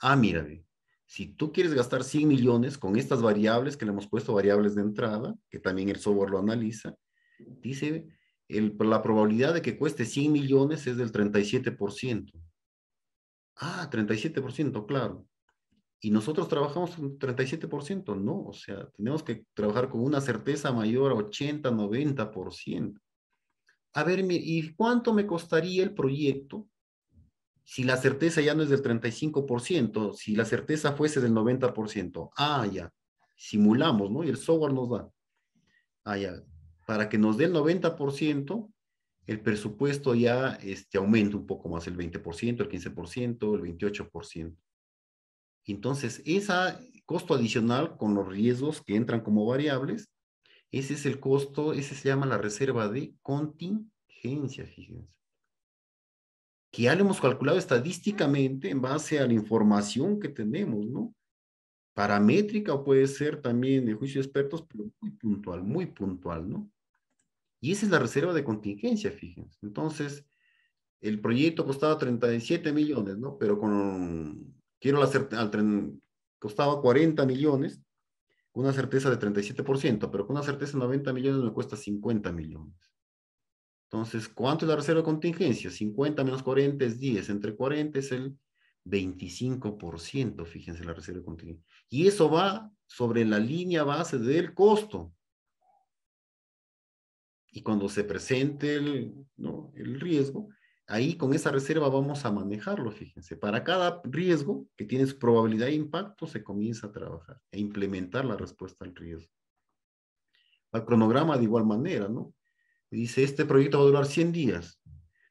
Ah, mira, si tú quieres gastar 100 millones con estas variables que le hemos puesto variables de entrada, que también el software lo analiza, dice la probabilidad de que cueste 100 millones es del 37%. Ah, 37%, claro. Y nosotros trabajamos con 37%, no, o sea, tenemos que trabajar con una certeza mayor a 80, 90% a ver, ¿y cuánto me costaría el proyecto si la certeza ya no es del 35%, si la certeza fuese del 90%? Ah, ya, simulamos, ¿no? Y el software nos da. Ah, ya, para que nos dé el 90%, el presupuesto ya este, aumenta un poco más, el 20%, el 15%, el 28%. Entonces, ese costo adicional con los riesgos que entran como variables ese es el costo, ese se llama la reserva de contingencia, fíjense. Que ya lo hemos calculado estadísticamente en base a la información que tenemos, ¿no? Paramétrica puede ser también de juicio de expertos, pero muy puntual, muy puntual, ¿no? Y esa es la reserva de contingencia, fíjense. Entonces, el proyecto costaba 37 millones, ¿no? Pero con, quiero la costaba 40 millones, una certeza de 37%, pero con una certeza de 90 millones me cuesta 50 millones. Entonces, ¿cuánto es la reserva de contingencia? 50 menos 40 es 10, entre 40 es el 25%, fíjense la reserva de contingencia. Y eso va sobre la línea base del costo. Y cuando se presente el, ¿no? el riesgo, ahí con esa reserva vamos a manejarlo, fíjense. Para cada riesgo que tiene su probabilidad de impacto, se comienza a trabajar e implementar la respuesta al riesgo. Al cronograma de igual manera, ¿no? Dice, este proyecto va a durar 100 días,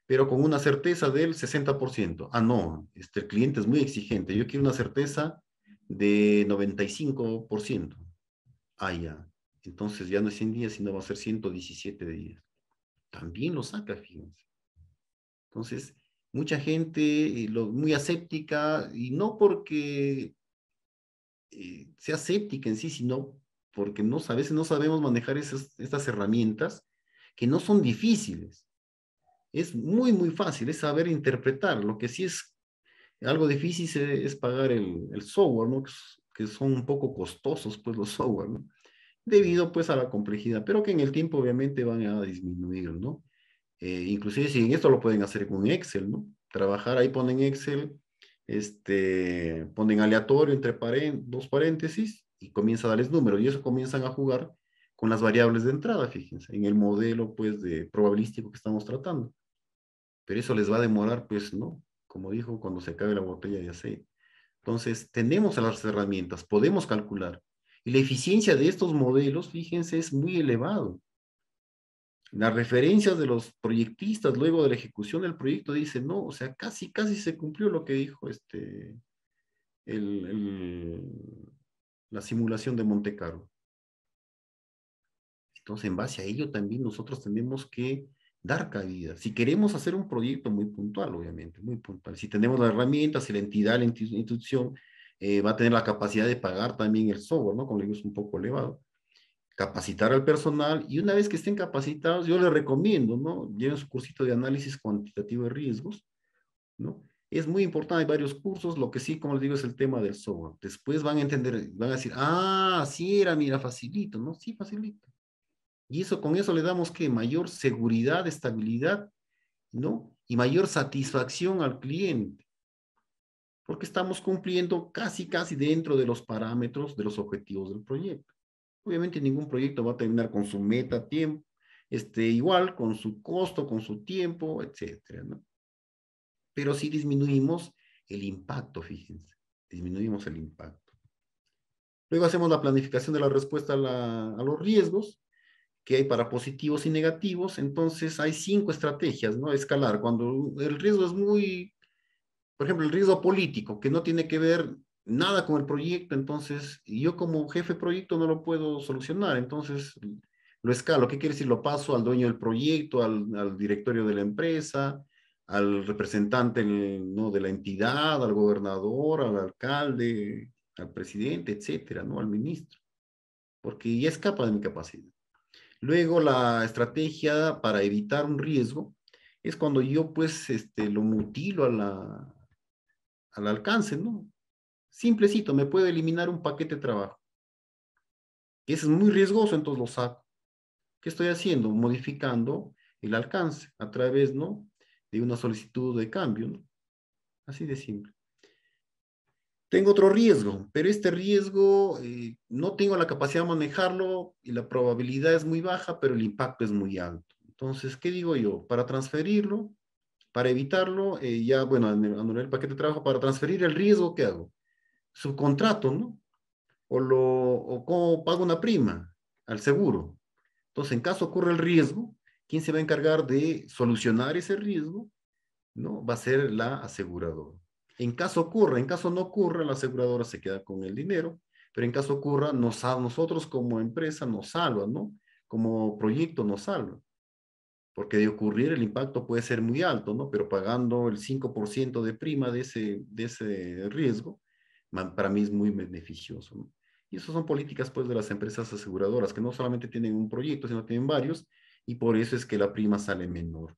pero con una certeza del 60%. Ah, no, este, el cliente es muy exigente. Yo quiero una certeza de 95%. Ah, ya. Entonces ya no es 100 días, sino va a ser 117 días. También lo saca, fíjense. Entonces, mucha gente eh, muy aséptica, y no porque eh, sea aséptica en sí, sino porque no, a veces no sabemos manejar esas, estas herramientas que no son difíciles. Es muy, muy fácil, es saber interpretar. Lo que sí es algo difícil es, pagar el, software, ¿no? que son un poco costosos, pues los software, debido pues a la complejidad, pero que en el tiempo obviamente van a disminuir, ¿no? Eh, inclusive si en esto lo pueden hacer con Excel, ¿no? Trabajar ahí ponen Excel, este, ponen aleatorio entre dos paréntesis y comienza a darles números y eso comienzan a jugar con las variables de entrada, fíjense, en el modelo pues de probabilístico que estamos tratando. Pero eso les va a demorar pues, ¿no? Como dijo, cuando se acabe la botella de aceite. Entonces, tenemos las herramientas, podemos calcular. Y la eficiencia de estos modelos, fíjense, es muy elevado las referencias de los proyectistas luego de la ejecución del proyecto dicen, no, o sea, casi, casi se cumplió lo que dijo este, el, la simulación de Monte Carlo. Entonces, en base a ello también nosotros tenemos que dar cabida. Si queremos hacer un proyecto muy puntual, obviamente, muy puntual. Si tenemos las herramientas, si la entidad, la institución eh, va a tener la capacidad de pagar también el software, ¿no? Con le es un poco elevado capacitar al personal y una vez que estén capacitados, yo les recomiendo, ¿no? Lleven su cursito de análisis cuantitativo de riesgos, ¿no? Es muy importante, hay varios cursos, lo que sí, como les digo, es el tema del software. Después van a entender, van a decir, ah, sí era, mira, facilito, ¿no? Sí, facilito. Y eso, con eso le damos que mayor seguridad, estabilidad, ¿no? Y mayor satisfacción al cliente porque estamos cumpliendo casi, casi dentro de los parámetros de los objetivos del proyecto. Obviamente ningún proyecto va a terminar con su meta tiempo, este, igual, con su costo, con su tiempo, etcétera, ¿no? Pero sí disminuimos el impacto, fíjense, disminuimos el impacto. Luego hacemos la planificación de la respuesta a, a los riesgos que hay para positivos y negativos. Entonces hay cinco estrategias, ¿no? Escalar. Cuando el riesgo es muy, por ejemplo, el riesgo político, que no tiene que ver nada con el proyecto, entonces yo como jefe de proyecto no lo puedo solucionar, entonces lo escalo. ¿Qué quiere decir? Lo paso al dueño del proyecto, al, directorio de la empresa, al representante ¿no? de la entidad, al gobernador, al alcalde, al presidente, etcétera, ¿no? Al ministro, porque ya escapa de mi capacidad. Luego la estrategia para evitar un riesgo es cuando yo pues este, lo mutilo a la, al alcance, ¿no? Simplecito, me puedo eliminar un paquete de trabajo. Y es muy riesgoso, entonces lo saco. ¿Qué estoy haciendo? Modificando el alcance a través ¿no? de una solicitud de cambio. Así de simple. Tengo otro riesgo, pero este riesgo eh, no tengo la capacidad de manejarlo y la probabilidad es muy baja, pero el impacto es muy alto. Entonces, ¿qué digo yo? Para transferirlo, para evitarlo, eh, ya, bueno, anular el paquete de trabajo, para transferir el riesgo, ¿qué hago? subcontrato, ¿no? O, lo, o cómo pago una prima al seguro. Entonces, en caso ocurra el riesgo, ¿quién se va a encargar de solucionar ese riesgo? ¿No? Va a ser la aseguradora. En caso ocurra, en caso no ocurra, la aseguradora se queda con el dinero, pero en caso ocurra, nos, a nosotros como empresa nos salva, ¿no? Como proyecto nos salva. Porque de ocurrir el impacto puede ser muy alto, ¿no? Pero pagando el 5% de prima de ese, de ese riesgo, para mí es muy beneficioso. Y eso son políticas pues de las empresas aseguradoras, que no solamente tienen un proyecto, sino tienen varios, y por eso es que la prima sale menor.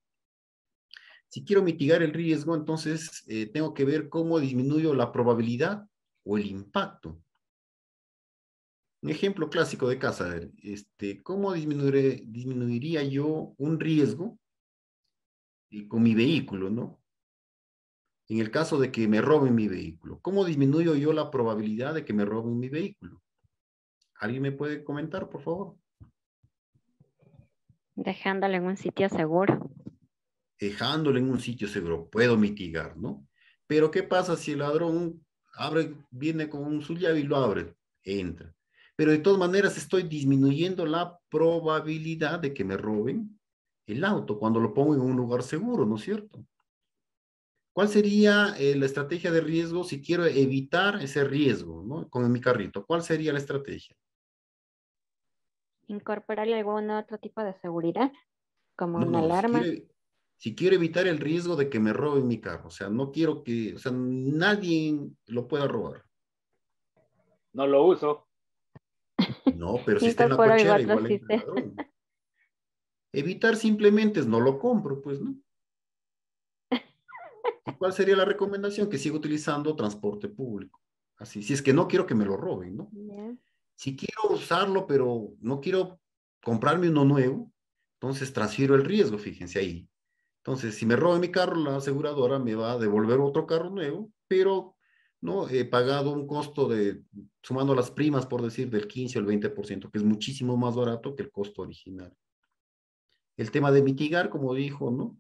Si quiero mitigar el riesgo, entonces eh, tengo que ver cómo disminuyo la probabilidad o el impacto. Un ejemplo clásico de casa, este, ¿cómo disminuiría yo un riesgo y eh, con mi vehículo, no? en el caso de que me roben mi vehículo? ¿Cómo disminuyo yo la probabilidad de que me roben mi vehículo? ¿Alguien me puede comentar, por favor? Dejándolo en un sitio seguro. Dejándolo en un sitio seguro, puedo mitigar, ¿no? Pero ¿qué pasa si el ladrón abre, viene con un llave y lo abre? Entra. Pero de todas maneras estoy disminuyendo la probabilidad de que me roben el auto cuando lo pongo en un lugar seguro, ¿no es cierto? ¿Cuál sería eh, la estrategia de riesgo si quiero evitar ese riesgo con mi carrito? ¿Cuál sería la estrategia? Incorporar algún otro tipo de seguridad, como una alarma. Si quiero, evitar el riesgo de que me roben mi carro, o sea, no quiero que, o sea, nadie lo pueda robar. No lo uso. No, pero si está en la cochera, igual Evitar simplemente es no lo compro, pues, ¿no? cuál sería la recomendación? Que siga utilizando transporte público. Así, si es que no quiero que me lo roben, ¿no? Si quiero usarlo, pero no quiero comprarme uno nuevo, entonces transfiero el riesgo, fíjense ahí. Entonces, si me roben mi carro, la aseguradora me va a devolver otro carro nuevo, pero no he pagado un costo de, sumando las primas, por decir, del 15 o 20%, que es muchísimo más barato que el costo original. El tema de mitigar, como dijo, ¿no?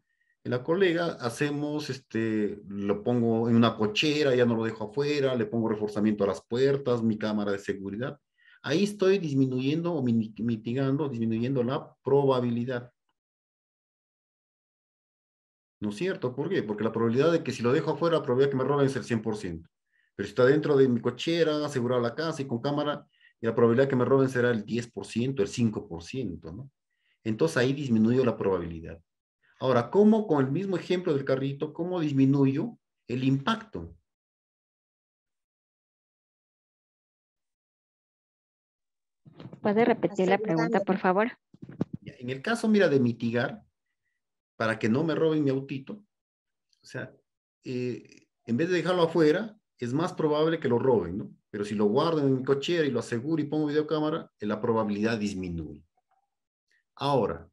la colega hacemos, este, lo pongo en una cochera, ya no lo dejo afuera, le pongo reforzamiento a las puertas, mi cámara de seguridad. Ahí estoy disminuyendo o mitigando, disminuyendo la probabilidad. ¿No es cierto? ¿Por qué? Porque la probabilidad de que si lo dejo afuera, la probabilidad que me roben es el 100%. Pero si está dentro de mi cochera, asegurado la casa y con cámara, y la probabilidad que me roben será el 10%, el 5%, ¿no? Entonces ahí disminuyo la probabilidad. Ahora, ¿cómo con el mismo ejemplo del carrito, cómo disminuyo el impacto? ¿Puede repetir la pregunta, por favor? En el caso, mira, de mitigar, para que no me roben mi autito, o sea, eh, en vez de dejarlo afuera, es más probable que lo roben, ¿no? Pero si lo guardo en mi cochera y lo aseguro y pongo videocámara, la probabilidad disminuye. Ahora,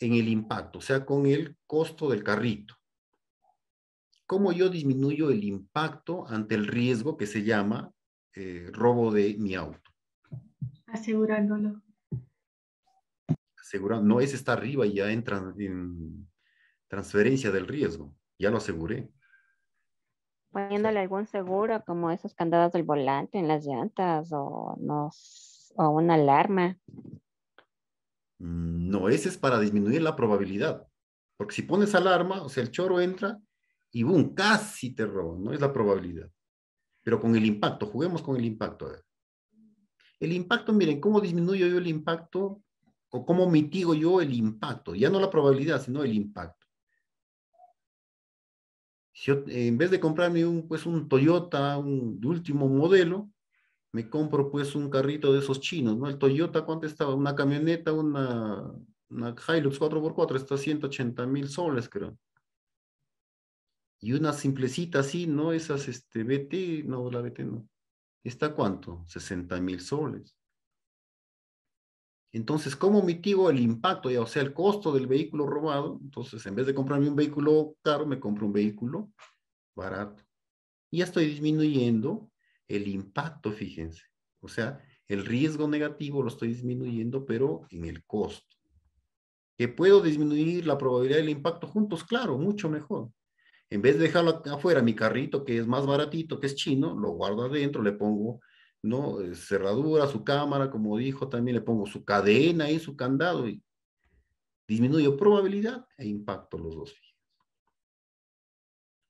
en el impacto, o sea, con el costo del carrito. ¿Cómo yo disminuyo el impacto ante el riesgo que se llama eh, robo de mi auto? Asegurándolo. Asegurando, no es está arriba y ya entra en transferencia del riesgo, ya lo aseguré. Poniéndole algún seguro, como esos candados del volante en las llantas o, nos, o una alarma. Mm, no, ese es para disminuir la probabilidad. Porque si pones alarma, o sea, el choro entra y boom, casi te roban, ¿no? Es la probabilidad. Pero con el impacto, juguemos con el impacto. El impacto, miren, ¿cómo disminuyo yo el impacto? ¿O cómo mitigo yo el impacto? Ya no la probabilidad, sino el impacto. en vez de comprarme un, pues, un Toyota, un último modelo, me compro pues un carrito de esos chinos, ¿no? El Toyota, ¿cuánto estaba? Una camioneta, una, una Hilux 4x4, está a 180 mil soles, creo. Y una simplecita así, ¿no? Esas, este, BT, no, la BT no. ¿Está cuánto? 60 mil soles. Entonces, ¿cómo mitigo el impacto, ya? o sea, el costo del vehículo robado? Entonces, en vez de comprarme un vehículo caro, me compro un vehículo barato. Y ya estoy disminuyendo el impacto, fíjense. O sea, el riesgo negativo lo estoy disminuyendo, pero en el costo. ¿Que puedo disminuir la probabilidad del impacto juntos? Claro, mucho mejor. En vez de dejarlo afuera, mi carrito, que es más baratito, que es chino, lo guardo adentro, le pongo ¿no? Eh, cerradura, su cámara, como dijo, también le pongo su cadena y su candado y disminuyo probabilidad e impacto los dos.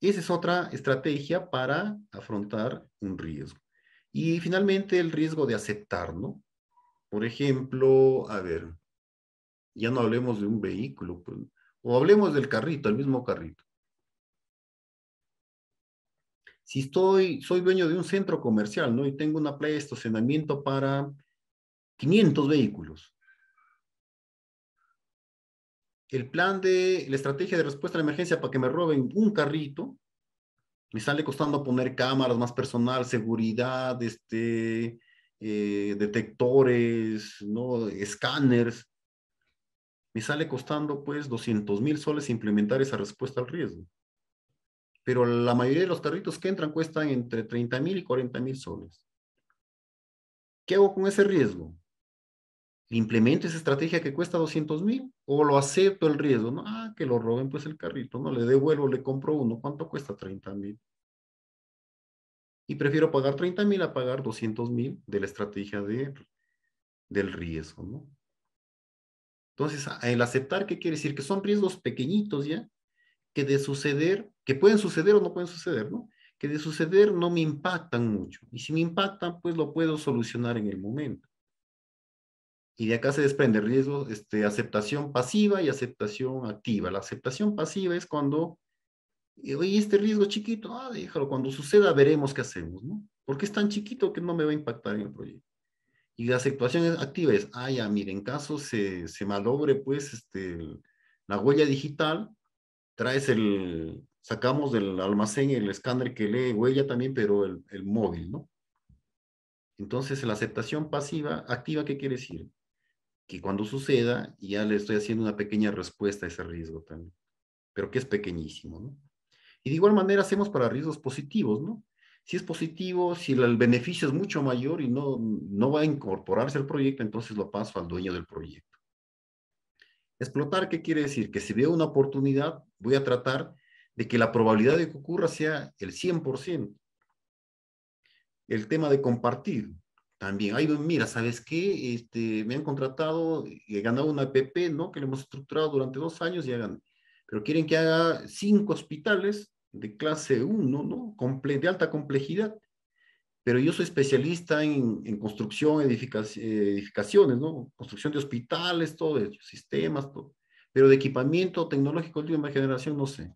Esa es otra estrategia para afrontar un riesgo. Y finalmente el riesgo de aceptar, ¿no? Por ejemplo, a ver, ya no hablemos de un vehículo, pues, o hablemos del carrito, el mismo carrito. Si estoy, soy dueño de un centro comercial, ¿no? Y tengo una playa de estacionamiento para 500 vehículos el plan de la estrategia de respuesta a la emergencia para que me roben un carrito, me sale costando poner cámaras, más personal, seguridad, este, eh, detectores, ¿no? escáneres. Me sale costando pues 200 mil soles implementar esa respuesta al riesgo. Pero la mayoría de los carritos que entran cuestan entre 30 mil y 40 mil soles. ¿Qué hago con ese riesgo? implemento esa estrategia que cuesta 200 mil o lo acepto el riesgo, ¿no? Ah, que lo roben pues el carrito, ¿no? Le devuelvo, le compro uno, ¿cuánto cuesta? 30 mil. Y prefiero pagar 30 mil a pagar 200 mil de la estrategia de, del riesgo, ¿no? Entonces, el aceptar, ¿qué quiere decir? Que son riesgos pequeñitos ya, que de suceder, que pueden suceder o no pueden suceder, ¿no? Que de suceder no me impactan mucho. Y si me impactan, pues lo puedo solucionar en el momento. Y de acá se desprende riesgo, este, aceptación pasiva y aceptación activa. La aceptación pasiva es cuando, eh, oye, este riesgo chiquito, ah, déjalo, cuando suceda veremos qué hacemos, ¿no? Porque es tan chiquito que no me va a impactar en el proyecto. Y la aceptación activa es, ah, ya, mire, en caso se, malobre, pues, este, la huella digital, traes el, sacamos del almacén el escáner que lee huella también, pero el, el móvil, ¿no? Entonces, la aceptación pasiva, activa, ¿qué quiere decir? que cuando suceda ya le estoy haciendo una pequeña respuesta a ese riesgo también, pero que es pequeñísimo, ¿no? Y de igual manera hacemos para riesgos positivos, ¿no? Si es positivo, si el beneficio es mucho mayor y no, no va a incorporarse al proyecto, entonces lo paso al dueño del proyecto. Explotar, ¿qué quiere decir? Que si veo una oportunidad, voy a tratar de que la probabilidad de que ocurra sea el 100%. El tema de compartir, también, ay mira, ¿sabes qué? Este, me han contratado y he ganado una app ¿no? Que le hemos estructurado durante dos años y hagan, pero quieren que haga cinco hospitales de clase 1, ¿no? de alta complejidad, pero yo soy especialista en, en construcción, eh, edificaciones, ¿no? Construcción de hospitales, todo, de sistemas, todo. Pero de equipamiento tecnológico de última generación, no sé.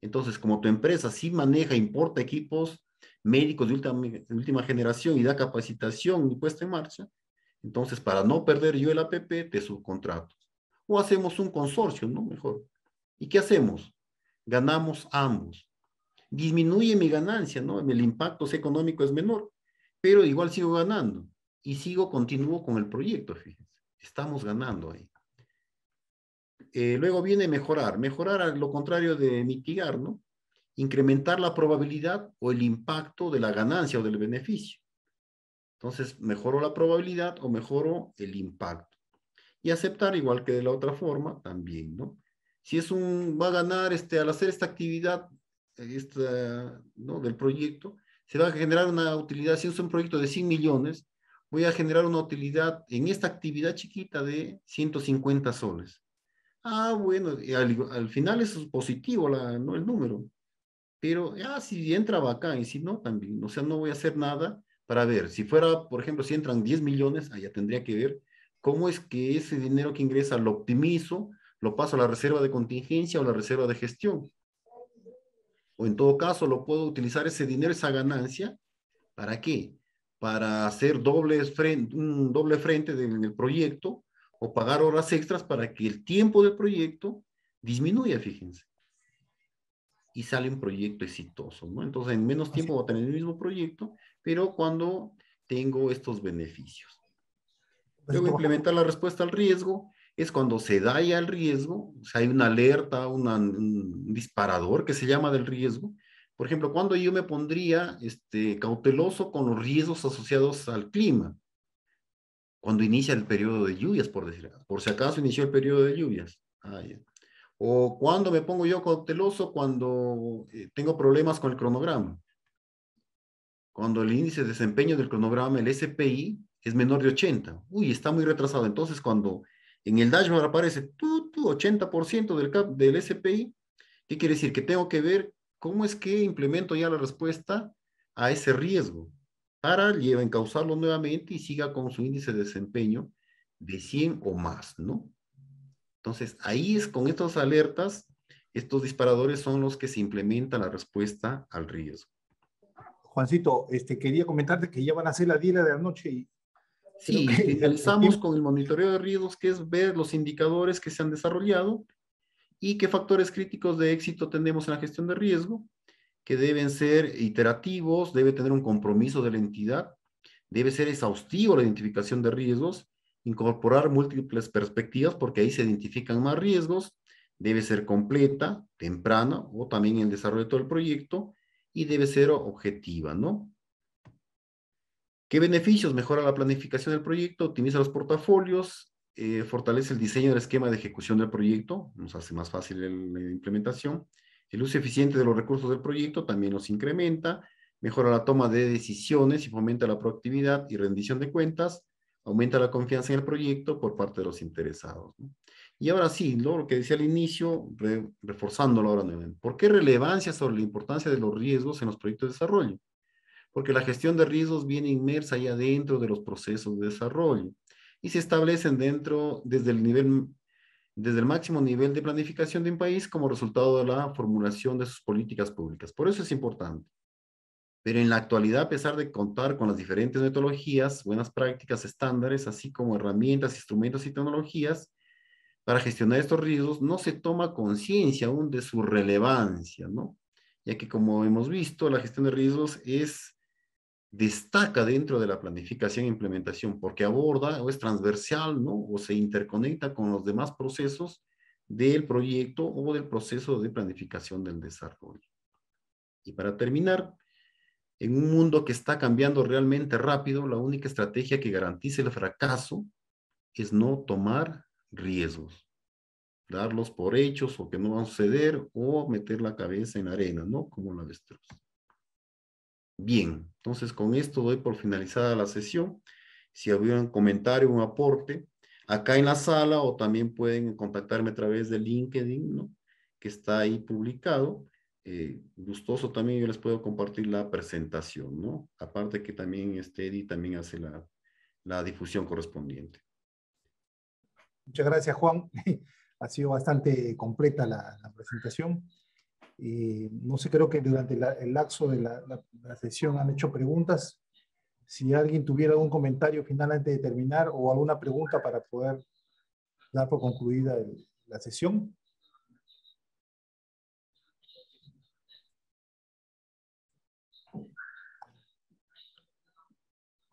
Entonces, como tu empresa sí maneja, importa equipos, médicos de última, generación y da capacitación y puesta en marcha, entonces para no perder yo el APP te subcontrato. O hacemos un consorcio, ¿no? Mejor. ¿Y qué hacemos? Ganamos ambos. Disminuye mi ganancia, ¿no? El impacto económico es menor, pero igual sigo ganando y sigo, continúo con el proyecto, fíjense. Estamos ganando ahí. Eh, luego viene mejorar. Mejorar a lo contrario de mitigar, ¿no? incrementar la probabilidad o el impacto de la ganancia o del beneficio. Entonces, mejoro la probabilidad o mejoro el impacto. Y aceptar, igual que de la otra forma, también, ¿no? Si es un, va a ganar este, al hacer esta actividad ¿no? del proyecto, se va a generar una utilidad, si es un proyecto de 100 millones, voy a generar una utilidad en esta actividad chiquita de 150 soles. Ah, bueno, al, final es positivo la, ¿no? el número, pero ah, si entra bacán y si no, también, o sea, no voy a hacer nada para ver. Si fuera, por ejemplo, si entran 10 millones, allá tendría que ver cómo es que ese dinero que ingresa lo optimizo, lo paso a la reserva de contingencia o la reserva de gestión. O en todo caso, lo puedo utilizar ese dinero, esa ganancia, ¿para qué? Para hacer un doble frente en el proyecto o pagar horas extras para que el tiempo del proyecto disminuya, fíjense y sale un proyecto exitoso, ¿no? Entonces, en menos tiempo voy a tener el mismo proyecto, pero cuando tengo estos beneficios. Pues Luego, implementar la respuesta al riesgo es cuando se da ya el riesgo, o sea, hay una alerta, un disparador que se llama del riesgo. Por ejemplo, cuando yo me pondría este, cauteloso con los riesgos asociados al clima, cuando inicia el periodo de lluvias, por decir, por si acaso inició el periodo de lluvias. Ah, ¿O cuándo me pongo yo cauteloso? Cuando eh, tengo problemas con el cronograma. Cuando el índice de desempeño del cronograma, el SPI, es menor de 80. Uy, está muy retrasado. Entonces, cuando en el dashboard aparece 80% del, cap, del SPI, ¿qué quiere decir? Que tengo que ver cómo es que implemento ya la respuesta a ese riesgo para encauzarlo nuevamente y siga con su índice de desempeño de 100 o más, ¿no? Entonces, ahí es con estas alertas, estos disparadores son los que se implementa la respuesta al riesgo. Juancito, este, quería comentarte que ya van a hacer la 10 de la noche y... Sí, realizamos finalizamos con el monitoreo de riesgos, que es ver los indicadores que se han desarrollado y qué factores críticos de éxito tenemos en la gestión de riesgo, que deben ser iterativos, debe tener un compromiso de la entidad, debe ser exhaustivo la identificación de riesgos incorporar múltiples perspectivas porque ahí se identifican más riesgos, debe ser completa, temprana o también en desarrollo de todo el proyecto y debe ser objetiva, ¿no? ¿Qué beneficios? Mejora la planificación del proyecto, optimiza los portafolios, eh, fortalece el diseño del esquema de ejecución del proyecto, nos hace más fácil la implementación, el uso eficiente de los recursos del proyecto también nos incrementa, mejora la toma de decisiones y fomenta la proactividad y rendición de cuentas, aumenta la confianza en el proyecto por parte de los interesados. Y ahora sí, lo que decía al inicio, reforzándolo ahora nuevamente, ¿por qué relevancia sobre la importancia de los riesgos en los proyectos de desarrollo? Porque la gestión de riesgos viene inmersa ya dentro de los procesos de desarrollo y se establecen dentro, desde el nivel desde el máximo nivel de planificación de un país como resultado de la formulación de sus políticas públicas. Por eso es importante. Pero en la actualidad, a pesar de contar con las diferentes metodologías, buenas prácticas, estándares, así como herramientas, instrumentos y tecnologías para gestionar estos riesgos, no se toma conciencia aún de su relevancia, ¿no? Ya que como hemos visto, la gestión de riesgos es destaca dentro de la planificación e implementación porque aborda o es transversal, ¿no? O se interconecta con los demás procesos del proyecto o del proceso de planificación del desarrollo. Y para terminar, en un mundo que está cambiando realmente rápido, la única estrategia que garantice el fracaso es no tomar riesgos, darlos por hechos o que no van a suceder o meter la cabeza en arena, ¿no? Como la avestruz. Bien, entonces con esto doy por finalizada la sesión. Si hubiera un comentario, un aporte, acá en la sala o también pueden contactarme a través de LinkedIn, ¿no? Que está ahí publicado. Eh, gustoso también yo les puedo compartir la presentación, ¿no? Aparte que también este Eddie también hace la, la difusión correspondiente. Muchas gracias, Juan. Ha sido bastante completa la, presentación. y eh, no sé, creo que durante el lapso de la, sesión han hecho preguntas. Si alguien tuviera algún comentario final antes de terminar o alguna pregunta para poder dar por concluida la sesión.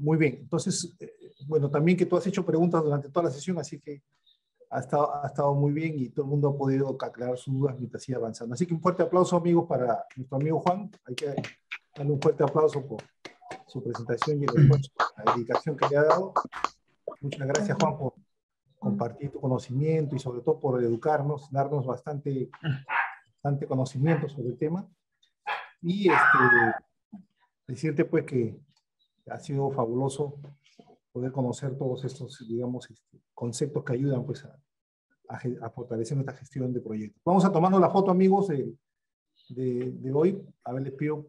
Muy bien, entonces, eh, bueno, también que tú has hecho preguntas durante toda la sesión, así que ha estado, ha estado muy bien y todo el mundo ha podido aclarar sus dudas mientras sigue avanzando. Así que un fuerte aplauso, amigos, para nuestro amigo Juan. Hay que darle un fuerte aplauso por su presentación y el la dedicación que le ha dado. Muchas gracias, Juan, por compartir tu conocimiento y sobre todo por educarnos, darnos bastante, bastante conocimiento sobre el tema. Y este, decirte pues que ha sido fabuloso poder conocer todos estos, digamos, este, conceptos que ayudan pues, a, fortalecer nuestra gestión de proyectos. Vamos a tomarnos la foto, amigos, de, hoy. A ver, les pido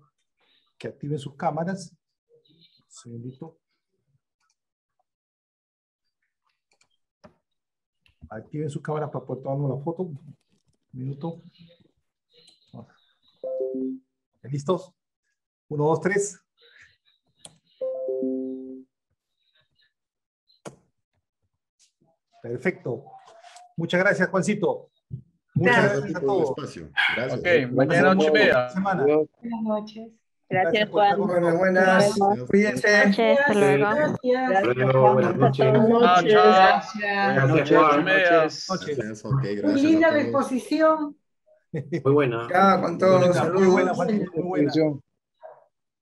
que activen sus cámaras. Un Segundito. Activen sus cámaras para poder tomarnos la foto. Un minuto. ¿Listos? Uno, dos, tres. Perfecto. Muchas gracias, Juancito. Muchas gracias, a todos. Gracias. mañana Buenas noches. Gracias, Juan. Buenas, buenas. Buenas noches. Buenas noches. Gracias. Buenas noches. Buenas noches. Muy linda exposición. Muy buena. Muy Muy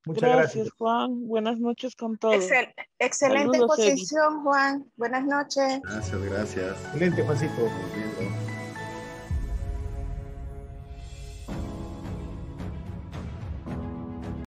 Muchas gracias, Juan. Buenas noches con todos. excelente posición Juan. Buenas noches. Gracias, gracias. Excelente, Juancito.